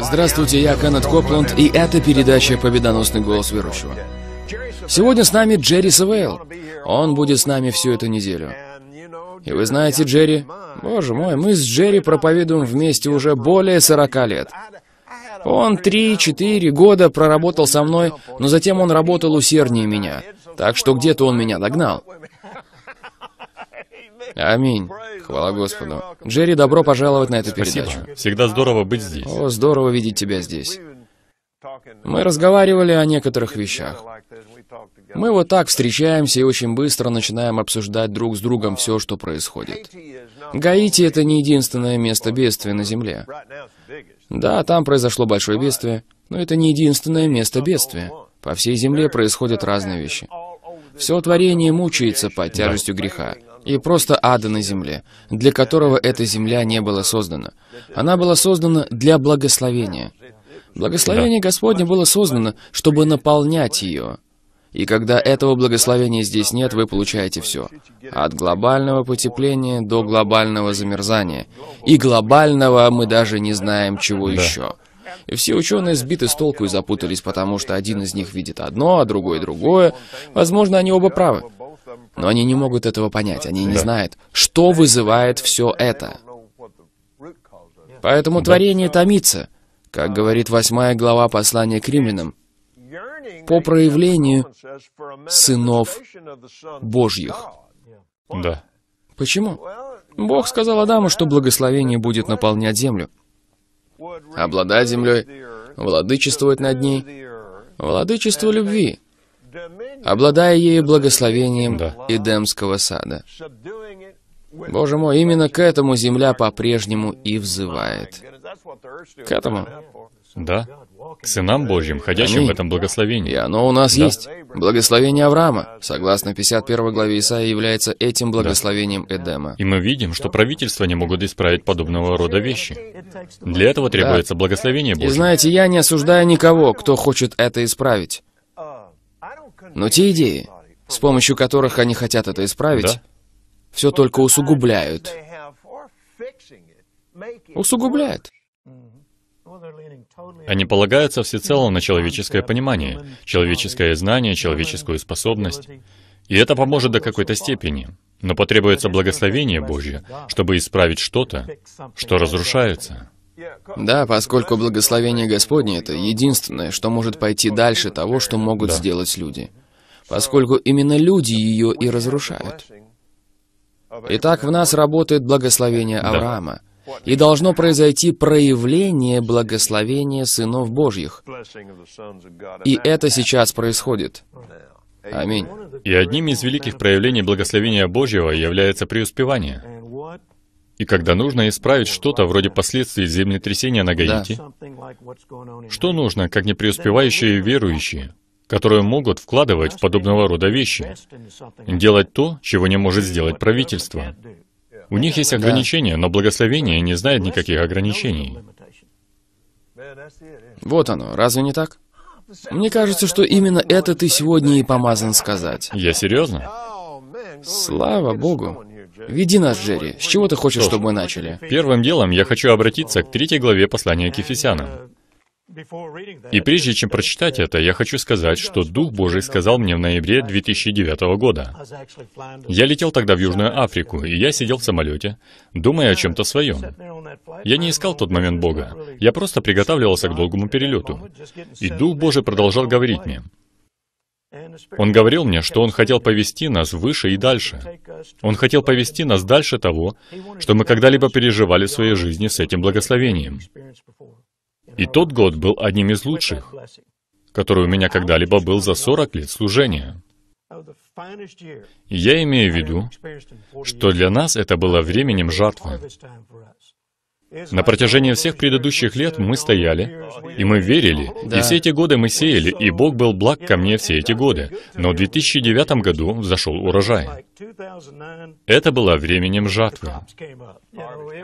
Здравствуйте, я Кеннет Копланд, и это передача «Победоносный голос верующего». Сегодня с нами Джерри Савейл. Он будет с нами всю эту неделю. И вы знаете Джерри? Боже мой, мы с Джерри проповедуем вместе уже более 40 лет. Он 3-4 года проработал со мной, но затем он работал усерднее меня. Так что где-то он меня догнал. Аминь. Хвала Господу. Джерри, добро пожаловать на эту передачу. Спасибо. Всегда здорово быть здесь. О, здорово видеть тебя здесь. Мы разговаривали о некоторых вещах. Мы вот так встречаемся и очень быстро начинаем обсуждать друг с другом все, что происходит. Гаити — это не единственное место бедствия на Земле. Да, там произошло большое бедствие, но это не единственное место бедствия. По всей Земле происходят разные вещи. Все творение мучается под тяжестью греха и просто ада на земле, для которого эта земля не была создана. Она была создана для благословения. Благословение да. Господне было создано, чтобы наполнять ее. И когда этого благословения здесь нет, вы получаете все. От глобального потепления до глобального замерзания. И глобального мы даже не знаем, чего да. еще. И все ученые сбиты с толку и запутались, потому что один из них видит одно, а другой другое. Возможно, они оба правы. Но они не могут этого понять, они не знают, что вызывает все это. Поэтому творение томится, как говорит восьмая глава послания к римлянам, по проявлению сынов Божьих. Да. Почему? Бог сказал Адаму, что благословение будет наполнять землю. Обладать землей, владычествовать над ней, владычество любви, обладая ею благословением да. Эдемского сада. Боже мой, именно к этому земля по-прежнему и взывает. К этому. Да. К сынам Божьим, ходящим Аминь. в этом благословении. И оно у нас да. есть. Благословение Авраама, согласно 51 главе Исаия, является этим благословением да. Эдема. И мы видим, что правительства не могут исправить подобного рода вещи. Для этого требуется да. благословение Божье. И знаете, я не осуждаю никого, кто хочет это исправить. Но те идеи, с помощью которых они хотят это исправить, да? все только усугубляют. Усугубляют? Они полагаются всецело на человеческое понимание, человеческое знание, человеческую способность. И это поможет до какой-то степени. Но потребуется благословение Божье, чтобы исправить что-то, что разрушается. Да, поскольку благословение Господне — это единственное, что может пойти дальше того, что могут да. сделать люди поскольку именно люди ее и разрушают. Итак, в нас работает благословение Авраама, и должно произойти проявление благословения сынов Божьих. И это сейчас происходит. Аминь. И одним из великих проявлений благословения Божьего является преуспевание. И когда нужно исправить что-то вроде последствий землетрясения на Гаити, да. что нужно, как не преуспевающие верующие, которые могут вкладывать в подобного рода вещи, делать то, чего не может сделать правительство. У них есть ограничения, но благословение не знает никаких ограничений. Вот оно, разве не так? Мне кажется, что именно это ты сегодня и помазан сказать. Я серьезно? Слава Богу. Веди нас, Джерри. С чего ты хочешь, что чтобы мы начали? Первым делом я хочу обратиться к третьей главе послания к Ефесянам. И прежде чем прочитать это, я хочу сказать, что Дух Божий сказал мне в ноябре 2009 года. Я летел тогда в Южную Африку, и я сидел в самолете, думая о чем-то своем. Я не искал тот момент Бога. Я просто приготавливался к долгому перелету. И Дух Божий продолжал говорить мне. Он говорил мне, что Он хотел повести нас выше и дальше. Он хотел повести нас дальше того, что мы когда-либо переживали в своей жизни с этим благословением. И тот год был одним из лучших, который у меня когда-либо был за 40 лет служения. я имею в виду, что для нас это было временем жатвы. На протяжении всех предыдущих лет мы стояли, и мы верили, да. и все эти годы мы сеяли, и Бог был благ ко мне все эти годы. Но в 2009 году взошел урожай. Это было временем жатвы.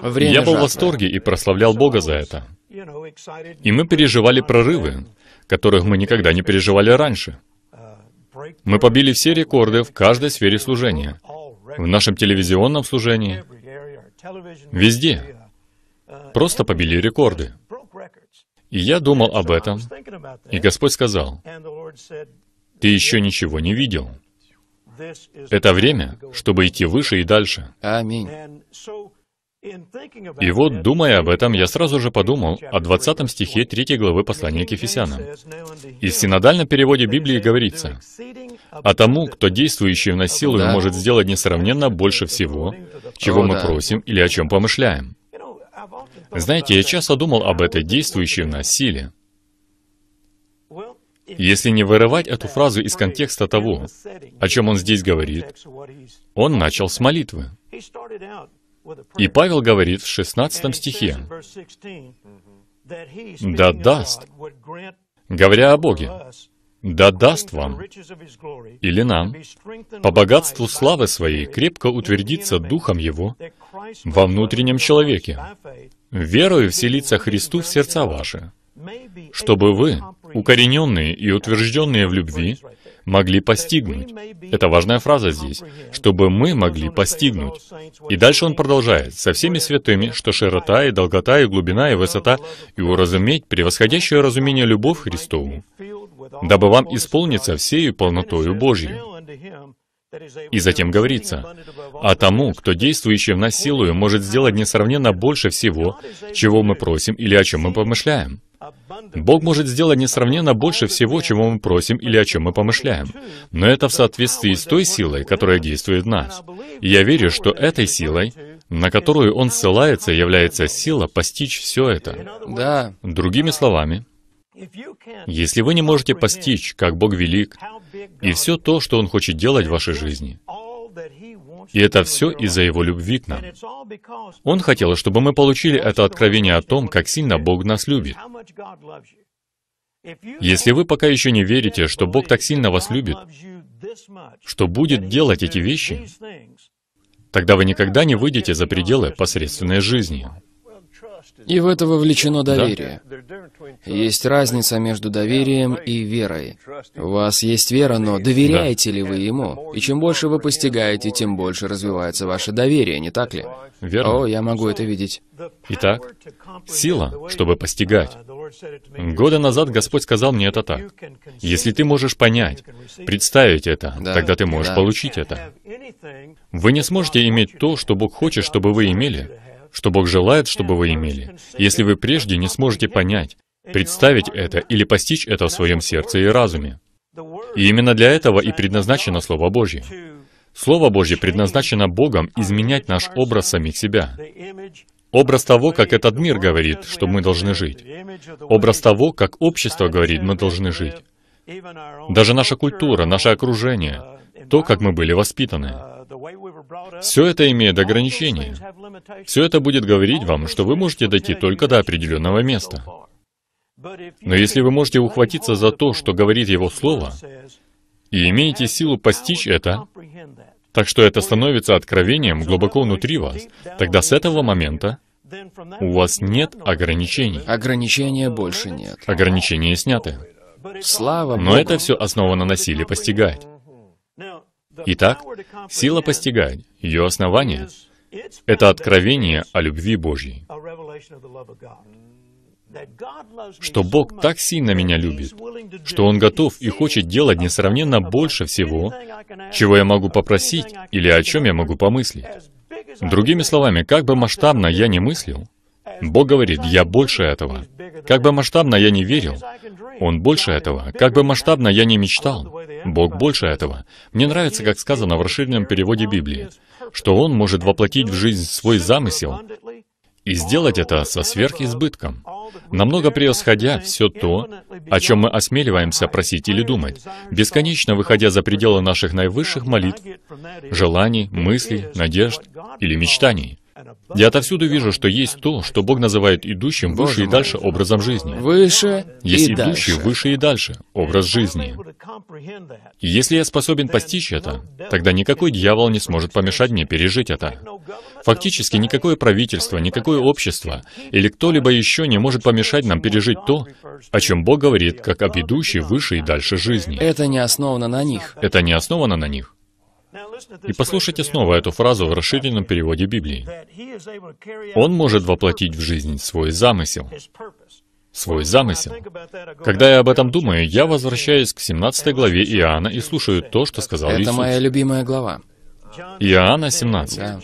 Время Я был в восторге и прославлял Бога за это. И мы переживали прорывы, которых мы никогда не переживали раньше. Мы побили все рекорды в каждой сфере служения. В нашем телевизионном служении. Везде. Просто побили рекорды. И я думал об этом, и Господь сказал, «Ты еще ничего не видел. Это время, чтобы идти выше и дальше». Аминь. И вот, думая об этом, я сразу же подумал о 20 стихе 3 главы послания к Ефесянам. И в синодальном переводе Библии говорится, «А тому, кто действующий в нас силу, да. может сделать несравненно больше всего, чего о, мы да. просим или о чем помышляем». Знаете, я часто думал об этой действующей насилии. Если не вырывать эту фразу из контекста того, о чем он здесь говорит, он начал с молитвы. И Павел говорит в 16 стихе, «Да даст, говоря о Боге, да даст вам, или нам, по богатству славы своей крепко утвердиться Духом Его во внутреннем человеке, Верой вселиться Христу в сердца ваши, чтобы вы, укорененные и утвержденные в любви, могли постигнуть. Это важная фраза здесь. Чтобы мы могли постигнуть. И дальше он продолжает. Со всеми святыми, что широта и долгота и глубина и высота, и уразуметь превосходящее разумение любовь Христову, дабы вам исполниться всею полнотою Божьей. И затем говорится, «А тому, кто действующим нас силою, может сделать несравненно больше всего, чего мы просим или о чем мы помышляем». Бог может сделать несравненно больше всего, чего мы просим или о чем мы помышляем. Но это в соответствии с той силой, которая действует в нас. И я верю, что этой силой, на которую он ссылается, является сила постичь все это. Да. Другими словами, если вы не можете постичь, как Бог велик, и все то, что Он хочет делать в вашей жизни. И это все из-за Его любви к нам. Он хотел, чтобы мы получили это откровение о том, как сильно Бог нас любит. Если вы пока еще не верите, что Бог так сильно вас любит, что будет делать эти вещи, тогда вы никогда не выйдете за пределы посредственной жизни. И в это вовлечено доверие. Есть разница между доверием и верой. У вас есть вера, но доверяете ли вы ему? И чем больше вы постигаете, тем больше развивается ваше доверие, не так ли? Верно. О, я могу это видеть. Итак, сила, чтобы постигать. Года назад Господь сказал мне это так. Если ты можешь понять, представить это, да, тогда ты можешь да. получить это. Вы не сможете иметь то, что Бог хочет, чтобы вы имели, что Бог желает, чтобы вы имели, если вы прежде не сможете понять, представить это или постичь это в своем сердце и разуме. И именно для этого и предназначено Слово Божье. Слово Божье предназначено Богом изменять наш образ самих себя. Образ того, как этот мир говорит, что мы должны жить. Образ того, как общество говорит, мы должны жить. Даже наша культура, наше окружение, то, как мы были воспитаны. Все это имеет ограничения. Все это будет говорить вам, что вы можете дойти только до определенного места. Но если вы можете ухватиться за то, что говорит Его Слово, и имеете силу постичь это, так что это становится откровением глубоко внутри вас, тогда с этого момента у вас нет ограничений. Ограничения больше нет. Ограничения сняты. Слава Богу. Но это все основано на силе постигать. Итак, сила постигать, ее основание — это откровение о любви Божьей. Что Бог так сильно меня любит, что Он готов и хочет делать несравненно больше всего, чего я могу попросить или о чем я могу помыслить. Другими словами, как бы масштабно я не мыслил, Бог говорит, я больше этого. Как бы масштабно я не верил, Он больше этого. Как бы масштабно я не мечтал, Бог больше этого. Мне нравится, как сказано в расширенном переводе Библии, что Он может воплотить в жизнь свой замысел и сделать это со сверхизбытком, намного превосходя все то, о чем мы осмеливаемся просить или думать, бесконечно выходя за пределы наших наивысших молитв, желаний, мыслей, надежд или мечтаний. Я отовсюду вижу, что есть то, что Бог называет идущим выше и дальше образом жизни. Выше есть и идущий дальше. выше и дальше образ жизни. И если я способен постичь это, тогда никакой дьявол не сможет помешать мне пережить это. Фактически никакое правительство, никакое общество или кто-либо еще не может помешать нам пережить то, о чем Бог говорит, как об идущей выше и дальше жизни. Это не основано на них. Это не основано на них. И послушайте снова эту фразу в расширенном переводе Библии. Он может воплотить в жизнь свой замысел. Свой замысел. Когда я об этом думаю, я возвращаюсь к 17 главе Иоанна и слушаю то, что сказал Иисус. Это моя любимая глава. Иоанна 17. Да.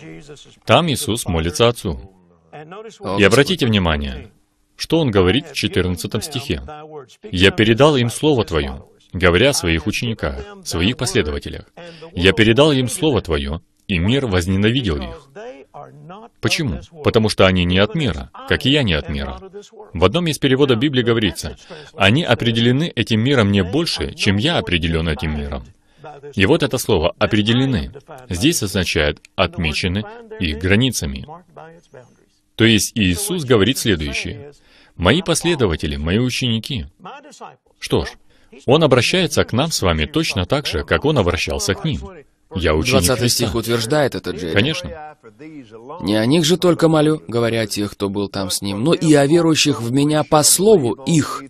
Там Иисус молится Отцу. И обратите внимание, что Он говорит в 14 стихе. «Я передал им Слово Твое, говоря о своих учениках, своих последователях. Я передал им Слово Твое, и мир возненавидел их. Почему? Потому что они не от мира, как и я не от мира. В одном из переводов Библии говорится, «Они определены этим миром не больше, чем я определен этим миром». И вот это слово «определены» здесь означает «отмечены» их границами. То есть Иисус говорит следующее. «Мои последователи, мои ученики». Что ж, он обращается к нам с вами точно так же, как он обращался к ним. Я ученик 20 Христа. стих утверждает это, Джерри. Конечно. «Не о них же только молю, говоря о тех, кто был там с ним, но и о верующих в меня по слову их».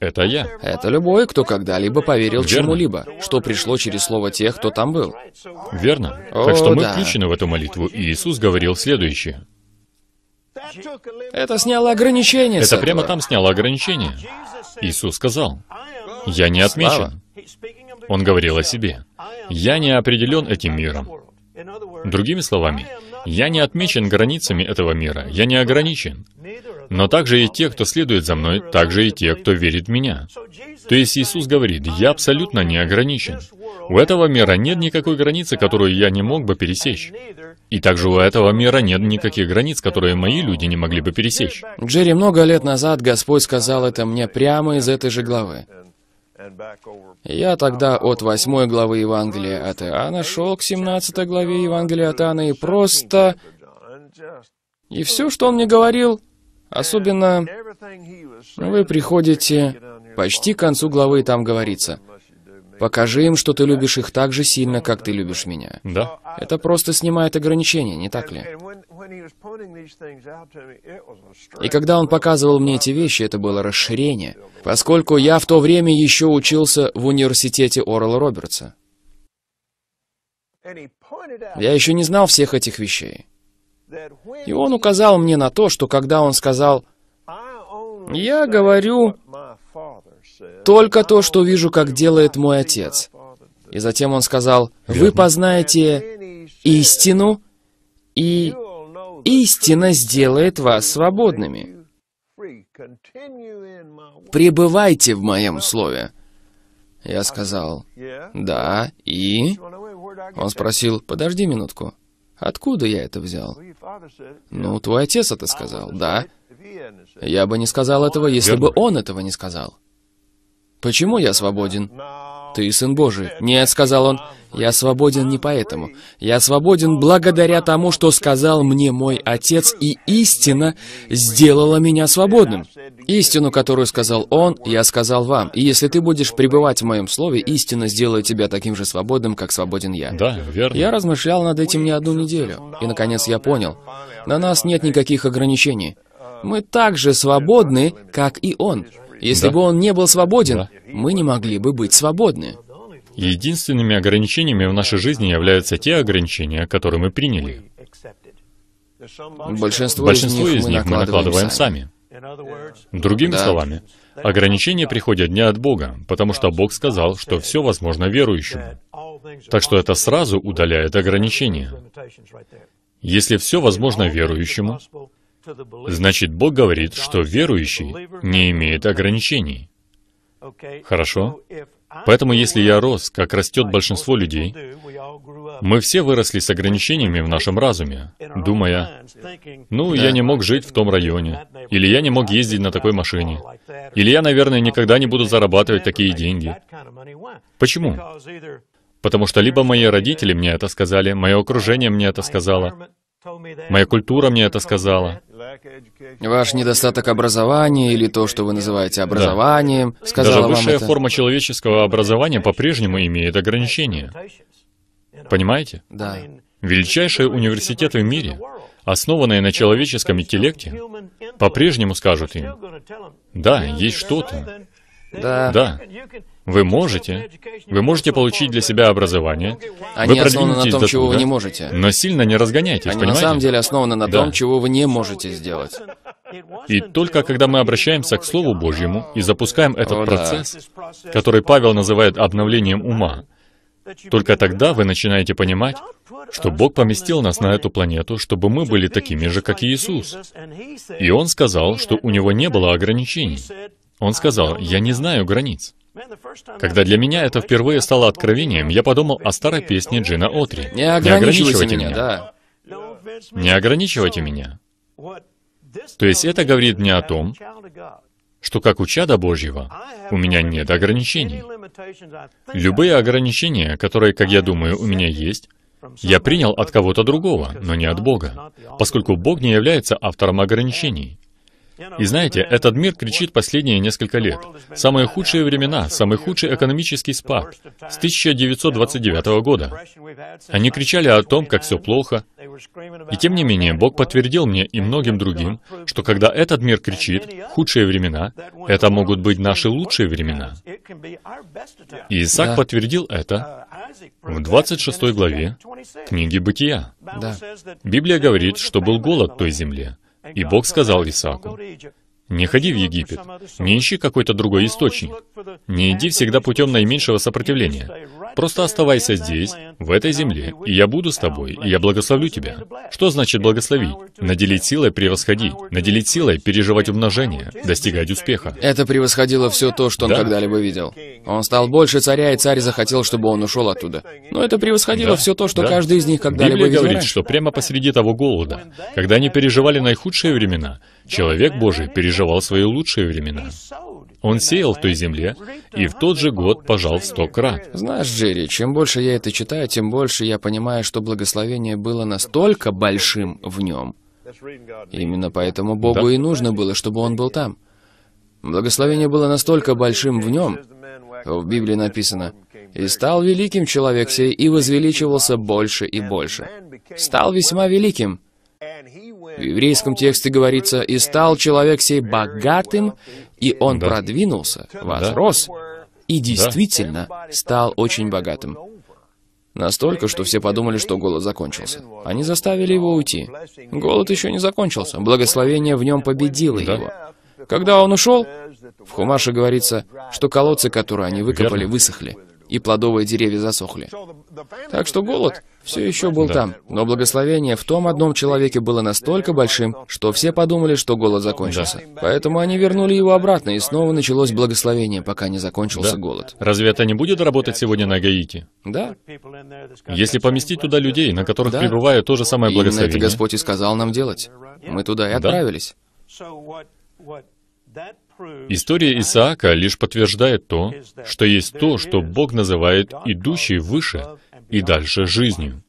Это я. Это любой, кто когда-либо поверил чему-либо, что пришло через слово тех, кто там был. Верно. О, так что мы да. включены в эту молитву, и Иисус говорил следующее. Это сняло ограничения. Это прямо там сняло ограничения. Иисус сказал, «Я не отмечен». Он говорил о себе. «Я не определен этим миром». Другими словами, я не отмечен границами этого мира, я не ограничен но также и те, кто следует за мной, также и те, кто верит в меня. То есть Иисус говорит, я абсолютно не ограничен. У этого мира нет никакой границы, которую я не мог бы пересечь. И также у этого мира нет никаких границ, которые мои люди не могли бы пересечь. Джерри, много лет назад Господь сказал это мне прямо из этой же главы. Я тогда от 8 главы Евангелия от Иоанна шел к 17 главе Евангелия от Иоанна и просто... И все, что он мне говорил, Особенно вы приходите почти к концу главы, и там говорится, «Покажи им, что ты любишь их так же сильно, как ты любишь меня». Да. Это просто снимает ограничения, не так ли? И когда он показывал мне эти вещи, это было расширение, поскольку я в то время еще учился в университете Орла Робертса. Я еще не знал всех этих вещей. И он указал мне на то, что когда он сказал, «Я говорю только то, что вижу, как делает мой отец». И затем он сказал, «Вы познаете истину, и истина сделает вас свободными». «Пребывайте в моем слове». Я сказал, «Да, и...» Он спросил, «Подожди минутку, откуда я это взял?» «Ну, твой отец это сказал, да. Я бы не сказал этого, если бы он этого не сказал. Почему я свободен? «Ты сын Божий». «Нет», — сказал он, — «я свободен не поэтому. Я свободен благодаря тому, что сказал мне мой отец, и истина сделала меня свободным. Истину, которую сказал он, я сказал вам. И если ты будешь пребывать в моем слове, истина сделает тебя таким же свободным, как свободен я». Да, верно. Я размышлял над этим не одну неделю, и, наконец, я понял. На нас нет никаких ограничений. Мы так же свободны, как и он. Если да. бы он не был свободен, да. мы не могли бы быть свободны. Единственными ограничениями в нашей жизни являются те ограничения, которые мы приняли. Большинство, Большинство из, них мы накладываем сами. Другими да. словами, ограничения приходят не от Бога, потому что Бог сказал, что все возможно верующему. Так что это сразу удаляет ограничения. Если все возможно верующему, Значит, Бог говорит, что верующий не имеет ограничений. Хорошо? Поэтому если я рос, как растет большинство людей, мы все выросли с ограничениями в нашем разуме, думая, ну, я не мог жить в том районе, или я не мог ездить на такой машине, или я, наверное, никогда не буду зарабатывать такие деньги. Почему? Потому что либо мои родители мне это сказали, мое окружение мне это сказало, моя культура мне это сказала, Ваш недостаток образования или то, что вы называете образованием, да. сказала Даже высшая это... форма человеческого образования по-прежнему имеет ограничения. Понимаете? Да. Величайшие университеты в мире, основанные на человеческом интеллекте, по-прежнему скажут им, да, есть что-то. Да. Да. Вы можете. Вы можете получить для себя образование. Они вы основаны на том, чего вы не можете. Но сильно не разгоняйтесь, Они понимаете? на самом деле основаны на да. том, чего вы не можете сделать. И только когда мы обращаемся к Слову Божьему и запускаем этот О, процесс, да. который Павел называет обновлением ума, только тогда вы начинаете понимать, что Бог поместил нас на эту планету, чтобы мы были такими же, как и Иисус. И Он сказал, что у Него не было ограничений. Он сказал, «Я не знаю границ». Когда для меня это впервые стало откровением, я подумал о старой песне Джина Отри. «Не ограничивайте, не ограничивайте меня, да. Не ограничивайте меня. То есть это говорит мне о том, что как у чада Божьего у меня нет ограничений. Любые ограничения, которые, как я думаю, у меня есть, я принял от кого-то другого, но не от Бога, поскольку Бог не является автором ограничений. И знаете, этот мир кричит последние несколько лет. Самые худшие времена, самый худший экономический спад с 1929 года. Они кричали о том, как все плохо. И тем не менее, Бог подтвердил мне и многим другим, что когда этот мир кричит «худшие времена», это могут быть наши лучшие времена. И Исаак да. подтвердил это в 26 главе книги «Бытия». Да. Библия говорит, что был голод в той земле. И Бог сказал Исааку, не ходи в Египет, не ищи какой-то другой источник, не иди всегда путем наименьшего сопротивления, Просто оставайся здесь, в этой земле, и я буду с тобой, и я благословлю тебя. Что значит благословить? Наделить силой превосходить, наделить силой переживать умножение, достигать успеха. Это превосходило все то, что он да. когда-либо видел. Он стал больше царя, и царь захотел, чтобы он ушел оттуда. Но это превосходило да. все то, что да. каждый из них когда-либо видел. Библия говорит, раньше. что прямо посреди того голода, когда они переживали наихудшие времена, человек Божий переживал свои лучшие времена. Он сеял в той земле и в тот же год пожал в сто крат. Знаешь, Джерри, чем больше я это читаю, тем больше я понимаю, что благословение было настолько большим в нем. Именно поэтому Богу да. и нужно было, чтобы он был там. Благословение было настолько большим в нем, в Библии написано, «И стал великим человек сей, и возвеличивался больше и больше». Стал весьма великим. В еврейском тексте говорится, «И стал человек сей богатым, и он да. продвинулся, возрос, да. и действительно стал очень богатым». Настолько, что все подумали, что голод закончился. Они заставили его уйти. Голод еще не закончился. Благословение в нем победило да. его. Когда он ушел, в Хумаше говорится, что колодцы, которые они выкопали, Верно. высохли, и плодовые деревья засохли. Так что голод все еще был да. там. Но благословение в том одном человеке было настолько большим, что все подумали, что голод закончился. Да. Поэтому они вернули его обратно, и снова началось благословение, пока не закончился да. голод. Разве это не будет работать сегодня на Гаити? Да. Если поместить туда людей, на которых да. пребывает то же самое благословение. Именно это Господь и сказал нам делать. Мы туда и отправились. История Исаака лишь подтверждает то, что есть то, что Бог называет «идущий выше», и дальше жизнью.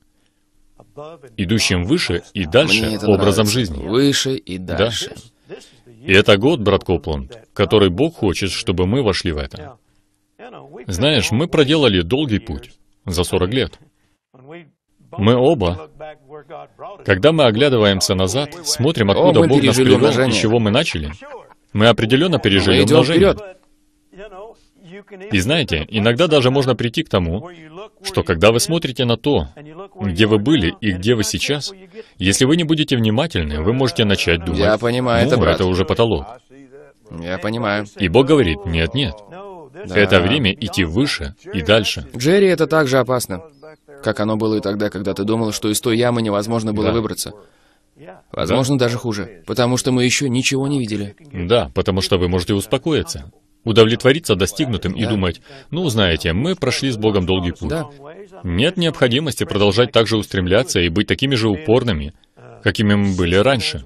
Идущим выше и дальше образом нравится. жизни. Выше и дальше. Да. И это год, брат Копланд, который Бог хочет, чтобы мы вошли в это. Знаешь, мы проделали долгий путь за 40 лет. Мы оба, когда мы оглядываемся назад, смотрим, откуда О, Бог нас привел и чего мы начали, мы определенно пережили мы идем умножение. Вперед. И знаете, иногда даже можно прийти к тому, что когда вы смотрите на то, где вы были и где вы сейчас, если вы не будете внимательны, вы можете начать думать, Я понимаю, ну, это, брат. это уже потолок. Я понимаю. И Бог говорит, нет, нет. Да. Это время идти выше и дальше. Джерри, это так же опасно, как оно было и тогда, когда ты думал, что из той ямы невозможно было да. выбраться. Возможно, да. даже хуже, потому что мы еще ничего не видели. Да, потому что вы можете успокоиться удовлетвориться достигнутым и думать, ну, знаете, мы прошли с Богом долгий путь. Нет необходимости продолжать так же устремляться и быть такими же упорными, какими мы были раньше.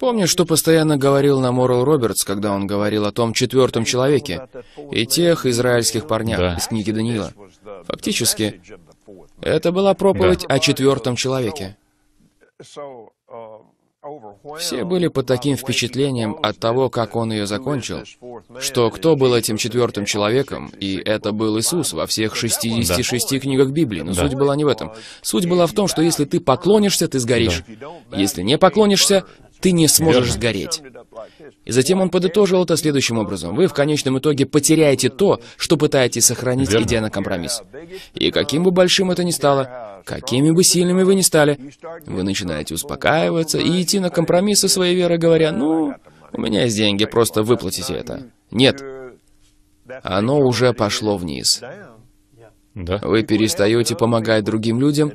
Помню, что постоянно говорил нам Орл Робертс, когда он говорил о том четвертом человеке и тех израильских парнях да. из книги Даниила. Фактически, это была проповедь да. о четвертом человеке. Все были под таким впечатлением от того, как он ее закончил, что кто был этим четвертым человеком, и это был Иисус во всех 66 да. книгах Библии. Но да. суть была не в этом. Суть была в том, что если ты поклонишься, ты сгоришь. Да. Если не поклонишься, ты не сможешь сгореть. И затем он подытожил это следующим образом. Вы в конечном итоге потеряете то, что пытаетесь сохранить, Верно. идя на компромисс. И каким бы большим это ни стало, какими бы сильными вы ни стали, вы начинаете успокаиваться и идти на компромисс со своей верой, говоря, «Ну, у меня есть деньги, просто выплатите это». Нет, оно уже пошло вниз. Да. Вы перестаете помогать другим людям,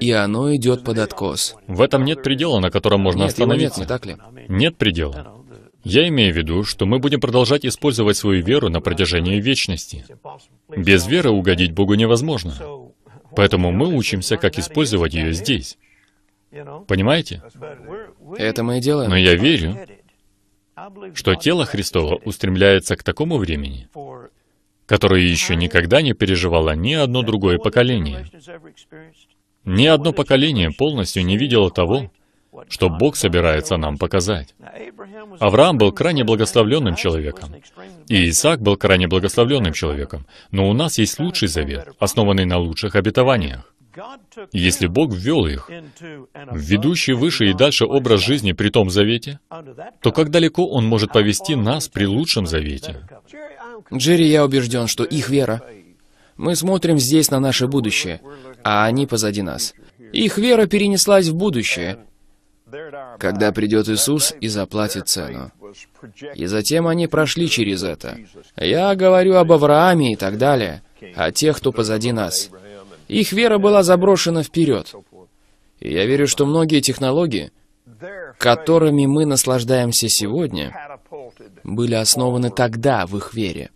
и оно идет под откос. В этом нет предела, на котором можно нет, остановиться. Его нет, не так ли? Нет предела. Я имею в виду, что мы будем продолжать использовать свою веру на протяжении вечности. Без веры угодить Богу невозможно. Поэтому мы учимся, как использовать ее здесь. Понимаете? Это мы и делаем. Но я верю, что тело Христова устремляется к такому времени, которое еще никогда не переживало ни одно другое поколение. Ни одно поколение полностью не видело того, что Бог собирается нам показать. Авраам был крайне благословленным человеком, и Исаак был крайне благословленным человеком, но у нас есть лучший завет, основанный на лучших обетованиях. Если Бог ввел их в ведущий выше и дальше образ жизни при том завете, то как далеко Он может повести нас при лучшем завете? Джерри, я убежден, что их вера. Мы смотрим здесь на наше будущее, а они позади нас. Их вера перенеслась в будущее, когда придет Иисус и заплатит цену. И затем они прошли через это. Я говорю об Аврааме и так далее, о тех, кто позади нас. Их вера была заброшена вперед. И я верю, что многие технологии, которыми мы наслаждаемся сегодня, были основаны тогда в их вере,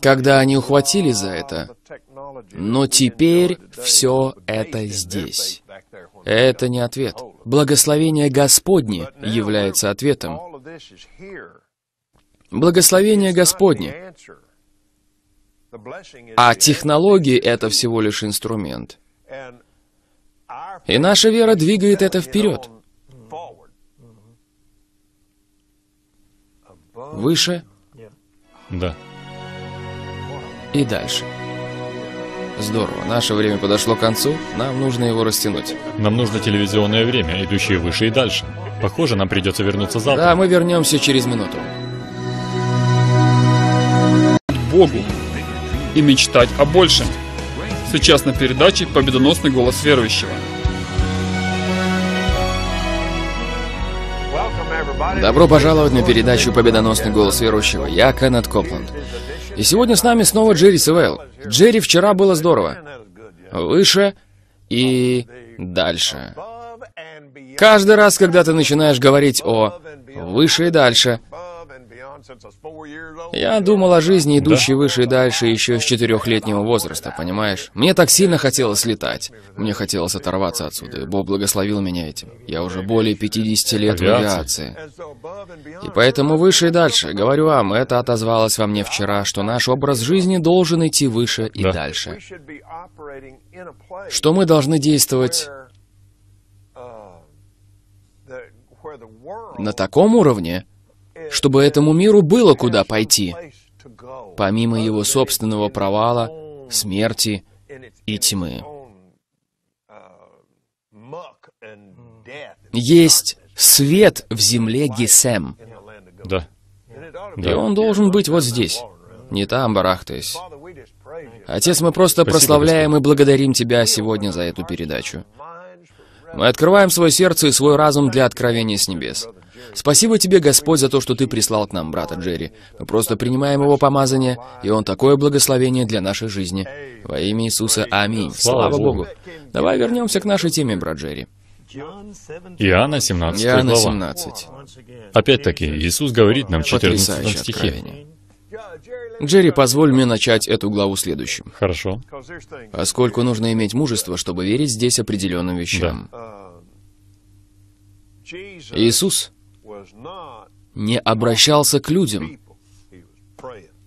когда они ухватили за это. Но теперь все это здесь. Это не ответ. Oh, Благословение Господне является ответом. Благословение Господне. А технологии — это всего лишь инструмент. И наша вера двигает это вперед. выше да. И дальше. Здорово, наше время подошло к концу, нам нужно его растянуть. Нам нужно телевизионное время, идущее выше и дальше. Похоже, нам придется вернуться завтра. Да, мы вернемся через минуту. Богу и мечтать о большем. Сейчас на передаче «Победоносный голос верующего». Добро пожаловать на передачу «Победоносный голос верующего». Я Кеннет Копланд. И сегодня с нами снова Джерри Севейл. Джерри вчера было здорово. Выше и дальше. Каждый раз, когда ты начинаешь говорить о «выше и дальше», я думал о жизни, идущей выше и дальше, еще с четырехлетнего возраста, понимаешь? Мне так сильно хотелось летать. Мне хотелось оторваться отсюда, и Бог благословил меня этим. Я уже более 50 лет в авиации. И поэтому выше и дальше. Говорю вам, это отозвалось во мне вчера, что наш образ жизни должен идти выше и да. дальше. Что мы должны действовать uh, на таком уровне, чтобы этому миру было куда пойти, помимо его собственного провала, смерти и тьмы. Есть свет в земле Гесем. Да. да. И он должен быть вот здесь, не там барахтаясь. Отец, мы просто Спасибо, прославляем Господь. и благодарим Тебя сегодня за эту передачу. Мы открываем свое сердце и свой разум для откровения с небес. Спасибо тебе, Господь, за то, что ты прислал к нам брата Джерри. Мы просто принимаем его помазание, и он такое благословение для нашей жизни. Во имя Иисуса, аминь. Слава, Богу. Давай вернемся к нашей теме, брат Джерри. Иоанна 17 Иоанна 17. Опять-таки, Иисус говорит нам в 14 стихе. Джерри, позволь мне начать эту главу следующим. Хорошо. Поскольку а нужно иметь мужество, чтобы верить здесь определенным вещам. Да. Иисус не обращался к людям.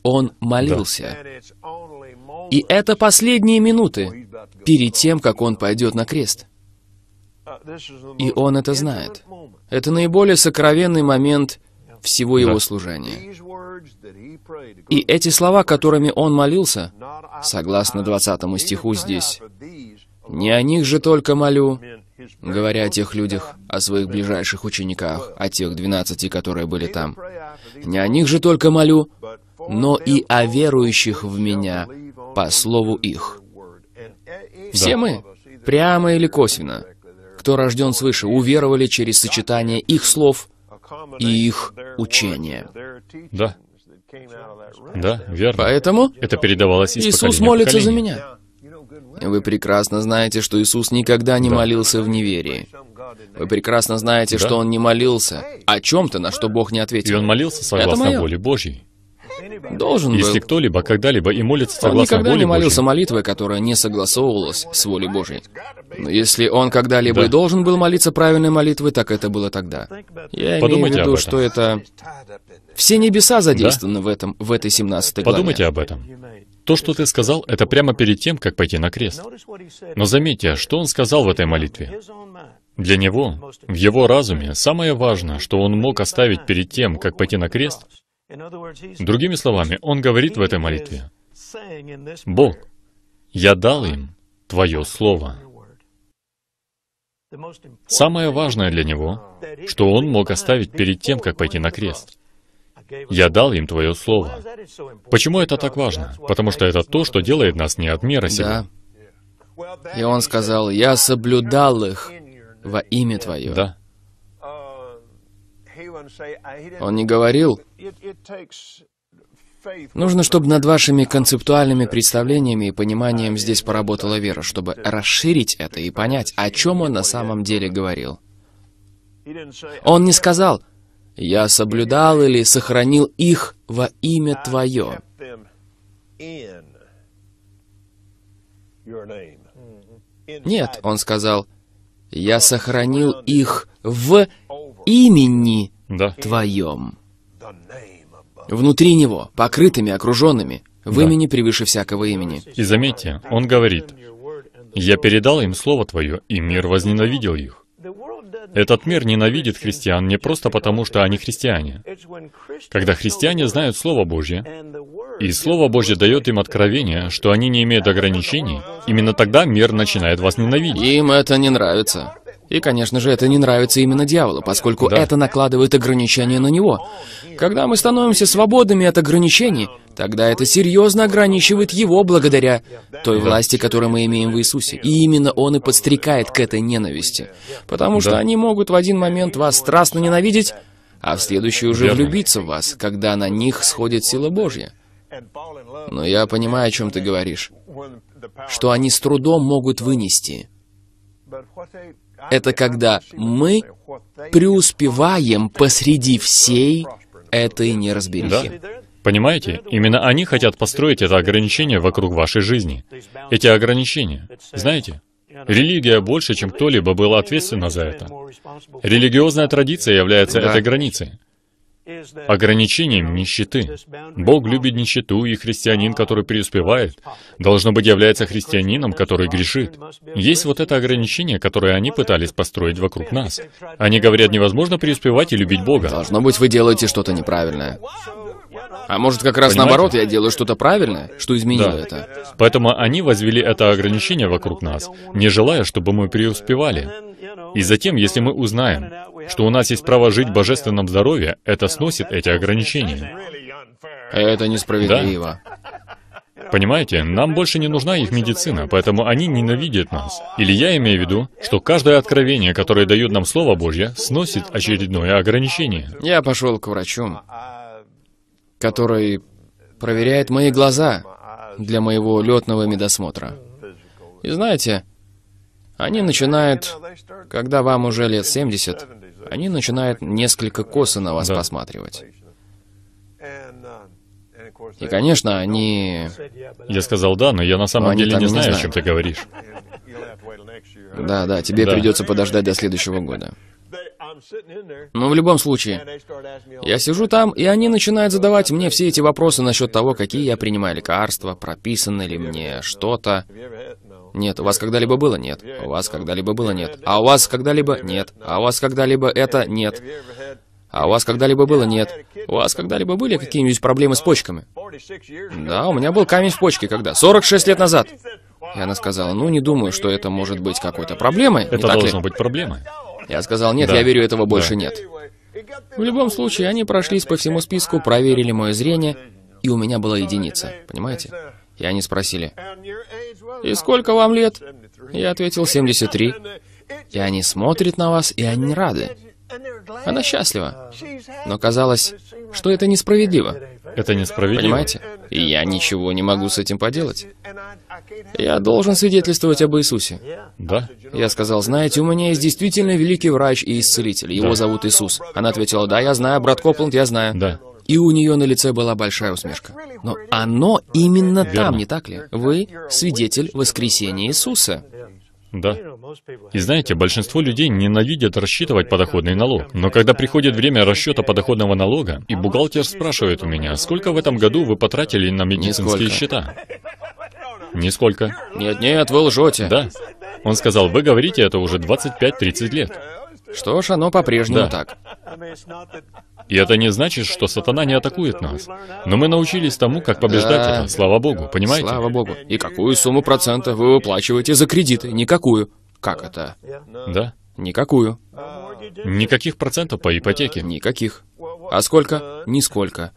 Он молился. Да. И это последние минуты перед тем, как он пойдет на крест. И он это знает. Это наиболее сокровенный момент всего его служения. И эти слова, которыми он молился, согласно 20 стиху здесь, «Не о них же только молю», говоря о тех людях, о своих ближайших учениках, о тех двенадцати, которые были там. «Не о них же только молю, но и о верующих в меня по слову их». Все мы, прямо или косвенно, кто рожден свыше, уверовали через сочетание их слов и их учение. Да. Да, верно. Поэтому это передавалось из Иисус молится за меня. Вы прекрасно знаете, что Иисус никогда не да. молился в неверии. Вы прекрасно знаете, да. что Он не молился о чем-то, на что Бог не ответил. И Он молился согласно воле Божьей. Должен Если был. кто-либо когда-либо и молится согласно воле он никогда воле не молился Божьей. молитвой, которая не согласовывалась с волей Божьей. Но если он когда-либо да. и должен был молиться правильной молитвой, так это было тогда. Я Подумайте имею в виду, что это... Все небеса задействованы да? в, этом, в этой 17 главе. Подумайте об этом. То, что ты сказал, это прямо перед тем, как пойти на крест. Но заметьте, а что он сказал в этой молитве. Для него, в его разуме, самое важное, что он мог оставить перед тем, как пойти на крест — Другими словами, он говорит в этой молитве, «Бог, я дал им Твое Слово». Самое важное для него, что он мог оставить перед тем, как пойти на крест. «Я дал им Твое Слово». Почему это так важно? Потому что это то, что делает нас не от мира сего. Да. И он сказал, «Я соблюдал их во имя Твое». Да. Uh, он не говорил, Нужно, чтобы над вашими концептуальными представлениями и пониманием здесь поработала вера, чтобы расширить это и понять, о чем он на самом деле говорил. Он не сказал, «Я соблюдал или сохранил их во имя Твое». Нет, он сказал, «Я сохранил их в имени да. твоем. Внутри него, покрытыми, окруженными, в да. имени превыше всякого имени. И заметьте, он говорит, «Я передал им Слово Твое, и мир возненавидел их». Этот мир ненавидит христиан не просто потому, что они христиане. Когда христиане знают Слово Божье, и Слово Божье дает им откровение, что они не имеют ограничений, именно тогда мир начинает вас ненавидеть. Им это не нравится. И, конечно же, это не нравится именно дьяволу, поскольку да. это накладывает ограничения на него. Когда мы становимся свободными от ограничений, тогда это серьезно ограничивает его благодаря той да. власти, которую мы имеем в Иисусе. И именно он и подстрекает к этой ненависти. Потому да. что они могут в один момент вас страстно ненавидеть, а в следующий уже Верно. влюбиться в вас, когда на них сходит сила Божья. Но я понимаю, о чем ты говоришь. Что они с трудом могут вынести это когда мы преуспеваем посреди всей этой неразберихи. Да. Понимаете? Именно они хотят построить это ограничение вокруг вашей жизни. Эти ограничения. Знаете? Религия больше, чем кто-либо, была ответственна за это. Религиозная традиция является да. этой границей ограничением нищеты. Бог любит нищету, и христианин, который преуспевает, должно быть является христианином, который грешит. Есть вот это ограничение, которое они пытались построить вокруг нас. Они говорят, невозможно преуспевать и любить Бога. Должно быть, вы делаете что-то неправильное. А может, как раз Понимаете? наоборот, я делаю что-то правильное, что изменило да. это. Поэтому они возвели это ограничение вокруг нас, не желая, чтобы мы преуспевали. И затем, если мы узнаем, что у нас есть право жить в божественном здоровье, это сносит эти ограничения. Это несправедливо. Да. Понимаете, нам больше не нужна их медицина, поэтому они ненавидят нас. Или я имею в виду, что каждое откровение, которое дает нам Слово Божье, сносит очередное ограничение. Я пошел к врачу который проверяет мои глаза для моего летного медосмотра. И знаете, они начинают, когда вам уже лет 70, они начинают несколько косо на вас да. посматривать. И, конечно, они... Я сказал «да», но я на самом деле не знаю, не знаю, о чем ты говоришь. Да, да, тебе да. придется подождать до следующего года. Но ну, в любом случае, я сижу там, и они начинают задавать мне все эти вопросы насчет того, какие я принимаю лекарства, прописано ли мне что-то. Нет, у вас когда-либо было? Нет. А у вас когда-либо было? Нет. А у вас когда-либо? Нет. А у вас когда-либо это? Нет. А у вас когда-либо было? Нет. У вас когда-либо были какие-нибудь проблемы с uh, почками? Да, у меня был камень в почке когда? 46 лет назад. И она сказала, ну не думаю, что это может быть какой-то проблемой. Это должно быть проблемой. Я сказал, нет, да. я верю, этого больше да. нет. В любом случае, они прошлись по всему списку, проверили мое зрение, и у меня была единица, понимаете? И они спросили, «И сколько вам лет?» Я ответил, «73». И они смотрят на вас, и они рады. Она счастлива. Но казалось, что это несправедливо. Это несправедливо. Понимаете? И я ничего не могу с этим поделать. Я должен свидетельствовать об Иисусе. Да. Я сказал, знаете, у меня есть действительно великий врач и исцелитель. Его да. зовут Иисус. Она ответила, да, я знаю, брат Копланд, я знаю. Да. И у нее на лице была большая усмешка. Но оно именно Верно. там, не так ли? Вы свидетель воскресения Иисуса. Да. И знаете, большинство людей ненавидят рассчитывать подоходный налог. Но когда приходит время расчета подоходного налога, и бухгалтер спрашивает у меня, сколько в этом году вы потратили на медицинские Нисколько. счета? Нисколько. Нет, нет, вы лжете. Да. Он сказал, вы говорите это уже 25-30 лет. Что ж, оно по-прежнему да. так. И это не значит, что сатана не атакует нас. Но мы научились тому, как побеждать да. это, слава Богу, понимаете? Слава Богу. И какую сумму процента вы выплачиваете за кредиты? Никакую. Как это? Да. Никакую. Никаких процентов по ипотеке? Никаких. А сколько? Нисколько.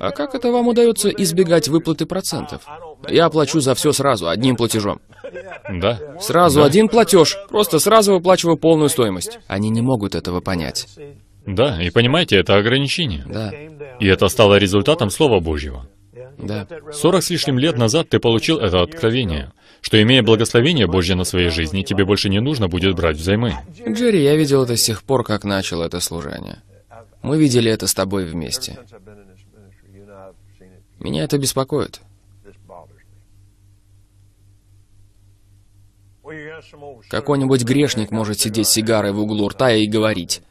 А как это вам удается избегать выплаты процентов? Я плачу за все сразу, одним платежом. Да. Сразу да. один платеж, просто сразу выплачиваю полную стоимость. Они не могут этого понять. Да, и понимаете, это ограничение. Да. И это стало результатом Слова Божьего. Да. Сорок с лишним лет назад ты получил это откровение, что имея благословение Божье на своей жизни, тебе больше не нужно будет брать взаймы. Джерри, я видел это с тех пор, как начал это служение. Мы видели это с тобой вместе. Меня это беспокоит. Какой-нибудь грешник может сидеть с сигарой в углу рта и говорить.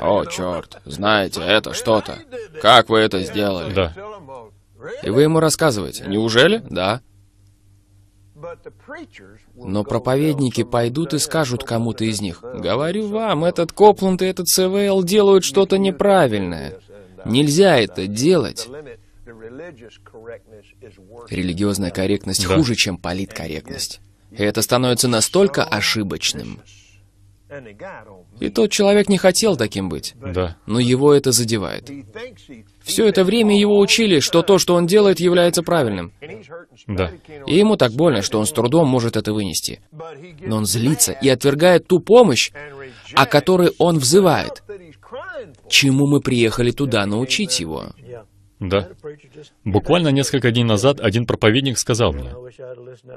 О, черт, знаете, это что-то. Как вы это сделали? Да. И вы ему рассказываете. Неужели? Да. Но проповедники пойдут и скажут кому-то из них, «Говорю вам, этот Копланд и этот СВЛ делают что-то неправильное. Нельзя это делать. Религиозная корректность хуже, чем политкорректность. И это становится настолько ошибочным. И тот человек не хотел таким быть. Да. Но его это задевает. Все это время его учили, что то, что он делает, является правильным. Да. И ему так больно, что он с трудом может это вынести. Но он злится и отвергает ту помощь, о которой он взывает. Чему мы приехали туда научить его? Да. Буквально несколько дней назад один проповедник сказал мне,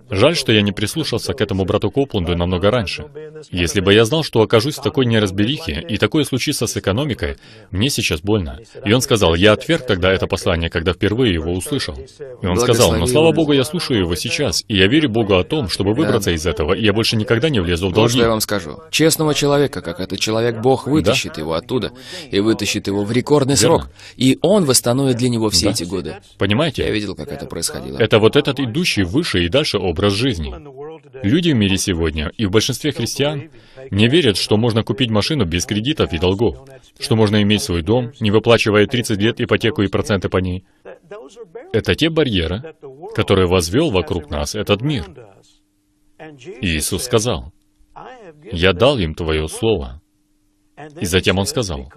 «Жаль, что я не прислушался к этому брату Копланду намного раньше. Если бы я знал, что окажусь в такой неразберихе, и такое случится с экономикой, мне сейчас больно». И он сказал, «Я отверг тогда это послание, когда впервые его услышал». И он сказал, «Но слава Богу, я слушаю его сейчас, и я верю Богу о том, чтобы выбраться из этого, и я больше никогда не влезу в долги». Вот я вам скажу. Честного человека, как этот человек, Бог вытащит да? его оттуда, и вытащит его в рекордный Верно. срок, и он восстановит для него все да. эти годы. Понимаете? Я видел, как это происходило. Это вот этот идущий выше и дальше образ жизни. Люди в мире сегодня, и в большинстве христиан, не верят, что можно купить машину без кредитов и долгов, что можно иметь свой дом, не выплачивая 30 лет ипотеку и проценты по ней. Это те барьеры, которые возвел вокруг нас этот мир. И Иисус сказал, «Я дал им Твое Слово, и затем он сказал,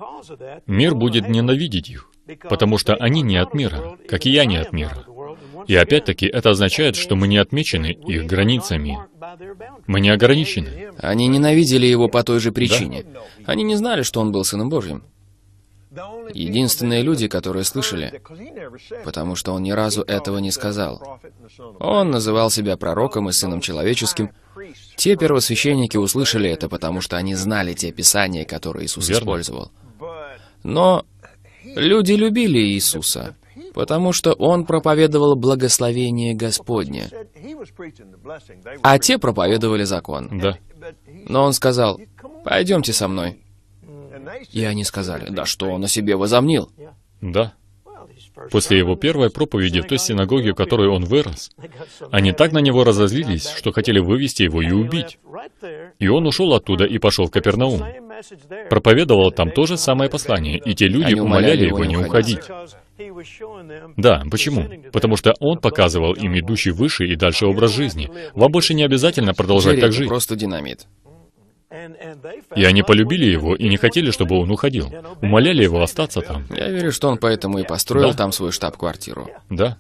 «Мир будет ненавидеть их, потому что они не от мира, как и я не от мира». И опять-таки, это означает, что мы не отмечены их границами. Мы не ограничены. Они ненавидели его по той же причине. Да? Они не знали, что он был Сыном Божьим единственные люди, которые слышали, потому что он ни разу этого не сказал. Он называл себя пророком и сыном человеческим. Те первосвященники услышали это, потому что они знали те писания, которые Иисус Верно. использовал. Но люди любили Иисуса, потому что он проповедовал благословение Господне, а те проповедовали закон. Да. Но он сказал, «Пойдемте со мной». И они сказали, да что он о себе возомнил? Да. После его первой проповеди в той синагоге, в которой он вырос, они так на него разозлились, что хотели вывести его и убить. И он ушел оттуда и пошел в Капернаум. Проповедовал там то же самое послание, и те люди они умоляли его не уходить. Да, почему? Потому что он показывал им идущий выше и дальше образ жизни. Вам больше не обязательно продолжать Джерри, так жить. просто динамит. И они полюбили его и не хотели, чтобы он уходил. Умоляли его остаться там. Я верю, что он поэтому и построил да. там свою штаб-квартиру. Да.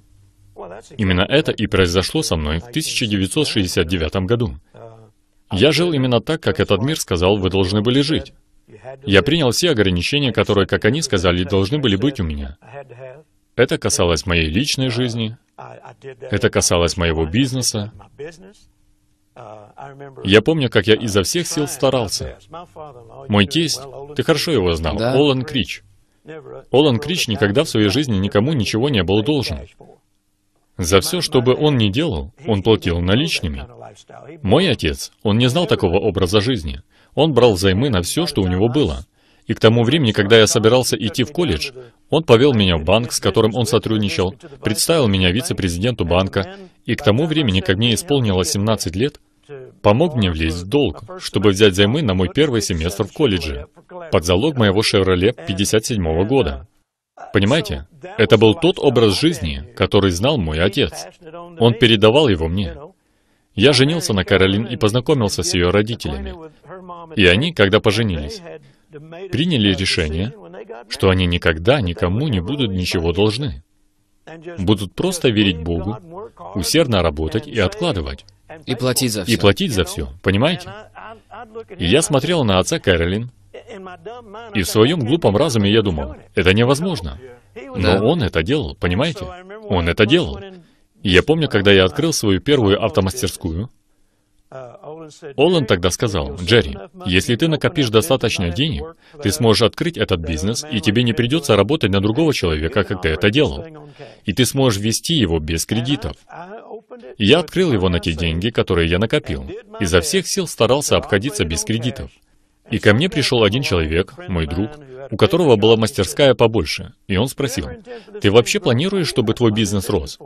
Именно это и произошло со мной в 1969 году. Я жил именно так, как этот мир сказал, вы должны были жить. Я принял все ограничения, которые, как они сказали, должны были быть у меня. Это касалось моей личной жизни, это касалось моего бизнеса, а, я помню, как я изо всех сил старался. Мой тесть, ты хорошо его знал, да? Олан Крич. Олан Крич никогда в своей жизни никому ничего не был должен. За все, что бы он ни делал, он платил наличными. Мой отец, он не знал такого образа жизни. Он брал займы на все, что у него было. И к тому времени, когда я собирался идти в колледж, он повел меня в банк, с которым он сотрудничал, представил меня вице-президенту банка, и к тому времени, как мне исполнилось 17 лет, помог мне влезть в долг, чтобы взять займы на мой первый семестр в колледже, под залог моего «Шевроле» 57 -го года. Понимаете, это был тот образ жизни, который знал мой отец. Он передавал его мне. Я женился на Каролин и познакомился с ее родителями. И они, когда поженились, приняли решение, что они никогда никому не будут ничего должны. Будут просто верить Богу, усердно работать и откладывать. И платить за все. И платить за все, понимаете? И я смотрел на отца Кэролин, и в своем глупом разуме я думал, это невозможно. Но он это делал, понимаете? Он это делал. И я помню, когда я открыл свою первую автомастерскую, Олан тогда сказал, «Джерри, если ты накопишь достаточно денег, ты сможешь открыть этот бизнес, и тебе не придется работать на другого человека, как ты это делал. И ты сможешь вести его без кредитов». я открыл его на те деньги, которые я накопил. Изо всех сил старался обходиться без кредитов. И ко мне пришел один человек, мой друг, у которого была мастерская побольше, и он спросил, «Ты вообще планируешь, чтобы твой бизнес рос?»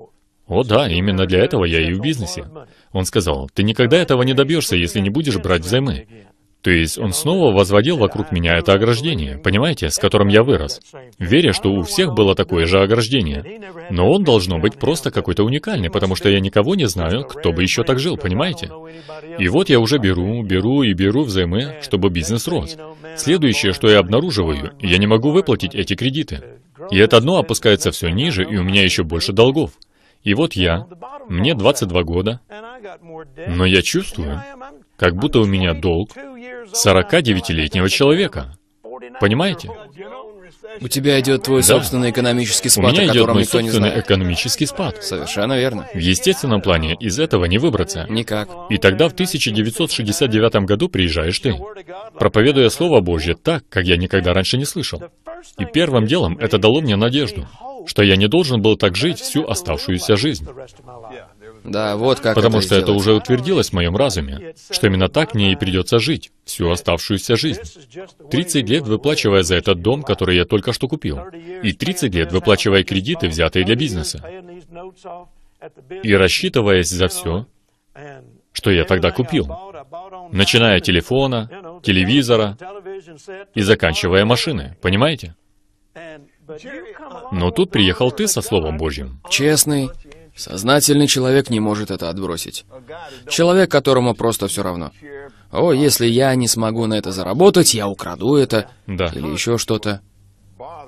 О да, именно для этого я и в бизнесе. Он сказал, ты никогда этого не добьешься, если не будешь брать взаймы. То есть он снова возводил вокруг меня это ограждение, понимаете, с которым я вырос, веря, что у всех было такое же ограждение. Но он должно быть просто какой-то уникальный, потому что я никого не знаю, кто бы еще так жил, понимаете? И вот я уже беру, беру и беру взаймы, чтобы бизнес рос. Следующее, что я обнаруживаю, я не могу выплатить эти кредиты. И это дно опускается все ниже, и у меня еще больше долгов. И вот я, мне 22 года, но я чувствую, как будто у меня долг 49-летнего человека. Понимаете? У тебя идет твой да. собственный экономический спад, У меня о идет мой никто собственный не знает. экономический спад. Совершенно верно. В естественном плане из этого не выбраться. Никак. И тогда в 1969 году приезжаешь ты, проповедуя Слово Божье так, как я никогда раньше не слышал. И первым делом это дало мне надежду что я не должен был так жить всю оставшуюся жизнь. Да, вот как. Потому это что сделать. это уже утвердилось в моем разуме, что именно так мне и придется жить всю оставшуюся жизнь. 30 лет выплачивая за этот дом, который я только что купил, и 30 лет выплачивая кредиты, взятые для бизнеса, и рассчитываясь за все, что я тогда купил, начиная телефона, телевизора и заканчивая машины, понимаете? Но тут приехал ты со Словом Божьим. Честный, сознательный человек не может это отбросить. Человек, которому просто все равно. О, если я не смогу на это заработать, я украду это. Да. Или еще что-то.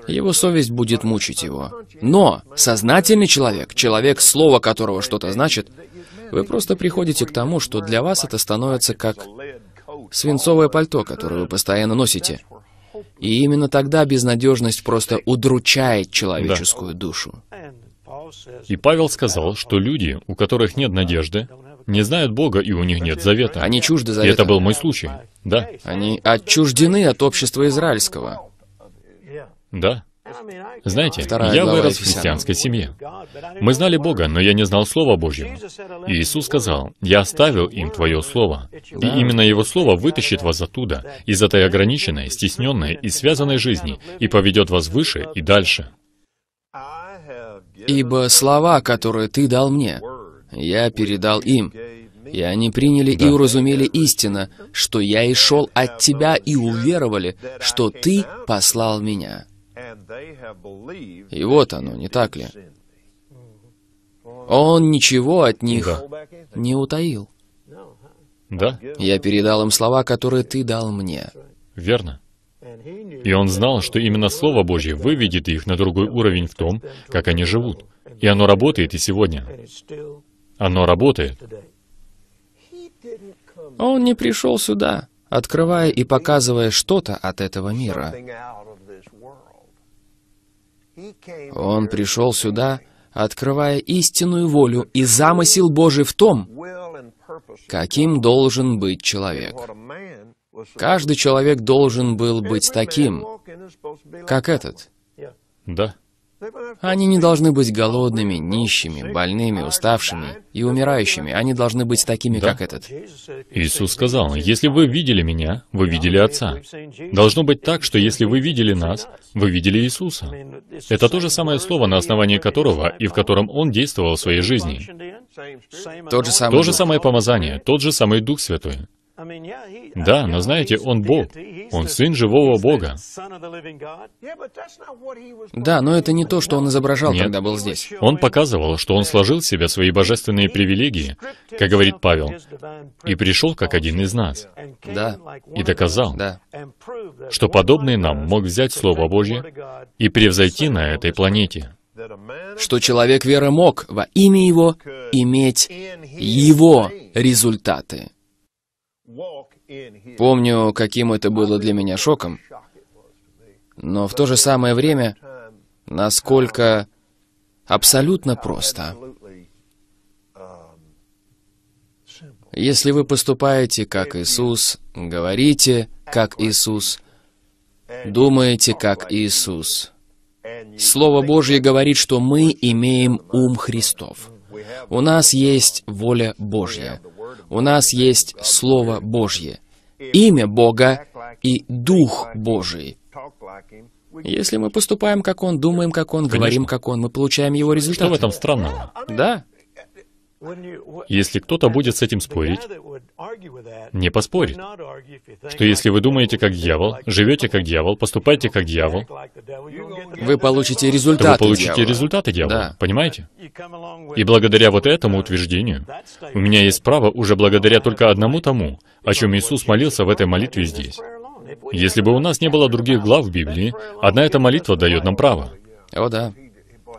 Его совесть будет мучить его. Но сознательный человек, человек, слово которого что-то значит, вы просто приходите к тому, что для вас это становится как свинцовое пальто, которое вы постоянно носите. И именно тогда безнадежность просто удручает человеческую да. душу. И Павел сказал, что люди, у которых нет надежды, не знают Бога, и у них нет завета. Они чужды завета. И это был мой случай, да. Они отчуждены от общества израильского. Да. Знаете, я вырос в христианской семье. Мы знали Бога, но я не знал Слова Божьего. И Иисус сказал, «Я оставил им Твое Слово». И именно Его Слово вытащит вас оттуда, из этой ограниченной, стесненной и связанной жизни, и поведет вас выше и дальше. «Ибо слова, которые Ты дал мне, я передал им, и они приняли да. и уразумели истина, что я и шел от Тебя, и уверовали, что Ты послал меня». И вот оно, не так ли? Он ничего от них да. не утаил. Да. Я передал им слова, которые ты дал мне. Верно. И он знал, что именно Слово Божье выведет их на другой уровень в том, как они живут. И оно работает и сегодня. Оно работает. Он не пришел сюда, открывая и показывая что-то от этого мира. Он пришел сюда, открывая истинную волю и замысел Божий в том, каким должен быть человек. Каждый человек должен был быть таким, как этот. Да. Они не должны быть голодными, нищими, больными, уставшими и умирающими. Они должны быть такими, да. как этот. Иисус сказал, «Если вы видели Меня, вы видели Отца». Должно быть так, что если вы видели нас, вы видели Иисуса. Это то же самое слово, на основании которого и в котором Он действовал в своей жизни. Тот же самый то же самое помазание, тот же самый Дух Святой. Да, но знаете, он Бог. Он сын живого Бога. Да, но это не то, что он изображал, Нет. когда был здесь. Он показывал, что он сложил в себя свои божественные привилегии, как говорит Павел, и пришел как один из нас. Да. И доказал, да. что подобный нам мог взять Слово Божье и превзойти на этой планете что человек веры мог во имя Его иметь Его результаты. Помню, каким это было для меня шоком, но в то же самое время, насколько абсолютно просто. Если вы поступаете как Иисус, говорите как Иисус, думаете как Иисус. Слово Божье говорит, что мы имеем ум Христов. У нас есть воля Божья. У нас есть Слово Божье, имя Бога и Дух Божий. Если мы поступаем, как Он, думаем, как Он, Конечно. говорим, как Он, мы получаем Его результат. Что в этом странного? Да. Если кто-то будет с этим спорить, не поспорит, что если вы думаете как дьявол, живете как дьявол, поступаете как дьявол, вы получите результаты вы получите дьявола. результаты дьявола, да. понимаете? И благодаря вот этому утверждению у меня есть право уже благодаря только одному тому, о чем Иисус молился в этой молитве здесь. Если бы у нас не было других глав в Библии, одна эта молитва дает нам право. О, да.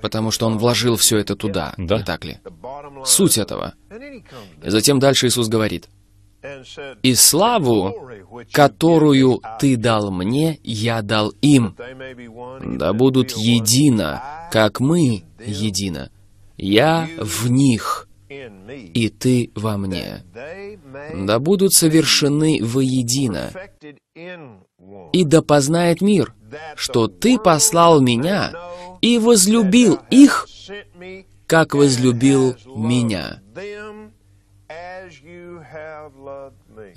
Потому что он вложил все это туда, да. не так ли? Суть этого. И затем дальше Иисус говорит, «И славу, которую ты дал мне, я дал им, да будут едино, как мы едино. Я в них, и ты во мне. Да будут совершены воедино, и да познает мир, что ты послал меня, и возлюбил их, как возлюбил меня».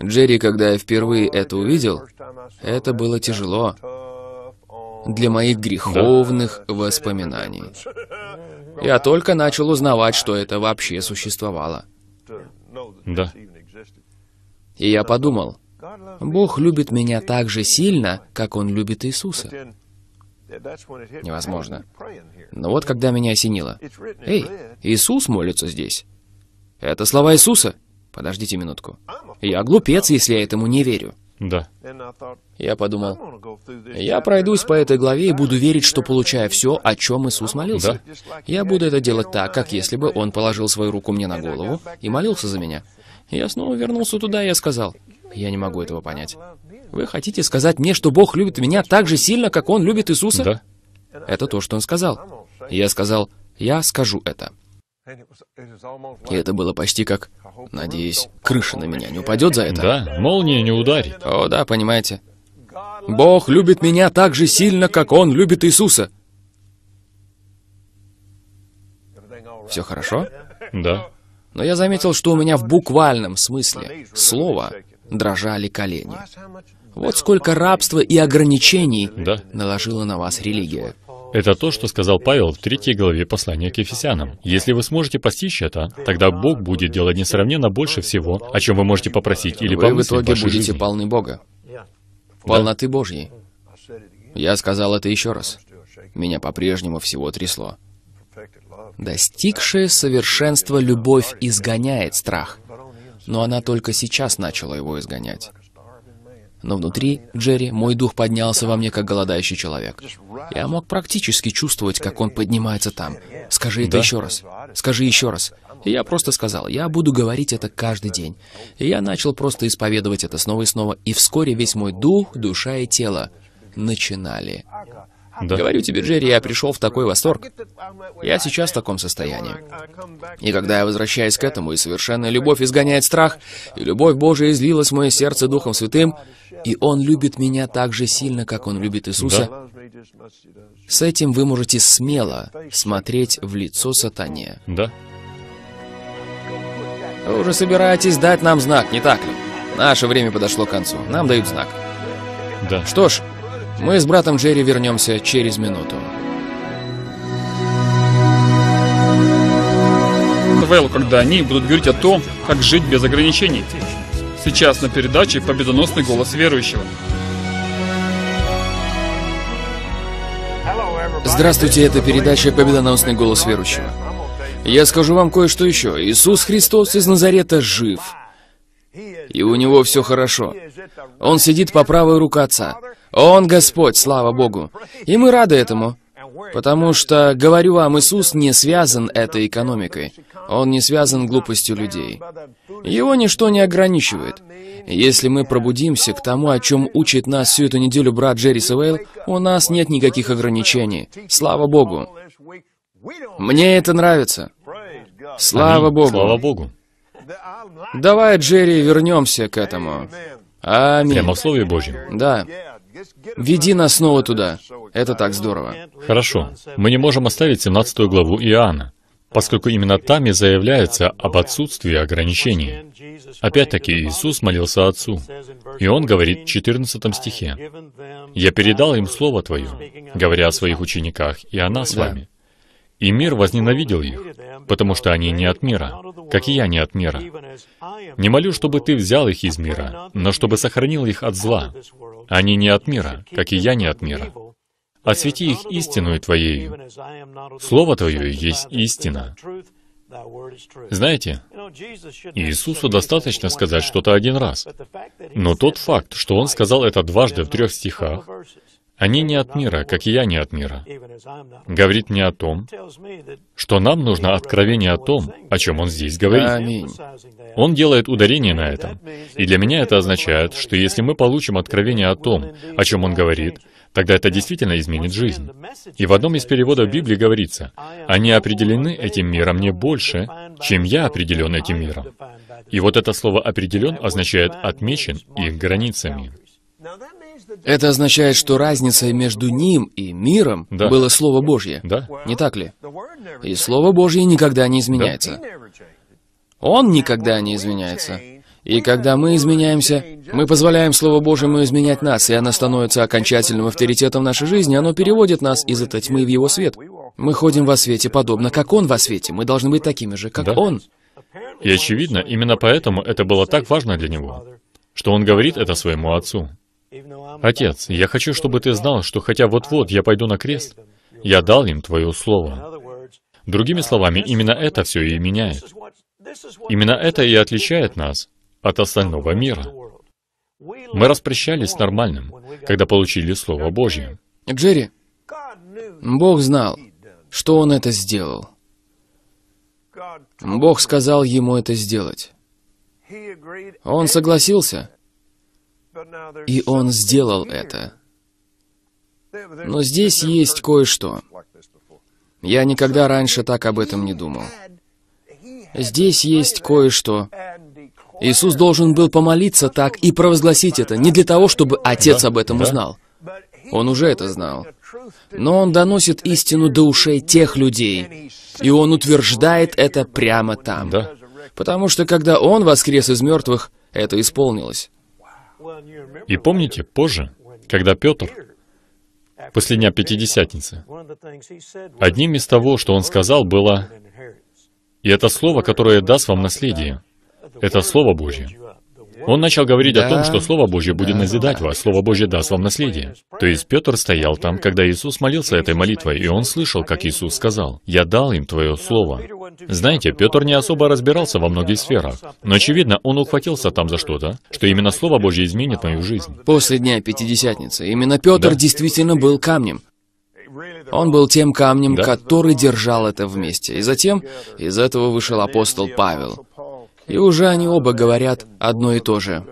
Джерри, когда я впервые это увидел, это было тяжело для моих греховных воспоминаний. Я только начал узнавать, что это вообще существовало. Да. И я подумал, Бог любит меня так же сильно, как Он любит Иисуса. Невозможно. Но вот когда меня осенило. Эй, Иисус молится здесь. Это слова Иисуса? Подождите минутку. Я глупец, если я этому не верю. Да. Я подумал, я пройдусь по этой главе и буду верить, что получая все, о чем Иисус молился. Да. Я буду это делать так, как если бы Он положил свою руку мне на голову и молился за меня. Я снова вернулся туда, и я сказал, я не могу этого понять. Вы хотите сказать мне, что Бог любит меня так же сильно, как Он любит Иисуса? Да. Это то, что он сказал. Я сказал, я скажу это. И это было почти как, надеюсь, крыша на меня не упадет за это. Да, молния не ударит. О, да, понимаете. Бог любит меня так же сильно, как Он любит Иисуса. Все хорошо? Да. Но я заметил, что у меня в буквальном смысле слова дрожали колени. Вот сколько рабства и ограничений да. наложила на вас религия. Это то, что сказал Павел в третьей главе послания к Ефесянам. Если вы сможете постичь это, тогда Бог будет делать несравненно больше всего, о чем вы можете попросить или помыслить Вы в итоге будете жизни. полны Бога. Полноты да. Божьей. Я сказал это еще раз. Меня по-прежнему всего трясло. Достигшее совершенство любовь изгоняет страх, но она только сейчас начала его изгонять но внутри, Джерри, мой дух поднялся во мне, как голодающий человек. Я мог практически чувствовать, как он поднимается там. Скажи это да? еще раз. Скажи еще раз. И я просто сказал, я буду говорить это каждый день. И я начал просто исповедовать это снова и снова, и вскоре весь мой дух, душа и тело начинали да. Говорю тебе, Джерри, я пришел в такой восторг. Я сейчас в таком состоянии. И когда я возвращаюсь к этому, и совершенная любовь изгоняет страх, и любовь Божия излилась в мое сердце Духом Святым, и Он любит меня так же сильно, как Он любит Иисуса, да. с этим вы можете смело смотреть в лицо сатане. Да. Вы уже собираетесь дать нам знак, не так ли? Наше время подошло к концу. Нам дают знак. Да. Что ж, мы с братом Джерри вернемся через минуту. Вэлл, когда они будут говорить о том, как жить без ограничений. Сейчас на передаче победоносный голос верующего. Здравствуйте, это передача «Победоносный голос верующего». Я скажу вам кое-что еще. Иисус Христос из Назарета жив. И у него все хорошо. Он сидит по правой руке Отца. Он Господь, слава Богу. И мы рады этому. Потому что, говорю вам, Иисус не связан этой экономикой. Он не связан глупостью людей. Его ничто не ограничивает. Если мы пробудимся к тому, о чем учит нас всю эту неделю брат Джерри Савейл, у нас нет никаких ограничений. Слава Богу. Мне это нравится. Слава Богу. Слава Богу. Давай, Джерри, вернемся к этому. Аминь. Прямо в Слове Божьем. Да. Веди нас снова туда. Это так здорово. Хорошо. Мы не можем оставить 17 главу Иоанна, поскольку именно там и заявляется об отсутствии ограничений. Опять-таки, Иисус молился Отцу, и Он говорит в 14 стихе, «Я передал им Слово Твое, говоря о Своих учениках и о нас с да. вами». И мир возненавидел их, потому что они не от мира, как и я не от мира. Не молю, чтобы ты взял их из мира, но чтобы сохранил их от зла. Они не от мира, как и я не от мира. Освети их истинную Твоею. Слово Твое есть истина. Знаете, Иисусу достаточно сказать что-то один раз, но тот факт, что Он сказал это дважды в трех стихах, они не от мира, как и я не от мира. Говорит мне о том, что нам нужно откровение о том, о чем он здесь говорит. Аминь. Он делает ударение на этом. И для меня это означает, что если мы получим откровение о том, о чем он говорит, тогда это действительно изменит жизнь. И в одном из переводов Библии говорится, «Они определены этим миром не больше, чем я определен этим миром». И вот это слово «определен» означает «отмечен их границами». Это означает, что разницей между ним и миром да. было Слово Божье. Да. Не так ли? И Слово Божье никогда не изменяется. Да. Он никогда не изменяется. И когда мы изменяемся, мы позволяем Слову Божьему изменять нас, и оно становится окончательным авторитетом нашей жизни, оно переводит нас из этой тьмы в Его свет. Мы ходим во свете подобно, как Он во свете. Мы должны быть такими же, как да. Он. И очевидно, именно поэтому это было так важно для Него, что Он говорит это своему Отцу. «Отец, я хочу, чтобы ты знал, что хотя вот-вот я пойду на крест, я дал им Твое Слово». Другими словами, именно это все и меняет. Именно это и отличает нас от остального мира. Мы распрощались с нормальным, когда получили Слово Божье. Джерри, Бог знал, что он это сделал. Бог сказал ему это сделать. Он согласился, и он сделал это. Но здесь есть кое-что. Я никогда раньше так об этом не думал. Здесь есть кое-что. Иисус должен был помолиться так и провозгласить это, не для того, чтобы Отец об этом узнал. Он уже это знал. Но Он доносит истину до ушей тех людей, и Он утверждает это прямо там. Да. Потому что когда Он воскрес из мертвых, это исполнилось. И помните, позже, когда Петр, после Дня Пятидесятницы, одним из того, что он сказал, было «И это слово, которое даст вам наследие, это Слово Божье». Он начал говорить о том, что Слово Божье будет назидать вас, Слово Божье даст вам наследие. То есть Петр стоял там, когда Иисус молился этой молитвой, и он слышал, как Иисус сказал, «Я дал им Твое Слово». Знаете, Петр не особо разбирался во многих сферах, но, очевидно, он ухватился там за что-то, что именно Слово Божье изменит мою жизнь. После Дня Пятидесятницы именно Петр да. действительно был камнем. Он был тем камнем, да? который держал это вместе. И затем из этого вышел апостол Павел. И уже они оба говорят одно и то же.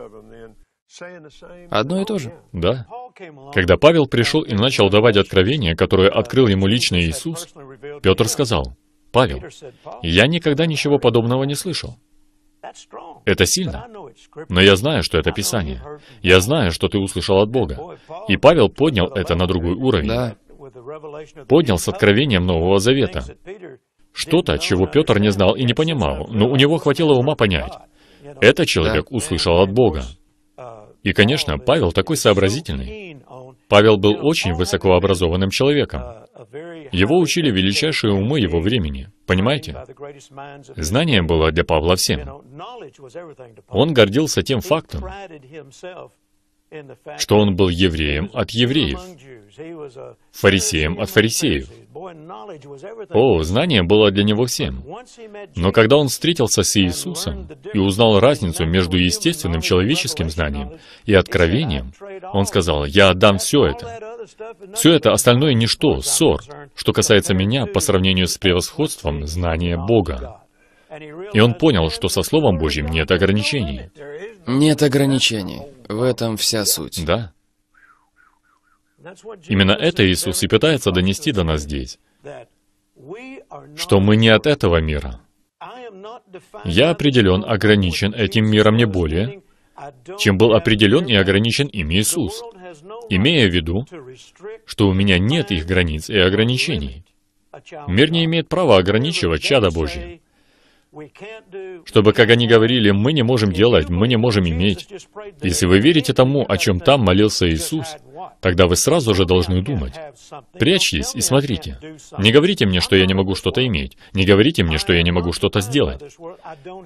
Одно и то же. Да. Когда Павел пришел и начал давать откровение, которое открыл ему лично Иисус, Петр сказал, «Павел, я никогда ничего подобного не слышал». Это сильно. Но я знаю, что это Писание. Я знаю, что ты услышал от Бога. И Павел поднял это на другой уровень. Да. Поднял с откровением Нового Завета. Что-то, чего Петр не знал и не понимал, но у него хватило ума понять. Этот человек услышал от Бога. И, конечно, Павел такой сообразительный. Павел был очень высокообразованным человеком. Его учили величайшие умы его времени, понимаете? Знание было для Павла всем. Он гордился тем фактом, что он был евреем от евреев, фарисеем от фарисеев. О, знание было для него всем. Но когда он встретился с Иисусом и узнал разницу между естественным человеческим знанием и откровением, он сказал, «Я отдам все это». Все это остальное ничто, ссор, что касается меня по сравнению с превосходством знания Бога. И он понял, что со Словом Божьим нет ограничений. Нет ограничений. В этом вся суть. Да. Именно это Иисус и пытается донести до нас здесь, что мы не от этого мира. Я определен, ограничен этим миром не более, чем был определен и ограничен им Иисус, имея в виду, что у меня нет их границ и ограничений. Мир не имеет права ограничивать чада Божье. Чтобы, как они говорили, мы не можем делать, мы не можем иметь. Если вы верите тому, о чем там молился Иисус, тогда вы сразу же должны думать. Прячьтесь и смотрите. Не говорите мне, что я не могу что-то иметь. Не говорите мне, что я не могу что-то сделать.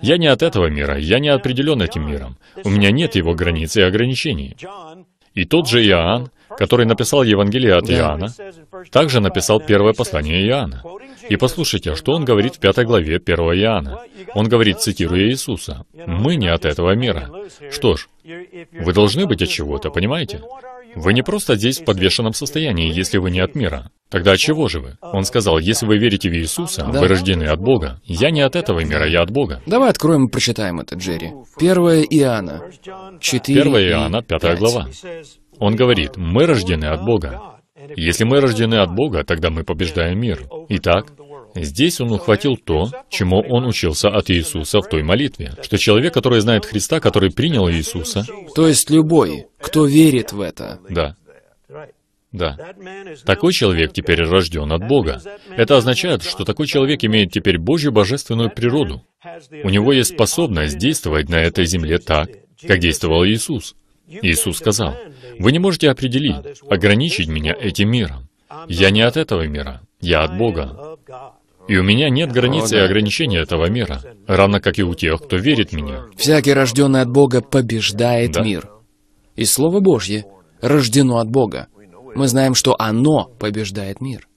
Я не от этого мира, я не определен этим миром. У меня нет его границ и ограничений. И тот же Иоанн, который написал Евангелие от Иоанна, также написал первое послание Иоанна. И послушайте, что он говорит в пятой главе 1 Иоанна. Он говорит, цитируя Иисуса, «Мы не от этого мира». Что ж, вы должны быть от чего-то, понимаете? Вы не просто здесь в подвешенном состоянии, если вы не от мира. Тогда от чего же вы? Он сказал, если вы верите в Иисуса, да. вы рождены от Бога. Я не от этого мира, я от Бога. Давай откроем и прочитаем это, Джерри. 1 Иоанна 4 1 Иоанна, 5, 5 глава. Он говорит, мы рождены от Бога. Если мы рождены от Бога, тогда мы побеждаем мир. Итак, Здесь он ухватил то, чему он учился от Иисуса в той молитве, что человек, который знает Христа, который принял Иисуса... То есть любой, кто верит в это. Да. Да. Такой человек теперь рожден от Бога. Это означает, что такой человек имеет теперь Божью божественную природу. У него есть способность действовать на этой земле так, как действовал Иисус. Иисус сказал, «Вы не можете определить, ограничить меня этим миром. Я не от этого мира, я от Бога. И у меня нет границ и ограничений этого мира, равно как и у тех, кто верит в меня. Всякий, рожденный от Бога, побеждает да? мир. И Слово Божье рождено от Бога. Мы знаем, что оно побеждает мир.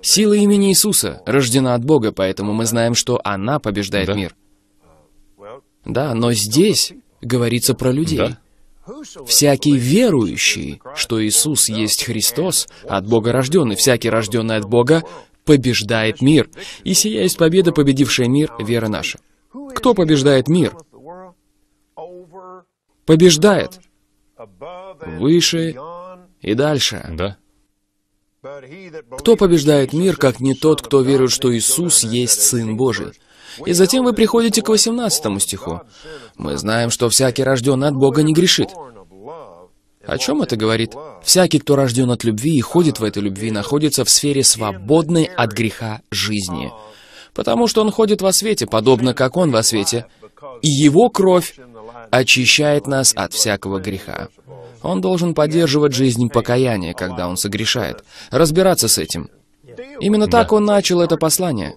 Сила имени Иисуса рождена от Бога, поэтому мы знаем, что она побеждает да? мир. Да, но здесь говорится про людей. Да? Всякий верующий, что Иисус есть Христос, от Бога рожденный, всякий рожденный от Бога, побеждает мир. И сия есть победа, победившая мир, вера наша. Кто побеждает мир? Побеждает. Выше и дальше. Да. Кто побеждает мир, как не тот, кто верует, что Иисус есть Сын Божий? И затем вы приходите к 18 стиху. «Мы знаем, что всякий рожден от Бога не грешит, о чем это говорит? Всякий, кто рожден от любви и ходит в этой любви, находится в сфере свободной от греха жизни. Потому что он ходит во свете, подобно как он во свете, и его кровь очищает нас от всякого греха. Он должен поддерживать жизнь покаяния, когда он согрешает, разбираться с этим. Именно так он начал это послание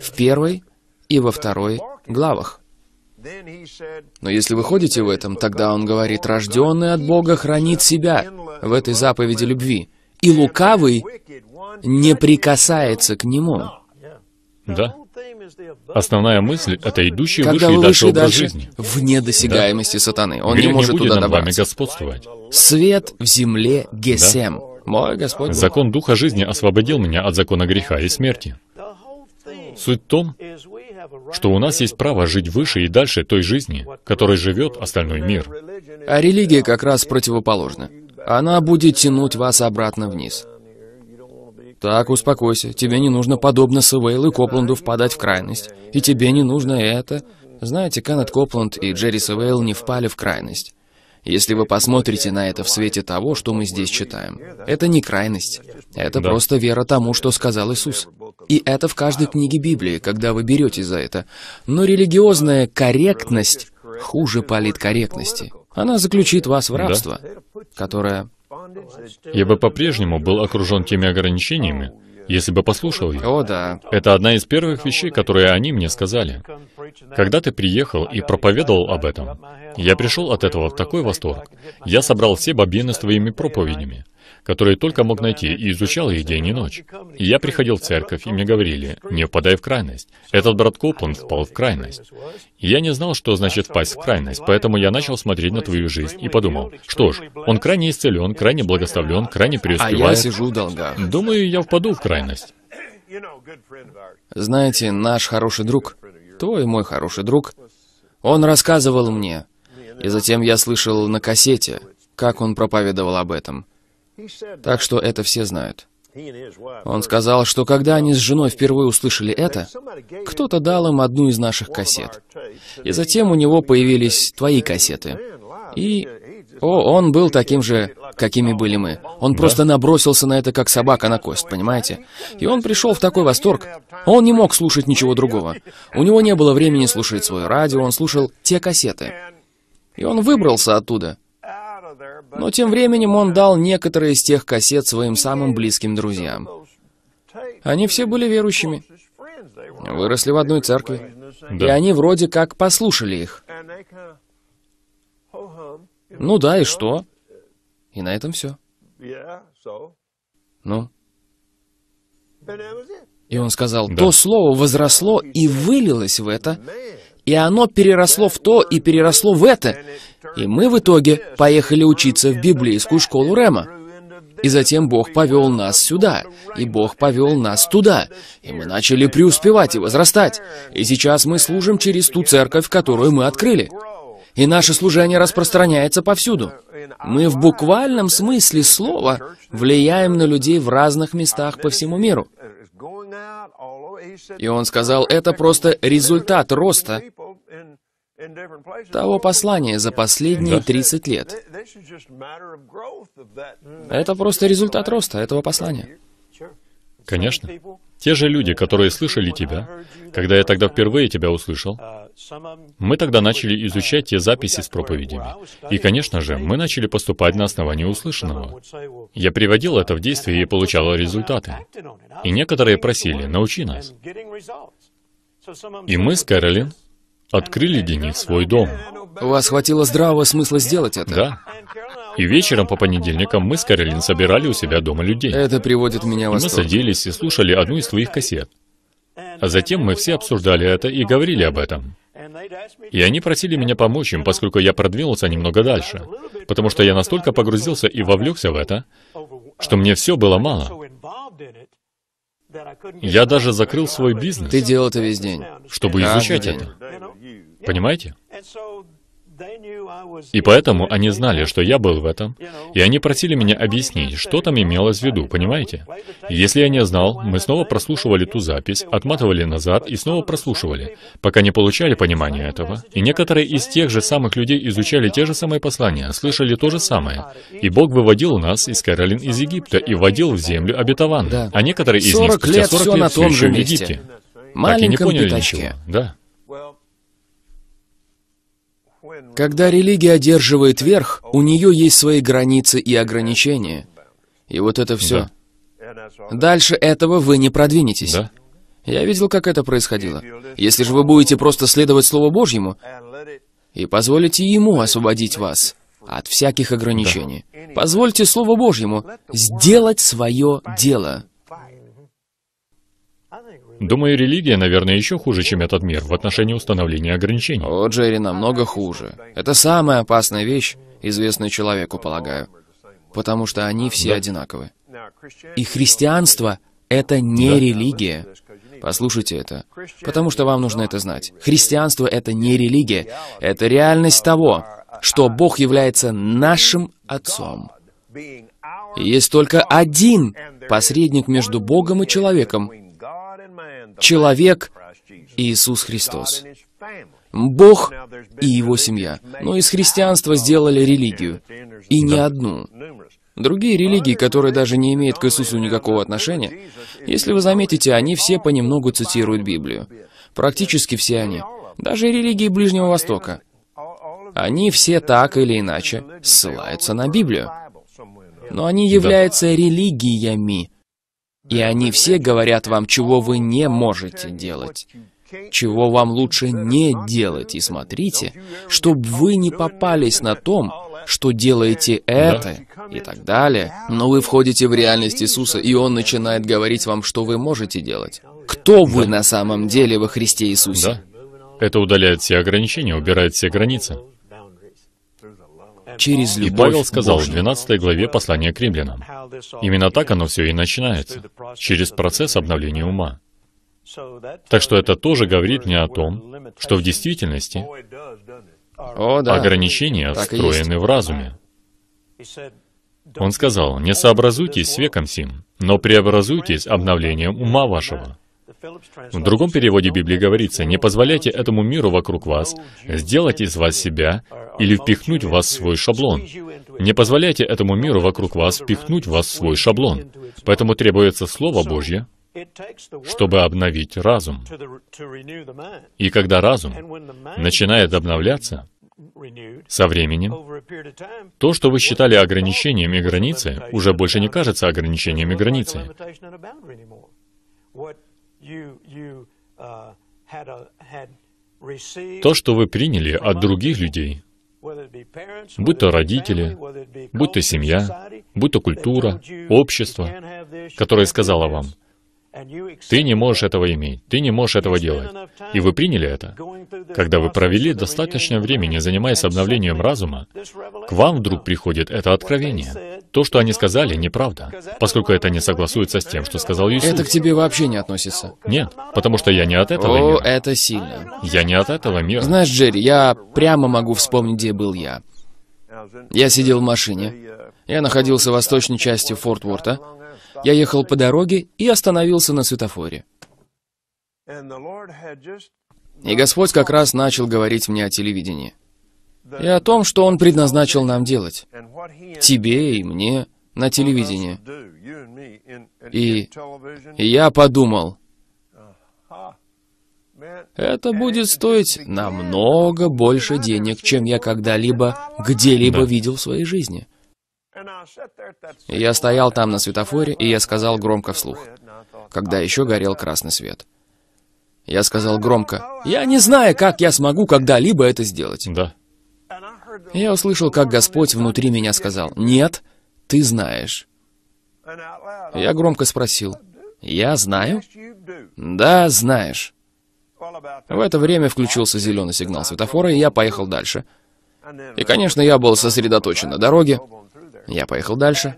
в первой и во второй главах. Но если вы ходите в этом, тогда он говорит, рожденный от Бога хранит себя в этой заповеди любви, и лукавый не прикасается к нему. Да. Основная мысль — это идущий Когда выше и дальше образ дальше, жизни. вне досягаемости да. сатаны. Он Грех не может не будет туда добраться. Вами господствовать. Свет в земле Гесем. Да. Мой Господь Закон Духа жизни освободил меня от закона греха и смерти. Суть в том, что у нас есть право жить выше и дальше той жизни, которой живет остальной мир. А религия как раз противоположна. Она будет тянуть вас обратно вниз. Так, успокойся. Тебе не нужно, подобно Савейлу и Копланду, впадать в крайность. И тебе не нужно это. Знаете, Кеннет Копланд и Джерри Савейл не впали в крайность. Если вы посмотрите на это в свете того, что мы здесь читаем, это не крайность. Это да. просто вера тому, что сказал Иисус. И это в каждой книге Библии, когда вы берете за это. Но религиозная корректность хуже политкорректности. Она заключит вас в рабство, да. которое... Я бы по-прежнему был окружен теми ограничениями, если бы послушал их. О, да. Это одна из первых вещей, которые они мне сказали. Когда ты приехал и проповедовал об этом, я пришел от этого в такой восторг. Я собрал все бобины с твоими проповедями, которые только мог найти, и изучал их день и ночь. я приходил в церковь, и мне говорили, не впадай в крайность. Этот брат Копланд впал в крайность. я не знал, что значит впасть в крайность, поэтому я начал смотреть на твою жизнь и подумал, что ж, он крайне исцелен, крайне благословлен, крайне преуспевает. А я сижу в долгах. Думаю, я впаду в крайность. Знаете, наш хороший друг, твой мой хороший друг, он рассказывал мне, и затем я слышал на кассете, как он проповедовал об этом. Так что это все знают. Он сказал, что когда они с женой впервые услышали это, кто-то дал им одну из наших кассет. И затем у него появились твои кассеты. И... О, он был таким же, какими были мы. Он да. просто набросился на это, как собака на кость, понимаете? И он пришел в такой восторг. Он не мог слушать ничего другого. У него не было времени слушать свое радио, он слушал те кассеты. И он выбрался оттуда. Но тем временем он дал некоторые из тех кассет своим самым близким друзьям. Они все были верующими. Выросли в одной церкви. Да. И они вроде как послушали их. Ну да, и что? И на этом все. Ну. И он сказал, да. то слово возросло и вылилось в это и оно переросло в то и переросло в это. И мы в итоге поехали учиться в библейскую школу Рема. И затем Бог повел нас сюда, и Бог повел нас туда, и мы начали преуспевать и возрастать. И сейчас мы служим через ту церковь, которую мы открыли. И наше служение распространяется повсюду. Мы в буквальном смысле слова влияем на людей в разных местах по всему миру. И он сказал, это просто результат роста того послания за последние да. 30 лет. Это просто результат роста этого послания. Конечно. Те же люди, которые слышали тебя, когда я тогда впервые тебя услышал, мы тогда начали изучать те записи с проповедями. И, конечно же, мы начали поступать на основании услышанного. Я приводил это в действие и получал результаты. И некоторые просили, научи нас. И мы с Кэролин открыли для свой дом. У вас хватило здравого смысла сделать это? Да. И вечером по понедельникам мы с Каролин собирали у себя дома людей. Это приводит меня в восторг. Мы садились и слушали одну из твоих кассет. А затем мы все обсуждали это и говорили об этом. И они просили меня помочь им, поскольку я продвинулся немного дальше. Потому что я настолько погрузился и вовлекся в это, что мне все было мало. Я даже закрыл свой бизнес. Ты делал это весь день. Чтобы изучать день. это. Понимаете? И поэтому они знали, что я был в этом, и они просили меня объяснить, что там имелось в виду, понимаете? Если я не знал, мы снова прослушивали ту запись, отматывали назад и снова прослушивали, пока не получали понимания этого. И некоторые из тех же самых людей изучали те же самые послания, слышали то же самое. И Бог выводил нас из Каролин из Египта и вводил в землю обетованную. Да. А некоторые из них спустя 40 лет, лет все, все еще в Египте. Маленьком так и не поняли пятачке. ничего. Да. Когда религия одерживает верх, у нее есть свои границы и ограничения. И вот это все. Да. Дальше этого вы не продвинетесь. Да. Я видел, как это происходило. Если же вы будете просто следовать Слову Божьему и позволите Ему освободить вас от всяких ограничений, да. позвольте Слову Божьему сделать свое дело. Думаю, религия, наверное, еще хуже, чем этот мир в отношении установления ограничений. О, Джерри, намного хуже. Это самая опасная вещь, известная человеку, полагаю. Потому что они все да. одинаковы. И христианство — это не да. религия. Послушайте это, потому что вам нужно это знать. Христианство — это не религия, это реальность того, что Бог является нашим Отцом. И есть только один посредник между Богом и человеком, человек Иисус Христос. Бог и его семья. Но из христианства сделали религию. И не одну. Другие религии, которые даже не имеют к Иисусу никакого отношения, если вы заметите, они все понемногу цитируют Библию. Практически все они. Даже религии Ближнего Востока. Они все так или иначе ссылаются на Библию. Но они являются религиями, и они все говорят вам, чего вы не можете делать, чего вам лучше не делать. И смотрите, чтобы вы не попались на том, что делаете это и так далее. Но вы входите в реальность Иисуса, и Он начинает говорить вам, что вы можете делать. Кто вы да. на самом деле во Христе Иисусе? Да. Это удаляет все ограничения, убирает все границы через любовь И Павел сказал в 12 главе послания к римлянам. Именно так оно все и начинается, через процесс обновления ума. Так что это тоже говорит мне о том, что в действительности о, да. ограничения так встроены в разуме. Он сказал, «Не сообразуйтесь с веком сим, но преобразуйтесь обновлением ума вашего». В другом переводе Библии говорится, «Не позволяйте этому миру вокруг вас сделать из вас себя или впихнуть в вас свой шаблон. Не позволяйте этому миру вокруг вас впихнуть в вас свой шаблон». Поэтому требуется Слово Божье, чтобы обновить разум. И когда разум начинает обновляться, со временем, то, что вы считали ограничениями границы, уже больше не кажется ограничениями границы. Uh, то, что вы приняли от других людей, будь то родители, будь то семья, будь то культура, общество, которое сказало вам, ты не можешь этого иметь, ты не можешь этого делать. И вы приняли это. Когда вы провели достаточно времени, занимаясь обновлением разума, к вам вдруг приходит это откровение. То, что они сказали, неправда, поскольку это не согласуется с тем, что сказал Иисус. Это к тебе вообще не относится. Нет, потому что я не от этого О, это сильно. Я не от этого мира. Знаешь, Джерри, я прямо могу вспомнить, где был я. Я сидел в машине. Я находился в восточной части Форт Уорта. Я ехал по дороге и остановился на светофоре. И Господь как раз начал говорить мне о телевидении. И о том, что Он предназначил нам делать. Тебе и мне на телевидении. И, и я подумал, это будет стоить намного больше денег, чем я когда-либо где-либо да. видел в своей жизни. Я стоял там на светофоре, и я сказал громко вслух, когда еще горел красный свет. Я сказал громко, «Я не знаю, как я смогу когда-либо это сделать». Да. Я услышал, как Господь внутри меня сказал, «Нет, ты знаешь». Я громко спросил, «Я знаю?» «Да, знаешь». В это время включился зеленый сигнал светофора, и я поехал дальше. И, конечно, я был сосредоточен на дороге, я поехал дальше.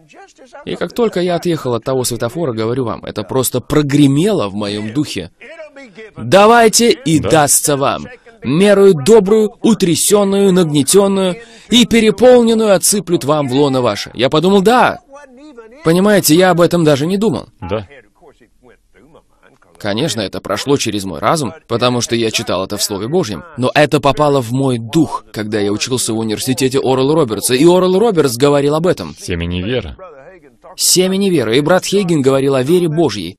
И как только я отъехал от того светофора, говорю вам, это просто прогремело в моем духе. «Давайте и да. дастся вам!» мерую добрую, утрясенную, нагнетенную и переполненную отсыплют вам в лоно ваше. Я подумал, да. Понимаете, я об этом даже не думал. Да. Конечно, это прошло через мой разум, потому что я читал это в Слове Божьем. Но это попало в мой дух, когда я учился в университете Орел Робертса, и Орел Робертс говорил об этом. Семя неверы. Семя неверы. И брат Хейген говорил о вере Божьей.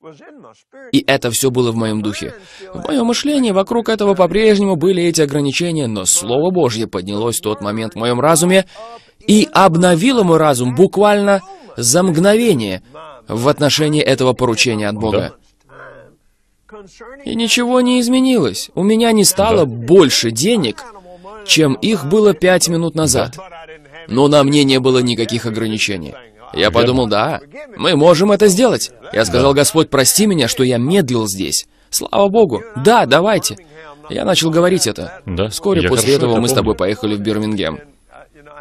И это все было в моем духе. В моем мышлении вокруг этого по-прежнему были эти ограничения, но Слово Божье поднялось в тот момент в моем разуме и обновило мой разум буквально за мгновение в отношении этого поручения от Бога. Да. И ничего не изменилось. У меня не стало да. больше денег, чем их было пять минут назад. Но на мне не было никаких ограничений. Я подумал, да, мы можем это сделать. Я сказал, Господь, прости меня, что я медлил здесь. Слава Богу. Да, давайте. Я начал говорить это. Да. Вскоре я после этого это мы с тобой поехали в Бирмингем.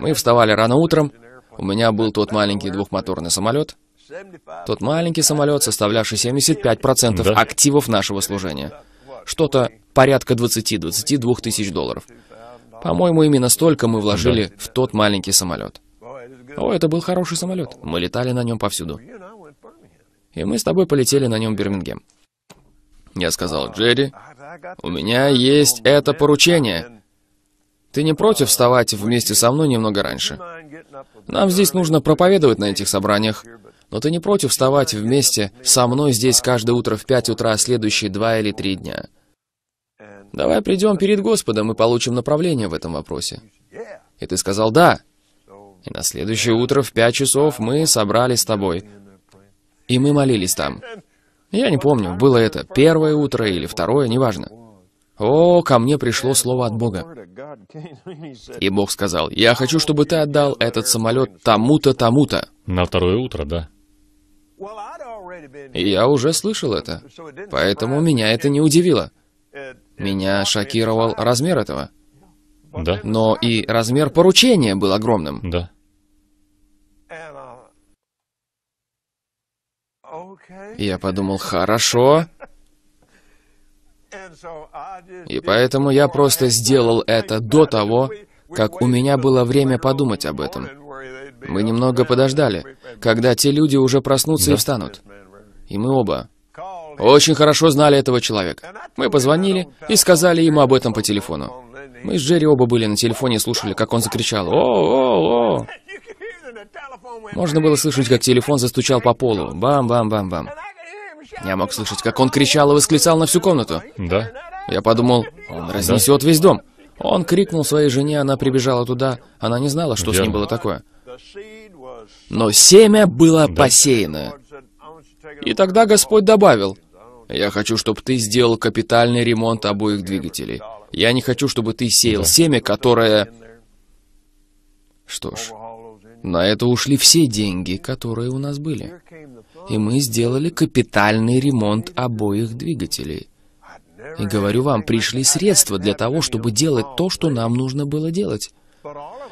Мы вставали рано утром. У меня был тот маленький двухмоторный самолет. Тот маленький самолет, составлявший 75% да. активов нашего служения. Что-то порядка 20-22 тысяч долларов. По-моему, именно столько мы вложили да. в тот маленький самолет. О, это был хороший самолет. Мы летали на нем повсюду. И мы с тобой полетели на нем в Бирмингем. Я сказал, Джерри, у меня есть это поручение. Ты не против вставать вместе со мной немного раньше? Нам здесь нужно проповедовать на этих собраниях, но ты не против вставать вместе со мной здесь каждое утро в пять утра следующие два или три дня? Давай придем перед Господом и получим направление в этом вопросе. И ты сказал «да». И на следующее утро в пять часов мы собрались с тобой. И мы молились там. Я не помню, было это первое утро или второе, неважно. О, ко мне пришло слово от Бога. И Бог сказал, я хочу, чтобы ты отдал этот самолет тому-то, тому-то. На второе утро, да я уже слышал это, поэтому меня это не удивило. Меня шокировал размер этого. Да. Но и размер поручения был огромным. Да. Uh, я подумал, хорошо. И поэтому я просто сделал это до того, как у меня было время подумать об этом. Мы немного подождали, когда те люди уже проснутся да. и встанут. И мы оба очень хорошо знали этого человека. Мы позвонили и сказали ему об этом по телефону. Мы с Джерри оба были на телефоне и слушали, как он закричал «О-о-о!». Можно было слышать, как телефон застучал по полу. Бам-бам-бам-бам. Я мог слышать, как он кричал и восклицал на всю комнату. Да. Я подумал, он разнесет да. весь дом. Он крикнул своей жене, она прибежала туда. Она не знала, что Верно. с ним было такое. Но семя было посеяно. И тогда Господь добавил, «Я хочу, чтобы ты сделал капитальный ремонт обоих двигателей. Я не хочу, чтобы ты сеял семя, которое...» Что ж, на это ушли все деньги, которые у нас были. И мы сделали капитальный ремонт обоих двигателей. И говорю вам, пришли средства для того, чтобы делать то, что нам нужно было делать.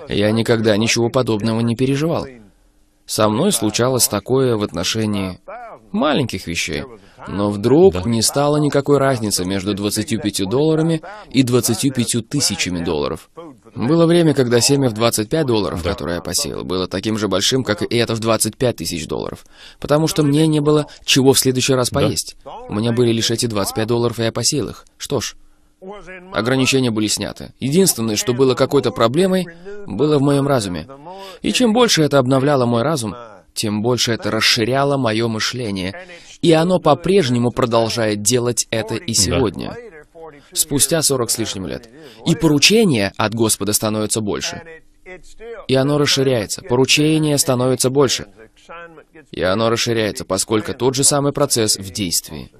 Я никогда ничего подобного не переживал. Со мной случалось такое в отношении маленьких вещей. Но вдруг да. не стало никакой разницы между 25 долларами и 25 тысячами долларов. Было время, когда семя в 25 долларов, да. которое я посеял, было таким же большим, как и это в 25 тысяч долларов. Потому что мне не было чего в следующий раз поесть. Да. У меня были лишь эти 25 долларов, и я посеял их. Что ж, Ограничения были сняты. Единственное, что было какой-то проблемой, было в моем разуме. И чем больше это обновляло мой разум, тем больше это расширяло мое мышление. И оно по-прежнему продолжает делать это и сегодня. Спустя 40 с лишним лет. И поручения от Господа становятся больше. И оно расширяется. Поручение становится больше. И оно расширяется, поскольку тот же самый процесс в действии.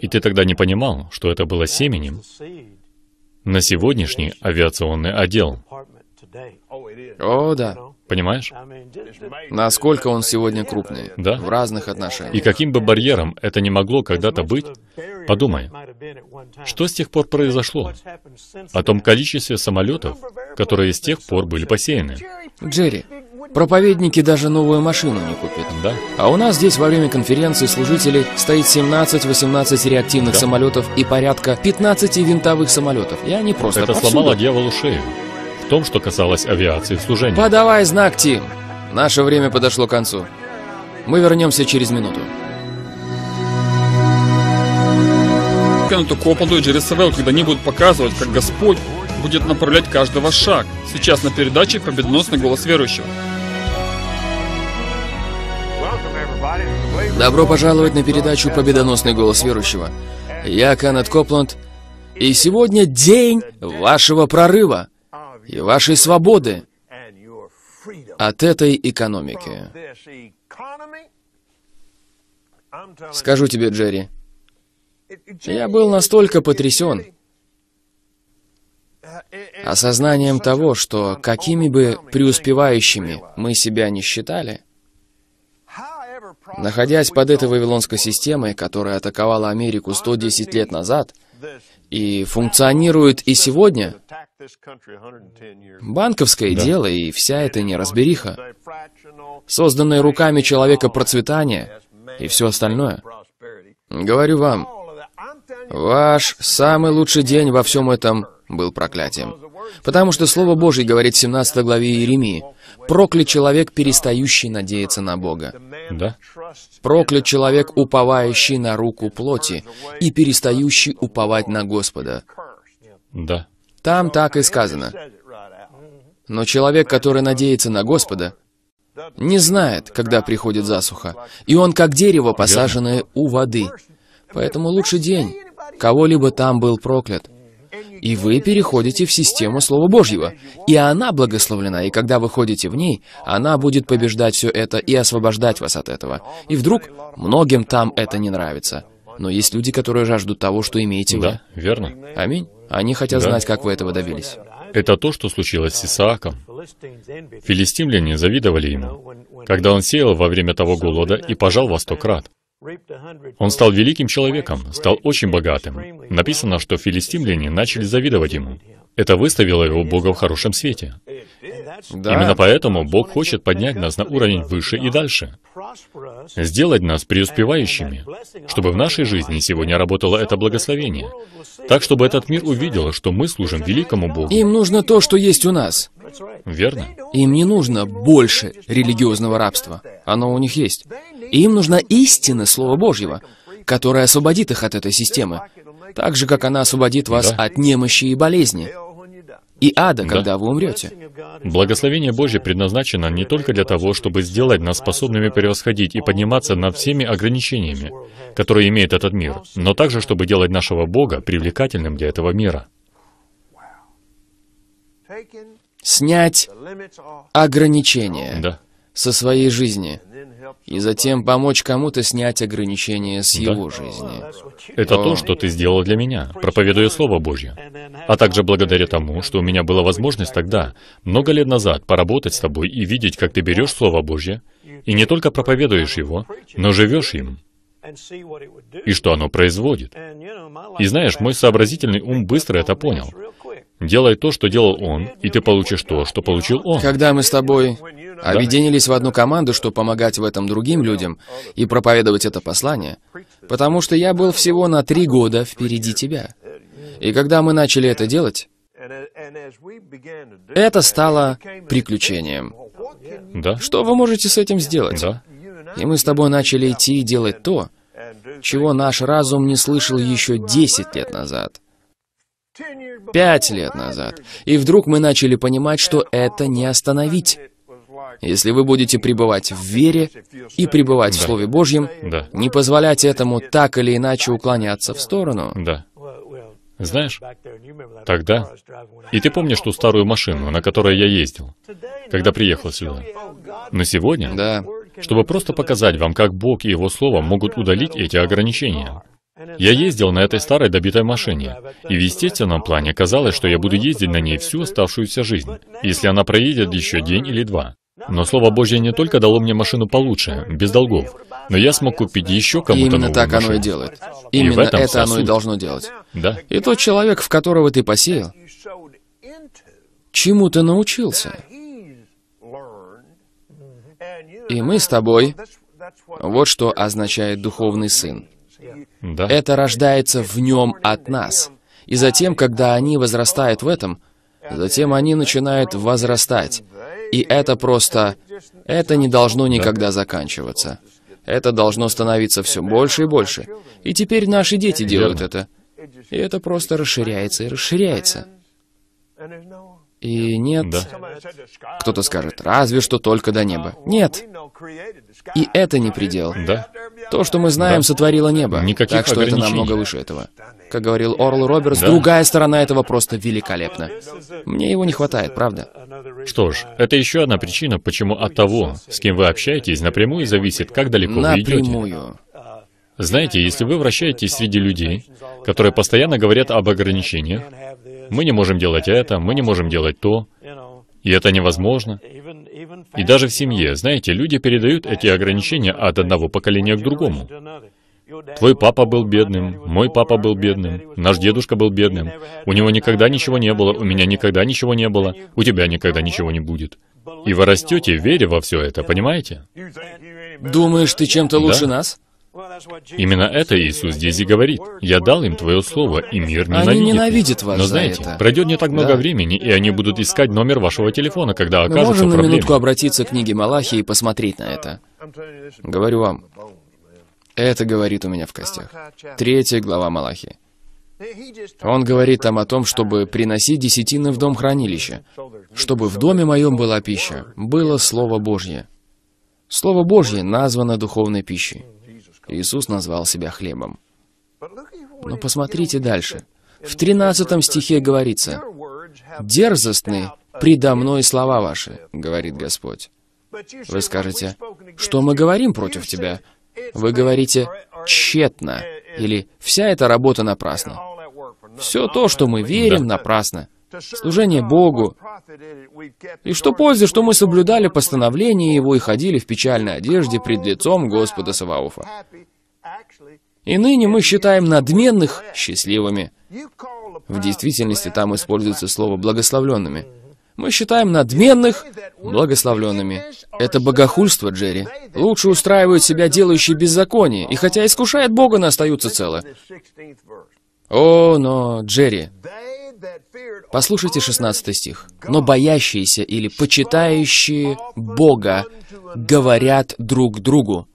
И ты тогда не понимал, что это было семенем на сегодняшний авиационный отдел. О, да. Понимаешь? Насколько он сегодня крупный. Да. В разных отношениях. И каким бы барьером это не могло когда-то быть, подумай, что с тех пор произошло? О том количестве самолетов, которые с тех пор были посеяны. Джерри, Проповедники даже новую машину не купят. Да. А у нас здесь во время конференции служителей стоит 17-18 реактивных да. самолетов и порядка 15 винтовых самолетов. И они просто Это повсюду. сломало дьяволу шею. В том, что касалось авиации в служении. Подавай знак, Тим. Наше время подошло к концу. Мы вернемся через минуту. Такую проповедь РСВЛ, когда они будут показывать, как Господь будет направлять каждого шаг. Сейчас на передаче «Победоносный голос верующего». Добро пожаловать на передачу «Победоносный голос верующего». Я Канат Копланд, и сегодня день вашего прорыва и вашей свободы от этой экономики. Скажу тебе, Джерри, я был настолько потрясен осознанием того, что какими бы преуспевающими мы себя не считали, Находясь под этой вавилонской системой, которая атаковала Америку 110 лет назад и функционирует и сегодня, банковское да. дело и вся эта неразбериха, созданное руками человека процветания и все остальное. Говорю вам, ваш самый лучший день во всем этом был проклятием. Потому что Слово Божье говорит в 17 главе Иеремии, Проклят человек, перестающий надеяться на Бога. Да. Проклят человек, уповающий на руку плоти и перестающий уповать на Господа. Да. Там так и сказано. Но человек, который надеется на Господа, не знает, когда приходит засуха, и он как дерево, посаженное у воды. Поэтому лучший день. Кого-либо там был проклят и вы переходите в систему Слова Божьего, и она благословлена, и когда вы ходите в ней, она будет побеждать все это и освобождать вас от этого. И вдруг многим там это не нравится. Но есть люди, которые жаждут того, что имеете вы. Да, верно. Аминь. Они хотят да. знать, как вы этого добились. Это то, что случилось с Исааком. Филистимляне завидовали ему, когда он сеял во время того голода и пожал во сто крат. Он стал великим человеком, стал очень богатым. Написано, что филистимляне начали завидовать ему. Это выставило его Бога в хорошем свете. Да. Именно поэтому Бог хочет поднять нас на уровень выше и дальше. Сделать нас преуспевающими, чтобы в нашей жизни сегодня работало это благословение. Так, чтобы этот мир увидел, что мы служим великому Богу. Им нужно то, что есть у нас. Верно. Им не нужно больше религиозного рабства. Оно у них есть. им нужна истина Слова Божьего, которая освободит их от этой системы. Так же, как она освободит вас да. от немощи и болезни и ада, да. когда вы умрете. Благословение Божье предназначено не только для того, чтобы сделать нас способными превосходить и подниматься над всеми ограничениями, которые имеет этот мир, но также, чтобы делать нашего Бога привлекательным для этого мира. Снять ограничения да. со своей жизни – и затем помочь кому-то снять ограничения с да. его жизни. Это то... то, что ты сделал для меня, проповедуя Слово Божье. А также благодаря тому, что у меня была возможность тогда, много лет назад, поработать с тобой и видеть, как ты берешь Слово Божье, и не только проповедуешь его, но живешь им, и что оно производит. И знаешь, мой сообразительный ум быстро это понял. Делай то, что делал он, и ты получишь то, что получил он. Когда мы с тобой да. объединились в одну команду, чтобы помогать в этом другим людям и проповедовать это послание, потому что я был всего на три года впереди тебя. И когда мы начали это делать, это стало приключением. Да. Что вы можете с этим сделать? Да. И мы с тобой начали идти и делать то, чего наш разум не слышал еще 10 лет назад. Пять лет назад. И вдруг мы начали понимать, что это не остановить. Если вы будете пребывать в вере и пребывать да. в Слове Божьем, да. не позволять этому так или иначе уклоняться в сторону. Да. Знаешь, тогда... И ты помнишь ту старую машину, на которой я ездил, когда приехал сюда? Но сегодня, да. чтобы просто показать вам, как Бог и Его Слово могут удалить эти ограничения. Я ездил на этой старой добитой машине, и в естественном плане казалось, что я буду ездить на ней всю оставшуюся жизнь, если она проедет еще день или два. Но Слово Божье не только дало мне машину получше, без долгов, но я смог купить еще кому-то новую машину. Именно так машину. оно и делает. Именно и в этом это сосуд. оно и должно делать. Да. И тот человек, в которого ты посеял, чему ты научился. И мы с тобой... Вот что означает «духовный сын». Да. Это рождается в нем от нас. И затем, когда они возрастают в этом, затем они начинают возрастать. И это просто... Это не должно никогда заканчиваться. Это должно становиться все больше и больше. И теперь наши дети делают Верно. это. И это просто расширяется и расширяется. И нет... Да. Кто-то скажет, разве что только до неба. Нет. И это не предел. Да. То, что мы знаем, да. сотворило небо. Никаких так что это намного выше этого. Как говорил Орл Робертс, да. другая сторона этого просто великолепна. Мне его не хватает, правда? Что ж, это еще одна причина, почему от того, с кем вы общаетесь, напрямую зависит, как далеко напрямую. вы идете. Напрямую. Знаете, если вы вращаетесь среди людей, которые постоянно говорят об ограничениях, мы не можем делать это, мы не можем делать то. И это невозможно. И даже в семье, знаете, люди передают эти ограничения от одного поколения к другому. Твой папа был бедным, мой папа был бедным, наш дедушка был бедным. У него никогда ничего не было, у меня никогда ничего не было, у тебя никогда ничего не будет. И вы растете, веря во все это, понимаете? Думаешь, ты чем-то лучше да? нас? Именно это Иисус здесь и говорит. «Я дал им Твое Слово, и мир ненавидит». Они ненавидят вас Но знаете, это. пройдет не так много да. времени, и они будут искать номер вашего телефона, когда окажутся Мы можем в проблеме. на минутку обратиться к книге Малахии и посмотреть на это. Говорю вам, это говорит у меня в костях. Третья глава Малахии. Он говорит там о том, чтобы приносить десятины в дом хранилища, чтобы в доме моем была пища, было Слово Божье. Слово Божье названо духовной пищей. Иисус назвал себя хлебом. Но посмотрите дальше. В 13 стихе говорится, «Дерзостны предо мной слова ваши», — говорит Господь. Вы скажете, «Что мы говорим против тебя?» Вы говорите «тщетно» или «вся эта работа напрасна». Все то, что мы верим, напрасно служение Богу. И что пользы, что мы соблюдали постановление Его и ходили в печальной одежде пред лицом Господа Саваофа. И ныне мы считаем надменных счастливыми. В действительности там используется слово «благословленными». Мы считаем надменных благословленными. Это богохульство, Джерри. Лучше устраивают себя делающие беззаконие, и хотя искушает Бога, но остаются целы. О, но, Джерри, Послушайте 16 стих. «Но боящиеся или почитающие Бога говорят друг другу».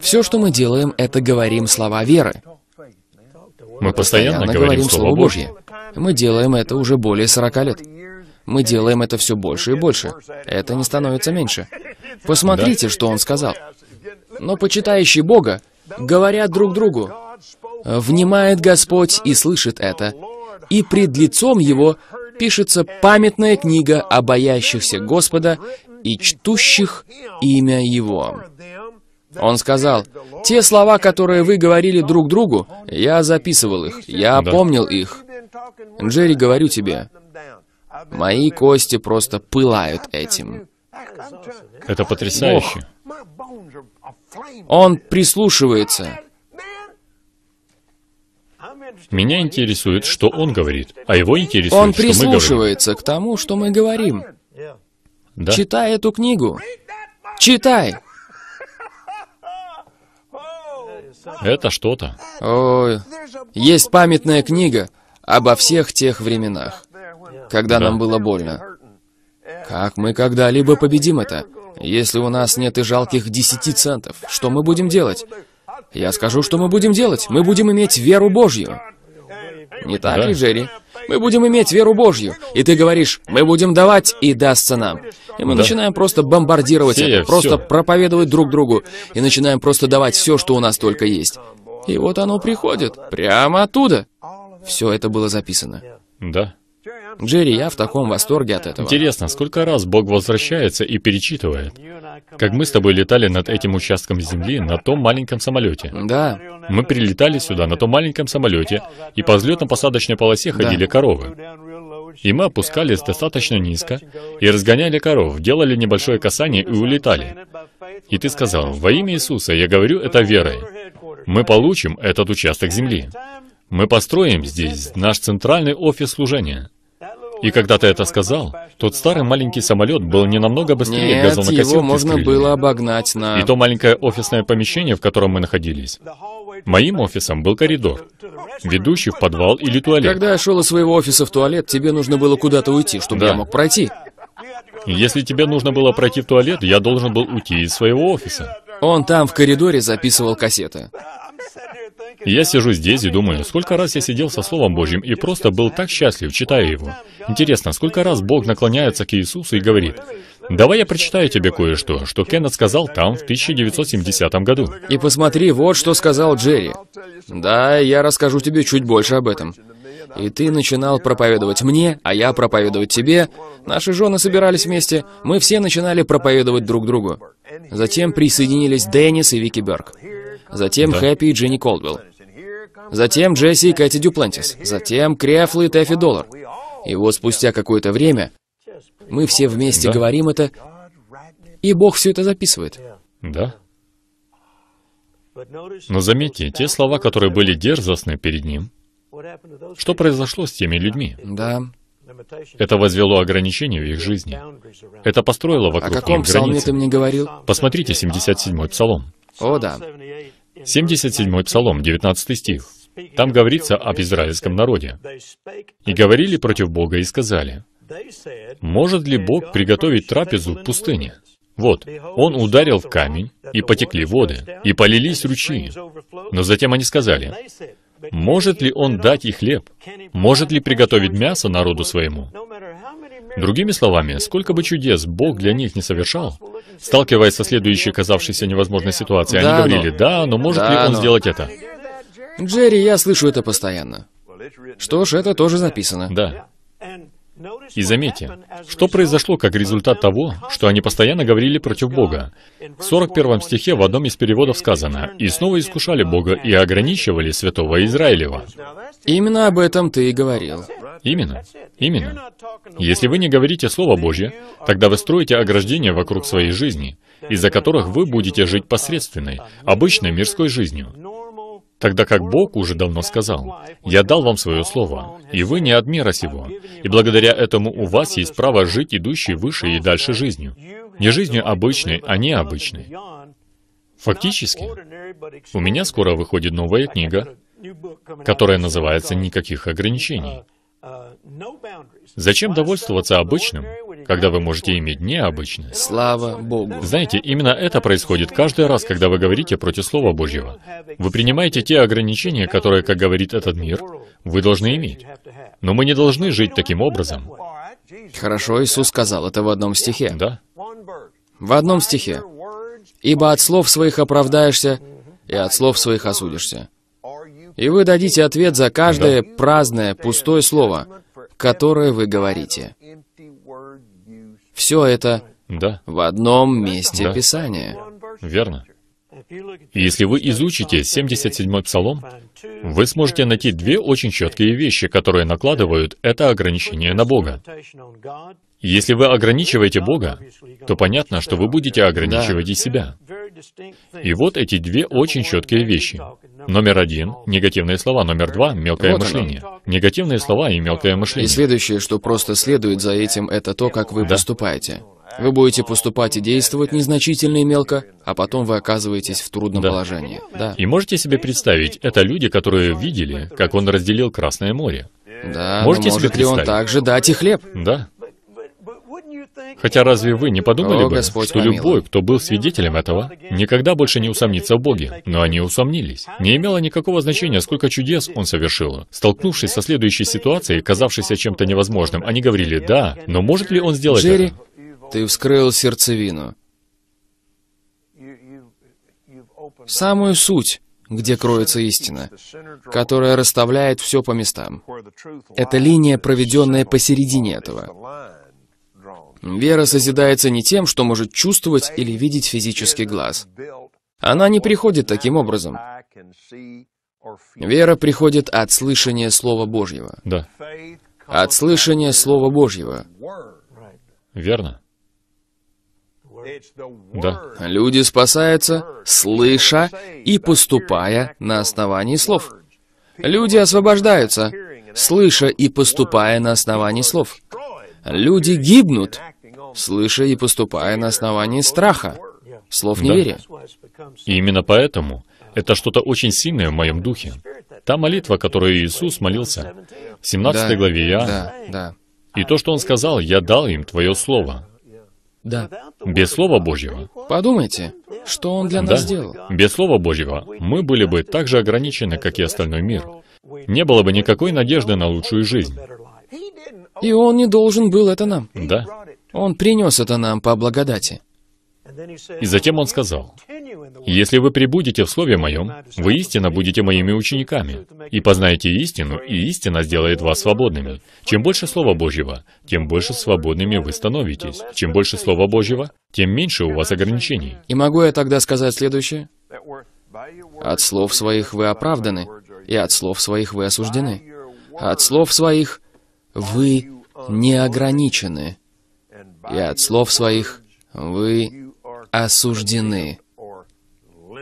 Все, что мы делаем, это говорим слова веры. Мы постоянно, постоянно говорим, говорим Слово Божье. Мы делаем это уже более 40 лет. Мы делаем это все больше и больше. Это не становится меньше. Посмотрите, да. что он сказал. «Но почитающие Бога говорят друг другу, «Внимает Господь и слышит это, и пред лицом его пишется памятная книга о боящихся Господа и чтущих имя Его». Он сказал, «Те слова, которые вы говорили друг другу, я записывал их, я да. помнил их. Джерри, говорю тебе, мои кости просто пылают этим». Это потрясающе. Бог. Он прислушивается. Меня интересует, что он говорит, а его интересует, он что мы говорим. Он прислушивается к тому, что мы говорим. Да. Читай эту книгу. Читай! Это что-то. О, есть памятная книга обо всех тех временах, когда да. нам было больно. Как мы когда-либо победим это? Если у нас нет и жалких десяти центов, что мы будем делать? Я скажу, что мы будем делать. Мы будем иметь веру Божью. Не так да. ли, Джерри? Мы будем иметь веру Божью. И ты говоришь, мы будем давать, и дастся нам. И мы да. начинаем просто бомбардировать все, это, просто проповедовать друг другу. И начинаем просто давать все, что у нас только есть. И вот оно приходит. Прямо оттуда. Все это было записано. Да. Джерри, я в таком восторге от этого. Интересно, сколько раз Бог возвращается и перечитывает? Как мы с тобой летали над этим участком земли на том маленьком самолете. Да. Мы прилетали сюда на том маленьком самолете, и по взлетно-посадочной полосе ходили да. коровы. И мы опускались достаточно низко и разгоняли коров, делали небольшое касание и улетали. И ты сказал, во имя Иисуса, я говорю это верой, мы получим этот участок земли. Мы построим здесь наш центральный офис служения. И когда ты это сказал, тот старый маленький самолет был не намного быстрее Нет, газонокосилки его можно было обогнать на... И то маленькое офисное помещение, в котором мы находились. Моим офисом был коридор, ведущий в подвал или туалет. Когда я шел из своего офиса в туалет, тебе нужно было куда-то уйти, чтобы да. я мог пройти. Если тебе нужно было пройти в туалет, я должен был уйти из своего офиса. Он там в коридоре записывал кассеты. Я сижу здесь и думаю, сколько раз я сидел со Словом Божьим и просто был так счастлив, читая его. Интересно, сколько раз Бог наклоняется к Иисусу и говорит, «Давай я прочитаю тебе кое-что, что Кеннет сказал там в 1970 году». И посмотри, вот что сказал Джерри. Да, я расскажу тебе чуть больше об этом. И ты начинал проповедовать мне, а я проповедовать тебе. Наши жены собирались вместе, мы все начинали проповедовать друг другу. Затем присоединились Деннис и Вики Берг. Затем да. Хэппи и Дженни Колдвелл. Затем Джесси и Кэти Дюплантис. Затем Крефл и Тэффи Доллар. И вот спустя какое-то время мы все вместе да. говорим это, и Бог все это записывает. Да. Но заметьте, те слова, которые были дерзостны перед ним, что произошло с теми людьми? Да. Это возвело ограничения в их жизни. Это построило вокруг них границы. О каком псалме ты мне говорил? Посмотрите 77-й псалом. О, да. 77 Псалом, 19 стих. Там говорится об израильском народе. «И говорили против Бога и сказали, «Может ли Бог приготовить трапезу в пустыне?» Вот, он ударил в камень, и потекли воды, и полились ручьи. Но затем они сказали, «Может ли он дать и хлеб? Может ли приготовить мясо народу своему?» Другими словами, сколько бы чудес Бог для них не совершал, сталкиваясь со следующей казавшейся невозможной ситуацией, да, они говорили, но... да, но может да, ли он но... сделать это? Джерри, я слышу это постоянно. Что ж, это тоже записано. Да. И заметьте, что произошло как результат того, что они постоянно говорили против Бога. В 41 стихе в одном из переводов сказано, «И снова искушали Бога и ограничивали святого Израилева». Именно об этом ты и говорил. Именно. Именно. Если вы не говорите Слово Божье, тогда вы строите ограждение вокруг своей жизни, из-за которых вы будете жить посредственной, обычной мирской жизнью. Тогда как Бог уже давно сказал, «Я дал вам свое слово, и вы не от мира сего, и благодаря этому у вас есть право жить идущей выше и дальше жизнью. Не жизнью обычной, а необычной». Фактически, у меня скоро выходит новая книга, которая называется «Никаких ограничений». Э, Зачем довольствоваться обычным, когда вы можете иметь необычное? Слава Богу. Знаете, именно это происходит каждый раз, когда вы говорите против Слова Божьего. Вы принимаете те ограничения, которые, как говорит этот мир, вы должны иметь. Но мы не должны жить таким образом. Хорошо, Иисус сказал это в одном стихе. Да. В одном стихе. «Ибо от слов своих оправдаешься, и от слов своих осудишься» и вы дадите ответ за каждое да. праздное, пустое слово, которое вы говорите. Все это да. в одном месте да. Писания. Верно. Если вы изучите 77-й псалом, вы сможете найти две очень четкие вещи, которые накладывают это ограничение на Бога. Если вы ограничиваете Бога, то понятно, что вы будете ограничивать и себя. И вот эти две очень четкие вещи. Номер один — негативные слова. Номер два — мелкое вот мышление. Оно. Негативные слова и мелкое мышление. И следующее, что просто следует за этим, это то, как вы да. поступаете. Вы будете поступать и действовать незначительно и мелко, а потом вы оказываетесь в трудном да. положении. Да. И можете себе представить, это люди, которые видели, как он разделил Красное море. Да, можете но может себе ли он также дать и хлеб? Да. Хотя разве вы не подумали О, бы, Господь что помилуй. любой, кто был свидетелем этого, никогда больше не усомнится в Боге? Но они усомнились. Не имело никакого значения, сколько чудес он совершил. Столкнувшись со следующей ситуацией, казавшейся чем-то невозможным, они говорили «да», но может ли он сделать Джерри, это? ты вскрыл сердцевину. Самую суть где кроется истина, которая расставляет все по местам. Это линия, проведенная посередине этого. Вера созидается не тем, что может чувствовать или видеть физический глаз. Она не приходит таким образом. Вера приходит от слышания Слова Божьего. Да. От слышания Слова Божьего. Верно. Да. Люди спасаются, слыша и поступая на основании слов. Люди освобождаются, слыша и поступая на основании слов. Люди гибнут, слыша и поступая на основании страха, слов неверия. Да. И именно поэтому это что-то очень сильное в моем духе. Та молитва, которую Иисус молился в 17 да, главе Я, да, да. и то, что Он сказал, «Я дал им Твое Слово». Да. Без Слова Божьего. Подумайте, что Он для нас да. сделал. Без Слова Божьего мы были бы так же ограничены, как и остальной мир. Не было бы никакой надежды на лучшую жизнь. И Он не должен был это нам. Да. Он принес это нам по благодати. И затем он сказал, «Если вы прибудете в Слове Моем, вы истинно будете моими учениками, и познаете истину, и истина сделает вас свободными. Чем больше Слова Божьего, тем больше свободными вы становитесь. Чем больше Слова Божьего, тем меньше у вас ограничений». И могу я тогда сказать следующее? От слов своих вы оправданы, и от слов своих вы осуждены. От слов своих вы не ограничены и от слов своих вы осуждены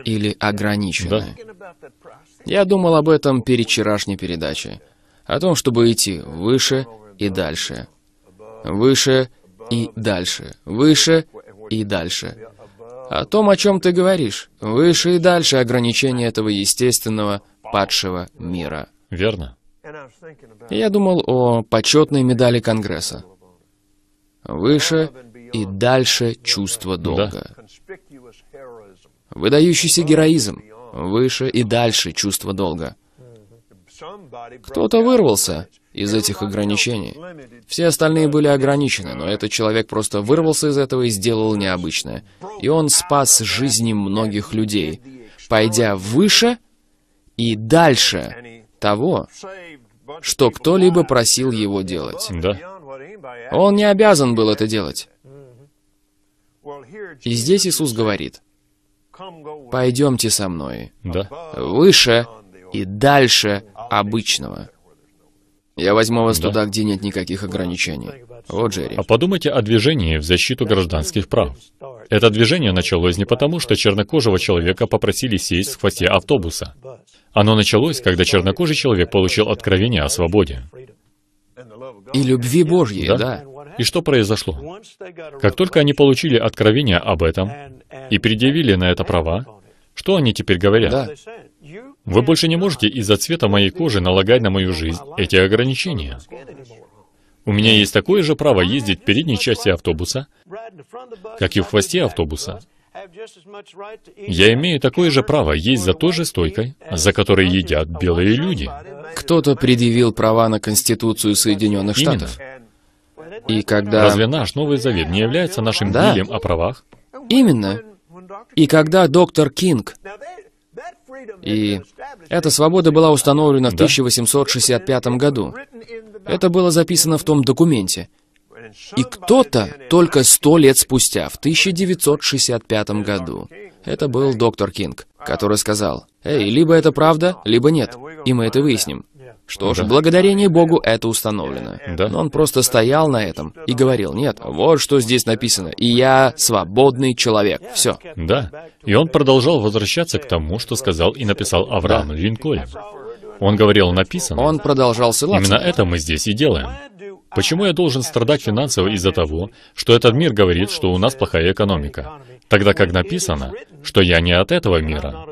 или ограничены. Да. Я думал об этом перед вчерашней передачей, о том, чтобы идти выше и дальше, выше и дальше, выше и дальше. О том, о чем ты говоришь, выше и дальше ограничения этого естественного падшего мира. Верно. Я думал о почетной медали Конгресса. Выше и дальше чувство долга. Выдающийся героизм. Выше и дальше чувство долга. Кто-то вырвался из этих ограничений. Все остальные были ограничены, но этот человек просто вырвался из этого и сделал необычное. И он спас жизни многих людей, пойдя выше и дальше того, что кто-либо просил его делать. Да. Он не обязан был это делать. И здесь Иисус говорит, «Пойдемте со мной». Да. Выше и дальше обычного. Я возьму вас да. туда, где нет никаких ограничений. Вот, Джерри. А подумайте о движении в защиту гражданских прав. Это движение началось не потому, что чернокожего человека попросили сесть в хвосте автобуса. Оно началось, когда чернокожий человек получил откровение о свободе и любви Божьей, да? да. И что произошло? Как только они получили откровение об этом и предъявили на это права, что они теперь говорят? Да. Вы больше не можете из-за цвета моей кожи налагать на мою жизнь эти ограничения. У меня есть такое же право ездить в передней части автобуса, как и в хвосте автобуса. Я имею такое же право есть за той же стойкой, за которой едят белые люди. Кто-то предъявил права на Конституцию Соединенных Штатов. И когда... Разве наш Новый Завет не является нашим да. билем о правах? Именно. И когда доктор Кинг... И эта свобода была установлена в да. 1865 году. Это было записано в том документе. И кто-то только сто лет спустя, в 1965 году, это был доктор Кинг, который сказал, «Эй, либо это правда, либо нет, и мы это выясним». Что же, благодарение Богу это установлено. Да. Но он просто стоял на этом и говорил, нет, вот что здесь написано, и я свободный человек. Все. Да. И он продолжал возвращаться к тому, что сказал и написал Авраам да. Линкольн. Он говорил, написано. Он продолжал ссылаться. Именно это мы здесь и делаем. Почему я должен страдать финансово из-за того, что этот мир говорит, что у нас плохая экономика, тогда как написано, что я не от этого мира?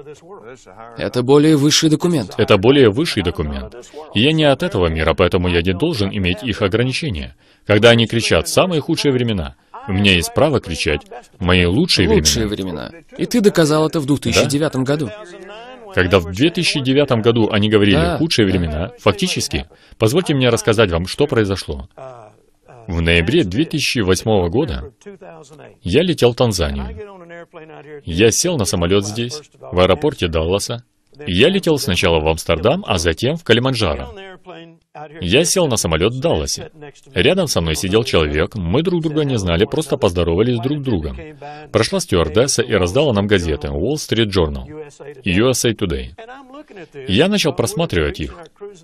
Это более высший документ. Это более высший документ. я не от этого мира, поэтому я не должен иметь их ограничения. Когда они кричат «самые худшие времена», у меня есть право кричать «мои лучшие, лучшие времена». Лучшие времена. И ты доказал это в 2009 да? году. Когда в 2009 году они говорили да, «худшие времена», фактически, позвольте мне рассказать вам, что произошло. В ноябре 2008 года я летел в Танзанию. Я сел на самолет здесь, в аэропорте Далласа. Я летел сначала в Амстердам, а затем в Калиманджаро. Я сел на самолет в Далласе. Рядом со мной сидел человек, мы друг друга не знали, просто поздоровались друг с другом. Прошла стюардесса и раздала нам газеты Wall Street Journal и USA Today. Я начал просматривать их,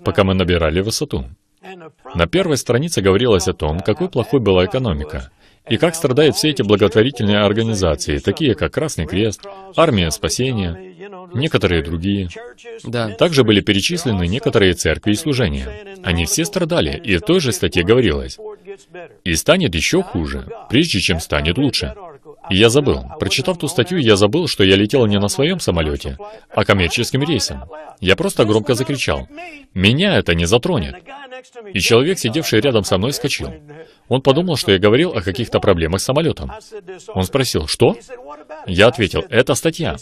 пока мы набирали высоту. На первой странице говорилось о том, какой плохой была экономика, и как страдают все эти благотворительные организации, такие как Красный Крест, Армия Спасения, некоторые другие. Да. Также были перечислены некоторые церкви и служения. Они все страдали, и в той же статье говорилось, «И станет еще хуже, прежде чем станет лучше». Я забыл. Прочитав ту статью, я забыл, что я летел не на своем самолете, а коммерческим рейсом. Я просто громко закричал. «Меня это не затронет!» И человек, сидевший рядом со мной, скочил. Он подумал, что я говорил о каких-то проблемах с самолетом. Он спросил, что? Я ответил, это статья.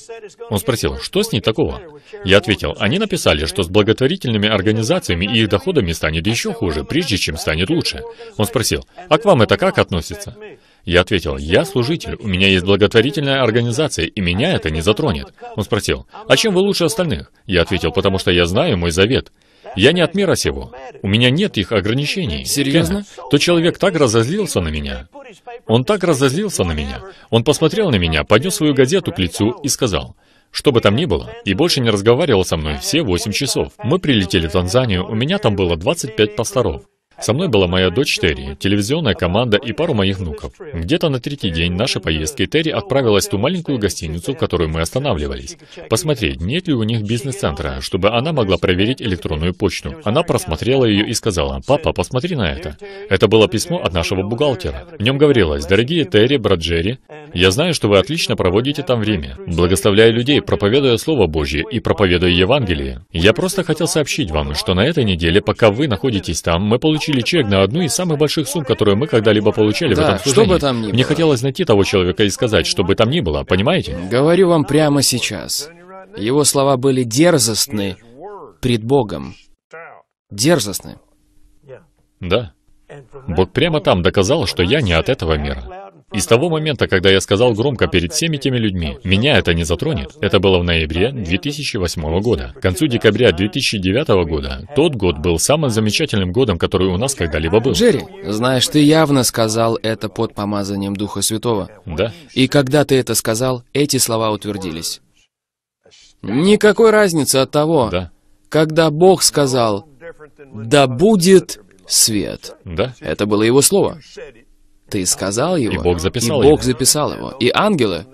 Он спросил, что с ней такого? Я ответил, они написали, что с благотворительными организациями и их доходами станет еще хуже, прежде чем станет лучше. Он спросил, а к вам это как относится? Я ответил, я служитель, у меня есть благотворительная организация, и меня это не затронет. Он спросил, а чем вы лучше остальных? Я ответил, потому что я знаю мой завет. Я не от мира сего. У меня нет их ограничений. Серьезно? То человек так разозлился на меня. Он так разозлился на меня. Он посмотрел на меня, поднес свою газету к лицу и сказал, что бы там ни было, и больше не разговаривал со мной все 8 часов. Мы прилетели в Танзанию, у меня там было 25 пасторов. Со мной была моя дочь Терри, телевизионная команда и пару моих внуков. Где-то на третий день нашей поездки Терри отправилась в ту маленькую гостиницу, в которой мы останавливались, посмотреть, нет ли у них бизнес-центра, чтобы она могла проверить электронную почту. Она просмотрела ее и сказала, «Папа, посмотри на это». Это было письмо от нашего бухгалтера. В нем говорилось, «Дорогие Терри, брат Джерри, я знаю, что вы отлично проводите там время, благословляя людей, проповедуя Слово Божье и проповедуя Евангелие. Я просто хотел сообщить вам, что на этой неделе, пока вы находитесь там, мы получили получили чек на одну из самых больших сумм, которую мы когда-либо получали да, в этом служении. что бы там ни было. Мне хотелось найти того человека и сказать, что бы там ни было, понимаете? Говорю вам прямо сейчас. Его слова были дерзостны пред Богом. Дерзостны. Да. Бог прямо там доказал, что я не от этого мира. И с того момента, когда я сказал громко перед всеми теми людьми, меня это не затронет. Это было в ноябре 2008 года. К концу декабря 2009 года тот год был самым замечательным годом, который у нас когда-либо был. Джерри, знаешь, ты явно сказал это под помазанием Духа Святого. Да. И когда ты это сказал, эти слова утвердились. Никакой разницы от того, да. когда Бог сказал, «Да будет свет». Да. Это было его слово. Ты сказал его, и Бог записал, и Бог его. записал его. И ангелы...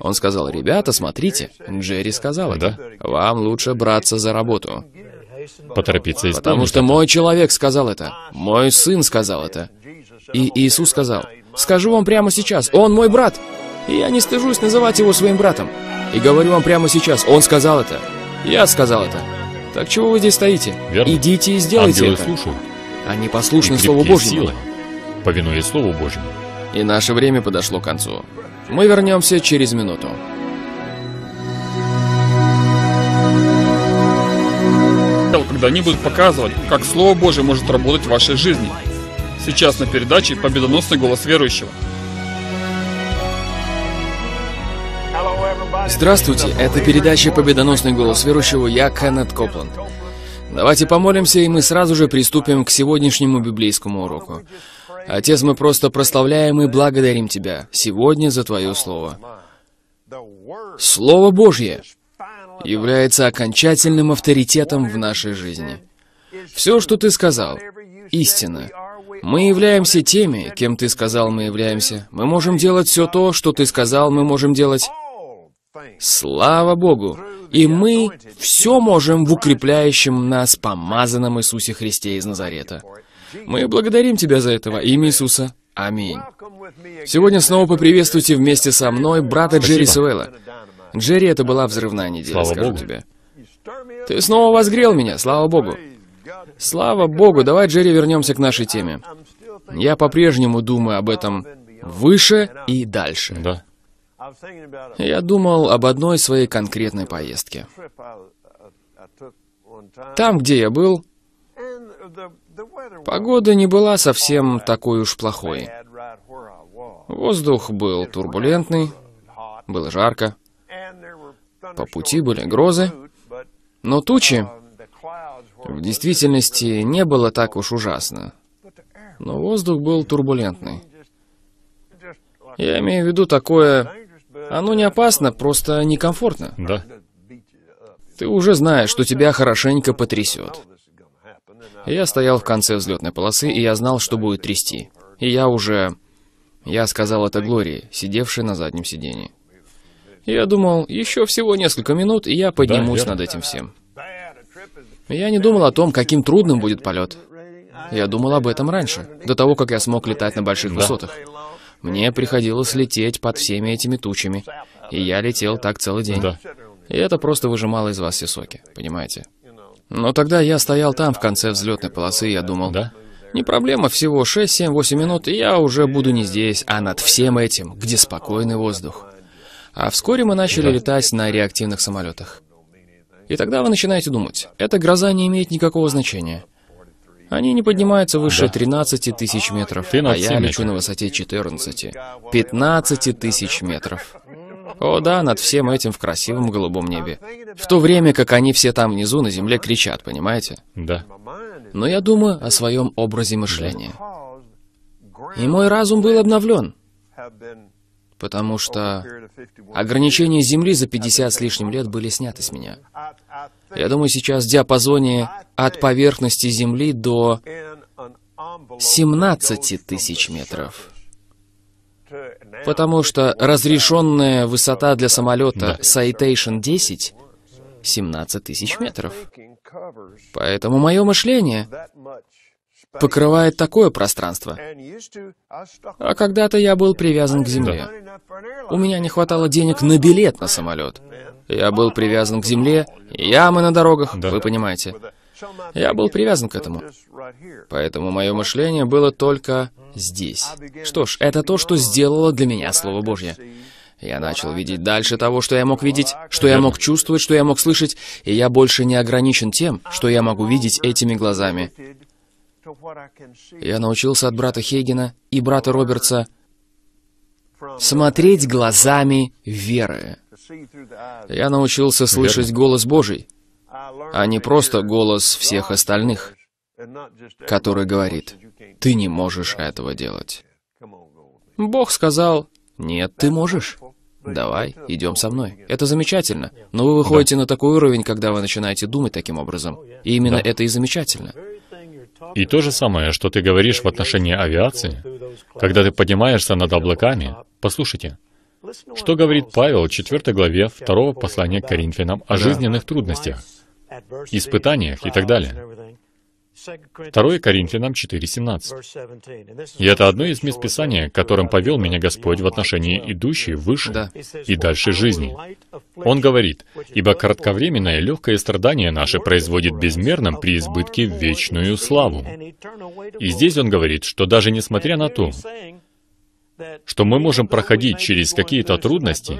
Он сказал, ребята, смотрите, Джерри сказал это. Вам лучше браться за работу. Поторопиться исполнить. Потому что это. мой человек сказал это. Мой сын сказал это. И Иисус сказал, скажу вам прямо сейчас, он мой брат. И я не стыжусь называть его своим братом. И говорю вам прямо сейчас, он сказал это. Я сказал это. Так чего вы здесь стоите? Верно. Идите и сделайте Ангелы это. Слушают. Они послушны Слову Божьему. Силы повинуясь Слову Божьему. И наше время подошло к концу. Мы вернемся через минуту. Когда они будут показывать, как Слово Божье может работать в вашей жизни. Сейчас на передаче «Победоносный голос верующего». Здравствуйте, это передача «Победоносный голос верующего», я Кеннет Копланд. Давайте помолимся, и мы сразу же приступим к сегодняшнему библейскому уроку. Отец, мы просто прославляем и благодарим Тебя сегодня за Твое Слово. Слово Божье является окончательным авторитетом в нашей жизни. Все, что Ты сказал, истина. Мы являемся теми, кем Ты сказал мы являемся. Мы можем делать все то, что Ты сказал мы можем делать. Слава Богу! И мы все можем в укрепляющем нас помазанном Иисусе Христе из Назарета. Мы благодарим Тебя за этого во имя Иисуса. Аминь. Сегодня снова поприветствуйте вместе со мной брата Спасибо. Джерри Суэлла. Джерри, это была взрывная неделя, слава скажу Богу. тебе. Ты снова возгрел меня, слава Богу. Слава Богу, давай, Джерри, вернемся к нашей теме. Я по-прежнему думаю об этом выше и дальше. Да. Я думал об одной своей конкретной поездке. Там, где я был, Погода не была совсем такой уж плохой. Воздух был турбулентный, было жарко. По пути были грозы, но тучи в действительности не было так уж ужасно. Но воздух был турбулентный. Я имею в виду такое... Оно не опасно, просто некомфортно. Да. Ты уже знаешь, что тебя хорошенько потрясет. Я стоял в конце взлетной полосы, и я знал, что будет трясти. И я уже... Я сказал это Глории, сидевшей на заднем сидении. Я думал, еще всего несколько минут, и я поднимусь да, над этим всем. Я не думал о том, каким трудным будет полет. Я думал об этом раньше, до того, как я смог летать на больших да. высотах. Мне приходилось лететь под всеми этими тучами, и я летел так целый день. Да. И это просто выжимало из вас все соки, понимаете? Но тогда я стоял там, в конце взлетной полосы, и я думал... Да? Не проблема, всего 6-7-8 минут, и я уже буду не здесь, а над всем этим, где спокойный воздух. А вскоре мы начали да. летать на реактивных самолетах. И тогда вы начинаете думать, эта гроза не имеет никакого значения. Они не поднимаются выше да. 13 тысяч метров, а я лечу на высоте 14. 15 тысяч метров. О да, над всем этим в красивом голубом небе. В то время, как они все там внизу на земле кричат, понимаете? Да. Но я думаю о своем образе мышления. И мой разум был обновлен, потому что ограничения Земли за 50 с лишним лет были сняты с меня. Я думаю, сейчас в диапазоне от поверхности Земли до 17 тысяч метров. Потому что разрешенная высота для самолета да. Citation 10 — 17 тысяч метров. Поэтому мое мышление покрывает такое пространство. А когда-то я был привязан к земле. У меня не хватало денег на билет на самолет. Я был привязан к земле, ямы на дорогах, да. вы понимаете. Я был привязан к этому. Поэтому мое мышление было только здесь. Что ж, это то, что сделало для меня Слово Божье. Я начал видеть дальше того, что я мог видеть, что я мог чувствовать, что я мог слышать, и я больше не ограничен тем, что я могу видеть этими глазами. Я научился от брата Хейгена и брата Робертса смотреть глазами веры. Я научился слышать голос Божий а не просто голос всех остальных, который говорит, «Ты не можешь этого делать». Бог сказал, «Нет, ты можешь». «Давай, идем со мной». Это замечательно, но вы выходите да. на такой уровень, когда вы начинаете думать таким образом. И именно да. это и замечательно. И то же самое, что ты говоришь в отношении авиации, когда ты поднимаешься над облаками, послушайте, что говорит Павел в 4 главе 2 послания к Коринфянам о жизненных трудностях? испытаниях и так далее. 2 Коринфянам 4.17. И это одно из мест Писания, которым повел меня Господь в отношении идущей выше да. и дальше жизни. Он говорит, «Ибо кратковременное легкое страдание наше производит безмерным при избытке вечную славу». И здесь он говорит, что даже несмотря на то, что мы можем проходить через какие-то трудности,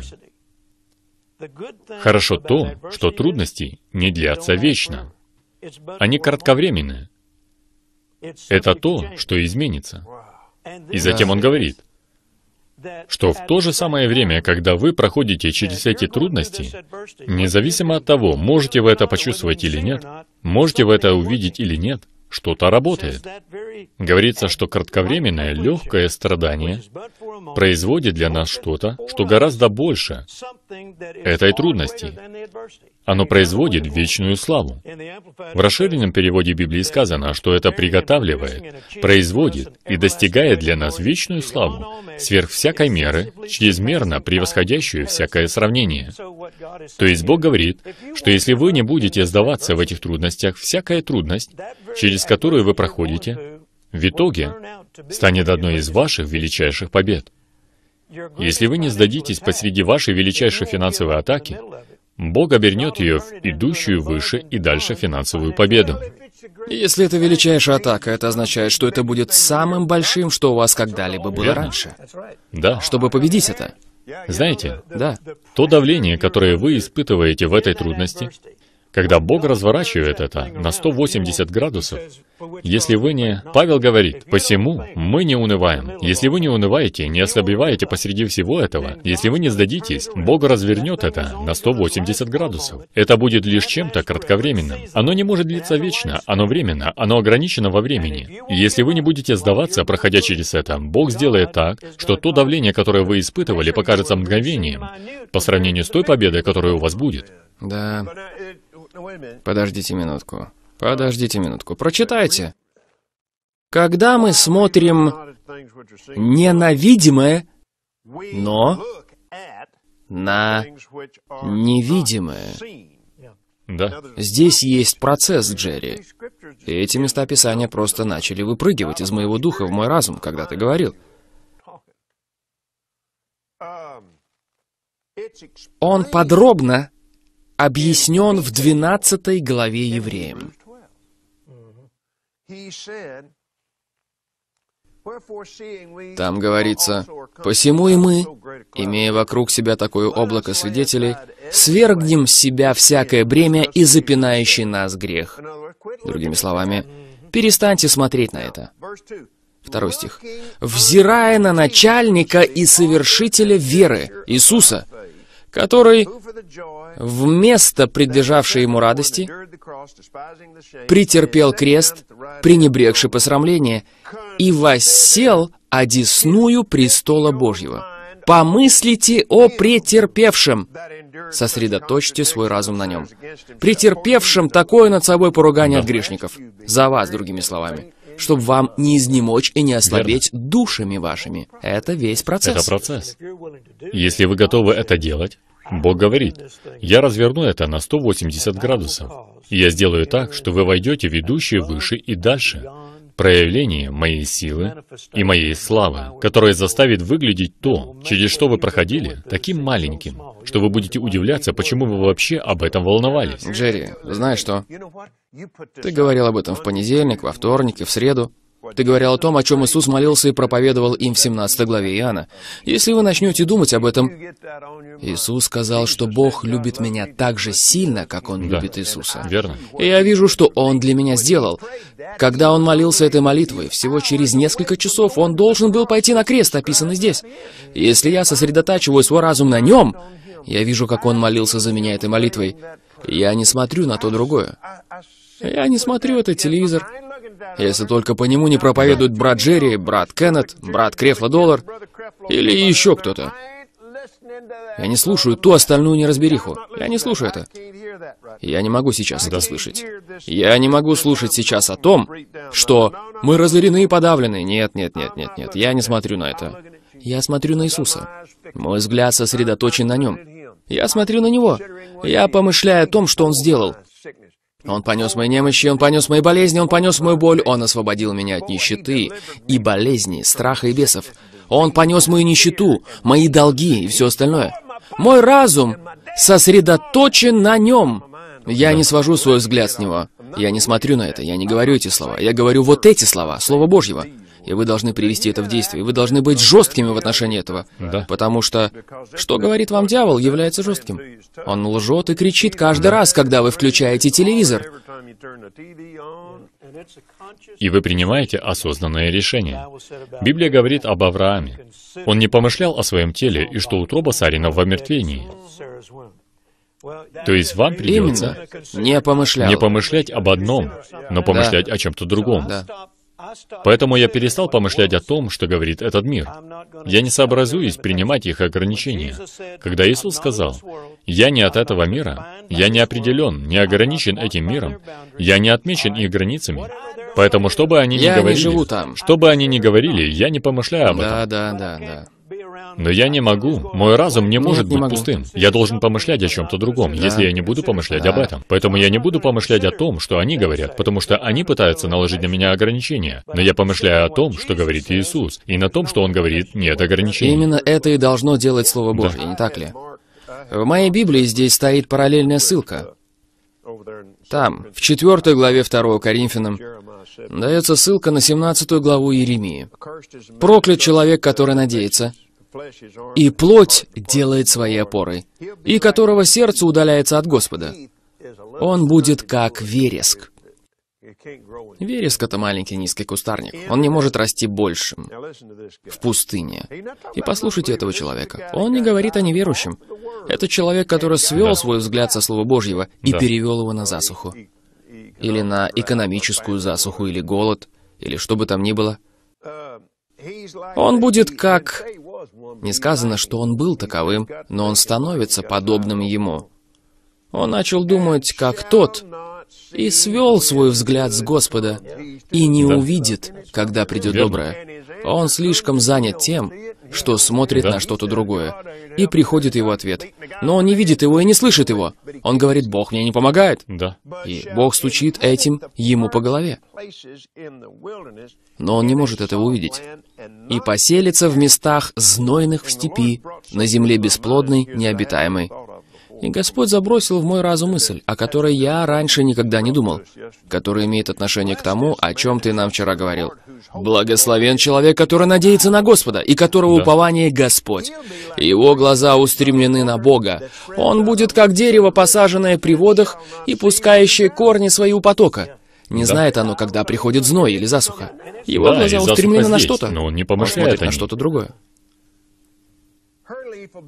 Хорошо то, что трудности не длятся вечно. Они кратковременны. Это то, что изменится. И затем он говорит, что в то же самое время, когда вы проходите через эти трудности, независимо от того, можете вы это почувствовать или нет, можете вы это увидеть или нет, что-то работает. Говорится, что кратковременное легкое страдание производит для нас что-то, что гораздо больше, этой трудности. Оно производит вечную славу. В расширенном переводе Библии сказано, что это приготавливает, производит и достигает для нас вечную славу, сверх всякой меры, чрезмерно превосходящую всякое сравнение. То есть Бог говорит, что если вы не будете сдаваться в этих трудностях, всякая трудность, через которую вы проходите, в итоге станет одной из ваших величайших побед. Если вы не сдадитесь посреди вашей величайшей финансовой атаки, Бог обернет ее в идущую выше и дальше финансовую победу. Если это величайшая атака, это означает, что это будет самым большим, что у вас когда-либо было Верно. раньше. Да. Чтобы победить это. Знаете, да. то давление, которое вы испытываете в этой трудности, когда Бог разворачивает это на 180 градусов, если вы не... Павел говорит, «Посему мы не унываем». Если вы не унываете, не ослабеваете посреди всего этого, если вы не сдадитесь, Бог развернет это на 180 градусов. Это будет лишь чем-то кратковременным. Оно не может длиться вечно, оно временно, оно ограничено во времени. если вы не будете сдаваться, проходя через это, Бог сделает так, что то давление, которое вы испытывали, покажется мгновением по сравнению с той победой, которая у вас будет. Да. Подождите минутку. Подождите минутку. Прочитайте. Когда мы смотрим ненавидимое, но на невидимое. Да. Здесь есть процесс, Джерри. И эти места Писания просто начали выпрыгивать из моего духа в мой разум, когда ты говорил. Он подробно объяснен в 12 главе евреям. Там говорится, «Посему и мы, имея вокруг себя такое облако свидетелей, свергнем с себя всякое бремя и запинающий нас грех». Другими словами, перестаньте смотреть на это. Второй стих. «Взирая на начальника и совершителя веры, Иисуса, который вместо предлежавшей ему радости претерпел крест, пренебрегший посрамление, и воссел одесную престола Божьего. Помыслите о претерпевшем. Сосредоточьте свой разум на нем. Претерпевшем такое над собой поругание да. от грешников. За вас, другими словами. Чтобы вам не изнемочь и не ослабеть Верно. душами вашими. Это весь процесс. Это процесс. Если вы готовы это делать, Бог говорит, я разверну это на 180 градусов. я сделаю так, что вы войдете ведущие выше и дальше проявление моей силы и моей славы, которое заставит выглядеть то, через что вы проходили, таким маленьким, что вы будете удивляться, почему вы вообще об этом волновались. Джерри, знаешь что? Ты говорил об этом в понедельник, во вторник и в среду. Ты говорил о том, о чем Иисус молился и проповедовал им в 17 главе Иоанна. Если вы начнете думать об этом... Иисус сказал, что Бог любит меня так же сильно, как Он да. любит Иисуса. Верно. И я вижу, что Он для меня сделал. Когда Он молился этой молитвой, всего через несколько часов Он должен был пойти на крест, описанный здесь. Если я сосредотачиваю свой разум на Нем, я вижу, как Он молился за меня этой молитвой. Я не смотрю на то другое. Я не смотрю этот телевизор. Если только по нему не проповедуют брат Джерри, брат Кеннет, брат Крефла Доллар или еще кто-то. Я не слушаю ту остальную неразбериху. Я не слушаю это. Я не могу сейчас это слышать. Я не могу слушать сейчас о том, что мы разорены и подавлены. Нет, нет, нет, нет, нет. Я не смотрю на это. Я смотрю на Иисуса. Мой взгляд сосредоточен на Нем. Я смотрю на Него. Я помышляю о том, что Он сделал. Он понес мои немощи, он понес мои болезни, он понес мою боль, он освободил меня от нищеты и болезней, страха и бесов. Он понес мою нищету, мои долги и все остальное. Мой разум сосредоточен на нем. Я не свожу свой взгляд с него. Я не смотрю на это, я не говорю эти слова. Я говорю вот эти слова, Слово Божьего и вы должны привести это в действие. Вы должны быть жесткими в отношении этого. Да. Потому что, что говорит вам дьявол, является жестким. Он лжет и кричит каждый да. раз, когда вы включаете телевизор. И вы принимаете осознанное решение. Библия говорит об Аврааме. Он не помышлял о своем теле и что утроба Сарина в омертвении. То есть вам придется... Именно. Не помышлять. Не помышлять об одном, но помышлять да. о чем-то другом. Да. Поэтому я перестал помышлять о том, что говорит этот мир. Я не сообразуюсь принимать их ограничения. Когда Иисус сказал, «Я не от этого мира, я не определен, не ограничен этим миром, я не отмечен их границами, поэтому что бы они ни я говорили, не живу там. что бы они ни говорили, я не помышляю об да, этом». Да, да, да, да. Но я не могу. Мой разум не может быть пустым. Я должен помышлять о чем-то другом, если я не буду помышлять об этом. Поэтому я не буду помышлять о том, что они говорят, потому что они пытаются наложить на меня ограничения. Но я помышляю о том, что говорит Иисус, и на том, что Он говорит, нет ограничений. Именно это и должно делать Слово Божье, да. не так ли? В моей Библии здесь стоит параллельная ссылка. Там, в 4 главе 2 Коринфянам, дается ссылка на 17 главу Иеремии. «Проклят человек, который надеется, и плоть делает своей опорой, и которого сердце удаляется от Господа. Он будет как вереск. Вереск — это маленький низкий кустарник. Он не может расти большим в пустыне. И послушайте этого человека. Он не говорит о неверующем. Это человек, который свел свой взгляд со Слова Божьего и да. перевел его на засуху. Или на экономическую засуху, или голод, или что бы там ни было. Он будет как не сказано, что он был таковым, но он становится подобным ему. Он начал думать, как тот, и свел свой взгляд с Господа, и не да. увидит, когда придет Верно. доброе. Он слишком занят тем, что смотрит да. на что-то другое, и приходит его ответ. Но он не видит его и не слышит его. Он говорит, «Бог мне не помогает». Да. И Бог стучит этим ему по голове. Но он не может этого увидеть. «И поселится в местах знойных в степи, на земле бесплодной, необитаемой, и Господь забросил в мой разум мысль, о которой я раньше никогда не думал, которая имеет отношение к тому, о чем ты нам вчера говорил. Благословен человек, который надеется на Господа, и которого да. упование Господь. Его глаза устремлены на Бога. Он будет как дерево, посаженное при водах и пускающее корни свои у потока. Не да. знает оно, когда приходит зной или засуха. Его да, глаза устремлены на что-то. Но он не помышляет. на что-то другое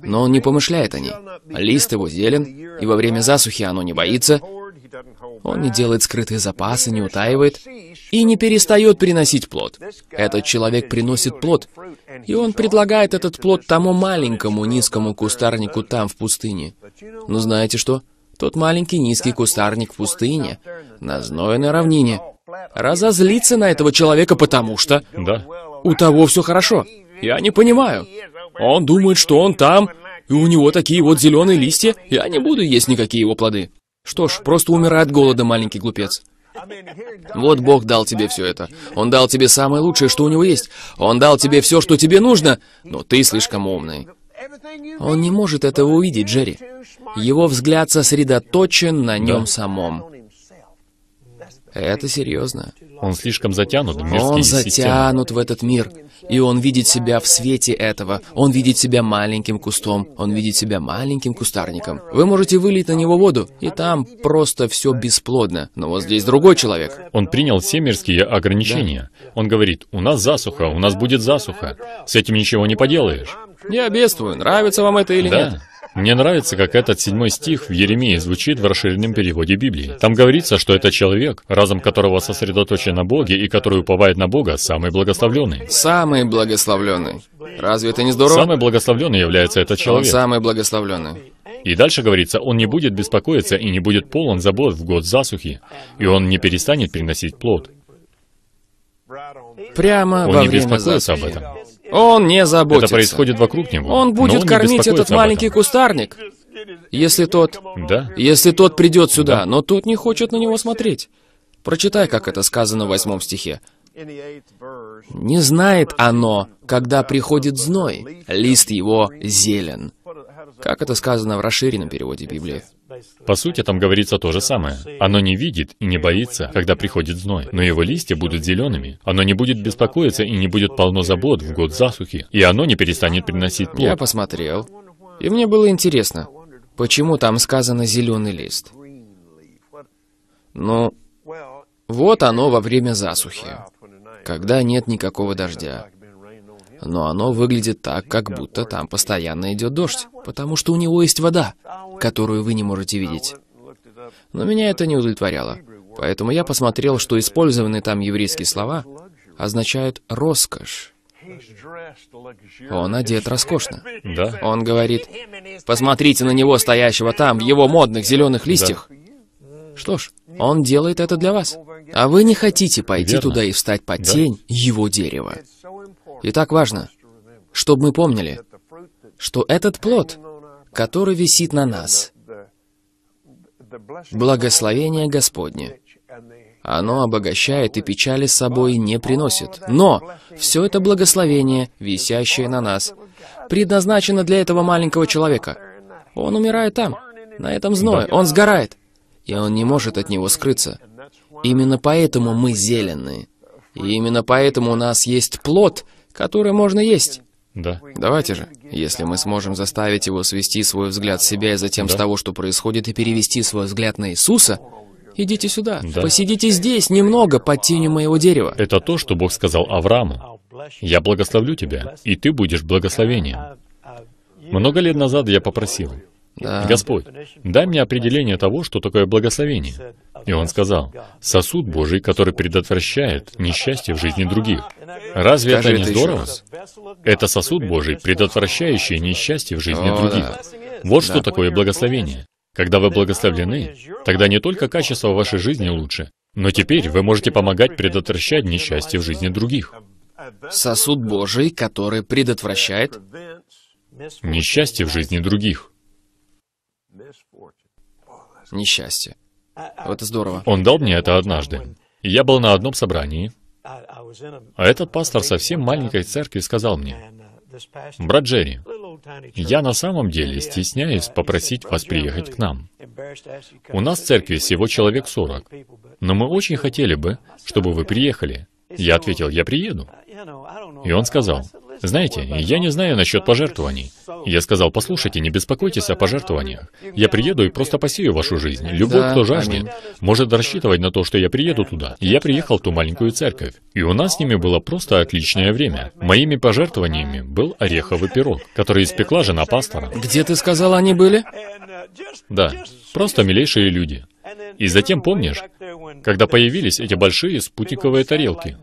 но он не помышляет о ней. Лист его зелен, и во время засухи оно не боится, он не делает скрытые запасы, не утаивает и не перестает приносить плод. Этот человек приносит плод, и он предлагает этот плод тому маленькому низкому кустарнику там, в пустыне. Но знаете что? Тот маленький низкий кустарник в пустыне, на знойной равнине, разозлится на этого человека, потому что... Да. У того все хорошо. Я не понимаю. Он думает, что он там, и у него такие вот зеленые листья. Я не буду есть никакие его плоды. Что ж, просто умирает от голода, маленький глупец. Вот Бог дал тебе все это. Он дал тебе самое лучшее, что у него есть. Он дал тебе все, что тебе нужно, но ты слишком умный. Он не может этого увидеть, Джерри. Его взгляд сосредоточен на нем да. самом. Это серьезно. Он слишком затянут в мирские Он затянут системы. в этот мир. И он видит себя в свете этого. Он видит себя маленьким кустом. Он видит себя маленьким кустарником. Вы можете вылить на него воду, и там просто все бесплодно. Но вот здесь другой человек. Он принял все мирские ограничения. Да. Он говорит, у нас засуха, у нас будет засуха. С этим ничего не поделаешь. Я бедствую, нравится вам это или да. нет. Мне нравится, как этот седьмой стих в Еремии звучит в расширенном переводе Библии. Там говорится, что это человек, разум которого сосредоточен на Боге и который уповает на Бога, самый благословленный. Самый благословленный. Разве это не здорово? Самый благословленный является этот человек. Он самый благословленный. И дальше говорится, он не будет беспокоиться и не будет полон забот в год засухи, и он не перестанет приносить плод. Прямо он во не время беспокоится засухи. об этом. Он не заботится. Это происходит вокруг него. Он будет он кормить этот маленький кустарник, если тот... Да. Если тот придет сюда, да. но тут не хочет на него смотреть. Прочитай, как это сказано в восьмом стихе. «Не знает оно, когда приходит зной, лист его зелен». Как это сказано в расширенном переводе Библии? По сути, там говорится то же самое. Оно не видит и не боится, когда приходит зной, но его листья будут зелеными. Оно не будет беспокоиться и не будет полно забот в год засухи, и оно не перестанет приносить плод. Я посмотрел, и мне было интересно, почему там сказано «зеленый лист». Ну, вот оно во время засухи, когда нет никакого дождя но оно выглядит так, как будто там постоянно идет дождь, потому что у него есть вода, которую вы не можете видеть. Но меня это не удовлетворяло, поэтому я посмотрел, что использованные там еврейские слова означают «роскошь». Он одет роскошно. Да. Он говорит, посмотрите на него, стоящего там, в его модных зеленых листьях. Да. Что ж, он делает это для вас. А вы не хотите пойти Верно. туда и встать под да. тень его дерева. И так важно, чтобы мы помнили, что этот плод, который висит на нас, благословение Господне, оно обогащает и печали с собой не приносит. Но все это благословение, висящее на нас, предназначено для этого маленького человека. Он умирает там, на этом зное, он сгорает, и он не может от него скрыться. Именно поэтому мы зеленые. И именно поэтому у нас есть плод, которое можно есть. Да. Давайте же, если мы сможем заставить его свести свой взгляд с себя и затем да. с того, что происходит, и перевести свой взгляд на Иисуса, идите сюда, да. посидите здесь немного под тенью моего дерева. Это то, что Бог сказал Аврааму. Я благословлю тебя, и ты будешь благословением. Много лет назад я попросил, да. Господь, дай мне определение того, что такое благословение. И он сказал, сосуд Божий, который предотвращает несчастье в жизни других. Разве Скажи это не это здорово? Это сосуд Божий, предотвращающий несчастье в жизни О, других. Да. Вот да. что такое благословение. Когда вы благословлены, тогда не только качество вашей жизни лучше, но теперь вы можете помогать предотвращать несчастье в жизни других. Сосуд Божий, который предотвращает несчастье в жизни других. Несчастье. Это здорово. Он дал мне это однажды. Я был на одном собрании, а этот пастор совсем маленькой церкви сказал мне, «Брат Джерри, я на самом деле стесняюсь попросить вас приехать к нам. У нас в церкви всего человек 40, но мы очень хотели бы, чтобы вы приехали». Я ответил, «Я приеду». И он сказал, знаете, я не знаю насчет пожертвований. Я сказал, послушайте, не беспокойтесь о пожертвованиях. Я приеду и просто посею вашу жизнь. Любой, кто жаждет, может рассчитывать на то, что я приеду туда. Я приехал в ту маленькую церковь, и у нас с ними было просто отличное время. Моими пожертвованиями был ореховый пирог, который испекла жена пастора. Где ты сказал, они были? Да, просто милейшие люди. И затем, помнишь, когда появились эти большие спутниковые тарелки?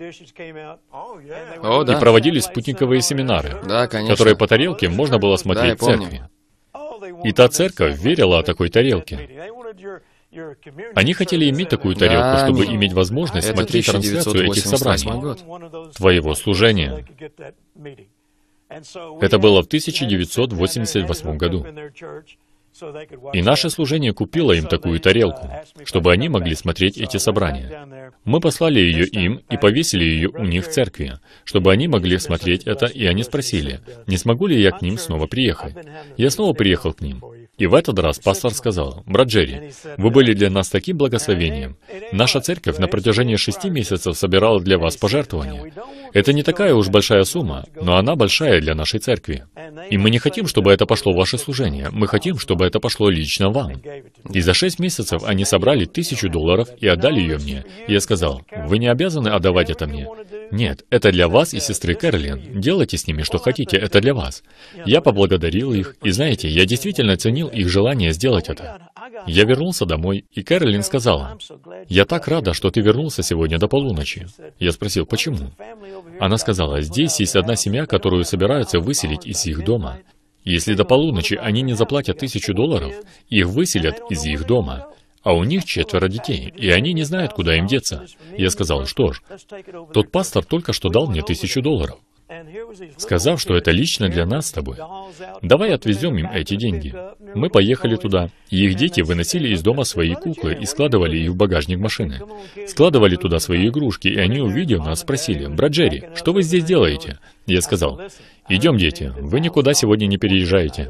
Oh, о, да. И проводились спутниковые семинары, да, которые по тарелке можно было смотреть да, в церкви. Oh, И та церковь верила о такой тарелке. Они хотели иметь такую тарелку, да, чтобы они... иметь возможность а Это смотреть трансляцию этих собраний, год. твоего служения. Это было в 1988 году. И наше служение купило им такую тарелку, чтобы они могли смотреть эти собрания. Мы послали ее им и повесили ее у них в церкви, чтобы они могли смотреть это, и они спросили, не смогу ли я к ним снова приехать. Я снова приехал к ним. И в этот раз пастор сказал, «Брат Джерри, вы были для нас таким благословением. Наша церковь на протяжении шести месяцев собирала для вас пожертвования. Это не такая уж большая сумма, но она большая для нашей церкви. И мы не хотим, чтобы это пошло в ваше служение. Мы хотим, чтобы это пошло лично вам. И за шесть месяцев они собрали тысячу долларов и отдали ее мне. И я сказал, вы не обязаны отдавать это мне. Нет, это для вас и сестры Кэролин. Делайте с ними, что хотите, это для вас. Я поблагодарил их, и знаете, я действительно ценил их желание сделать это. Я вернулся домой, и Кэролин сказала, «Я так рада, что ты вернулся сегодня до полуночи». Я спросил, «Почему?» Она сказала, здесь есть одна семья, которую собираются выселить из их дома. Если до полуночи они не заплатят тысячу долларов, их выселят из их дома. А у них четверо детей, и они не знают, куда им деться. Я сказал, что ж, тот пастор только что дал мне тысячу долларов сказав, что это лично для нас с тобой. Давай отвезем им эти деньги. Мы поехали туда, их дети выносили из дома свои куклы и складывали их в багажник машины. Складывали туда свои игрушки, и они, увидев нас, спросили, «Брат Джерри, что вы здесь делаете?» Я сказал, «Идем, дети, вы никуда сегодня не переезжаете.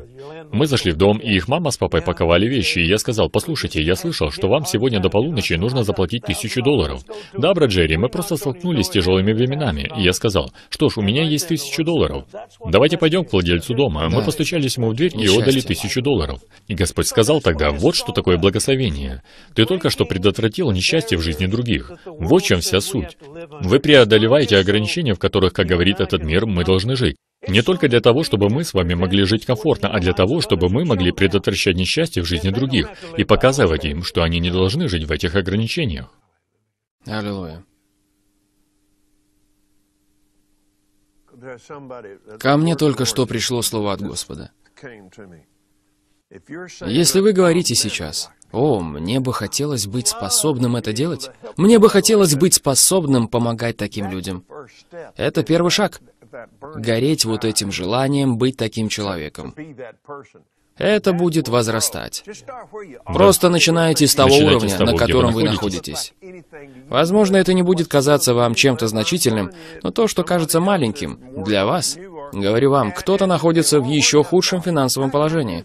Мы зашли в дом, и их мама с папой паковали вещи, и я сказал, послушайте, я слышал, что вам сегодня до полуночи нужно заплатить тысячу долларов. Да, брат Джерри, мы просто столкнулись с тяжелыми временами. И я сказал, что ж, у меня есть тысячу долларов. Давайте пойдем к владельцу дома. Мы постучались ему в дверь и отдали тысячу долларов. И Господь сказал тогда, вот что такое благословение. Ты только что предотвратил несчастье в жизни других. Вот чем вся суть. Вы преодолеваете ограничения, в которых, как говорит этот мир, мы должны жить. Не только для того, чтобы мы с вами могли жить комфортно, а для того, чтобы мы могли предотвращать несчастье в жизни других и показывать им, что они не должны жить в этих ограничениях. Аллилуйя. Ко мне только что пришло слово от Господа. Если вы говорите сейчас, «О, мне бы хотелось быть способным это делать», мне бы хотелось быть способным помогать таким людям. Это первый шаг гореть вот этим желанием быть таким человеком. Это будет возрастать. Да. Просто начинайте с того начинайте уровня, с того, на котором вы находитесь. Возможно, это не будет казаться вам чем-то значительным, но то, что кажется маленьким, для вас, говорю вам, кто-то находится в еще худшем финансовом положении.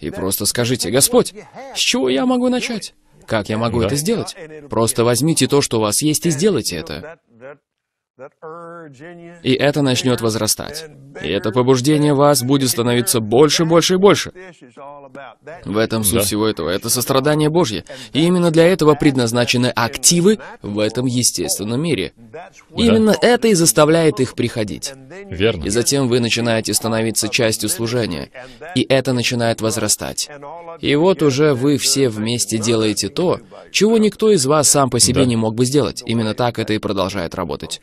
И просто скажите, «Господь, с чего я могу начать? Как я могу да. это сделать?» Просто возьмите то, что у вас есть, и сделайте это. И это начнет возрастать. И это побуждение вас будет становиться больше, больше и больше. В этом суть да. всего этого. Это сострадание Божье. И именно для этого предназначены активы в этом естественном мире. Именно это и заставляет их приходить. Верно. И затем вы начинаете становиться частью служения. И это начинает возрастать. И вот уже вы все вместе делаете то, чего никто из вас сам по себе да. не мог бы сделать. Именно так это и продолжает работать.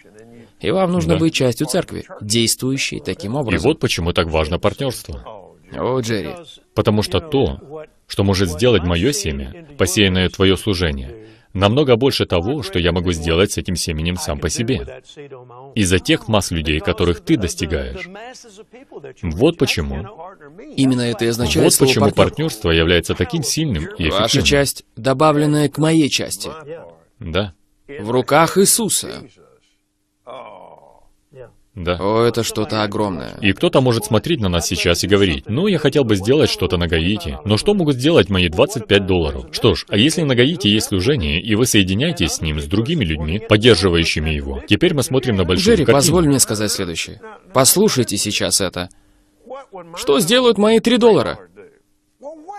И вам нужно да. быть частью церкви, действующей таким образом. И вот почему так важно партнерство. О, Джерри. Потому что то, что может сделать мое семя, посеянное твое служение, намного больше того, что я могу сделать с этим семенем сам по себе. Из-за тех масс людей, которых ты достигаешь. Вот почему. Именно это и означает Вот почему партнерство является таким сильным и эффективным. Ваша часть, добавленная к моей части. Да. В руках Иисуса. Да. О, это что-то огромное. И кто-то может смотреть на нас сейчас и говорить, ну, я хотел бы сделать что-то на Гаити, но что могут сделать мои 25 долларов? Что ж, а если на Гаити есть служение, и вы соединяетесь с ним, с другими людьми, поддерживающими его? Теперь мы смотрим на большую Джерри, картину. позволь мне сказать следующее. Послушайте сейчас это. Что сделают мои 3 доллара?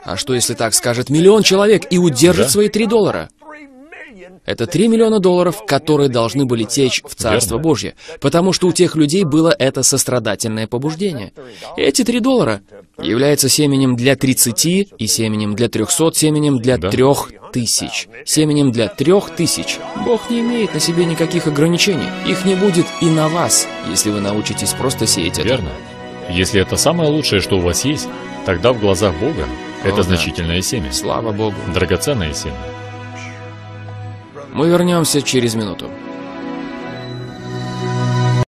А что, если так скажет миллион человек и удержит да. свои 3 доллара? Это 3 миллиона долларов, которые должны были течь в Царство Божье, потому что у тех людей было это сострадательное побуждение. эти 3 доллара являются семенем для 30 и семенем для 300, семенем для да. 3000, семенем для 3000. Бог не имеет на себе никаких ограничений. Их не будет и на вас, если вы научитесь просто сеять это. Верно. Если это самое лучшее, что у вас есть, тогда в глазах Бога это О, значительное да. семя. Слава Богу. Драгоценное семя. Мы вернемся через минуту.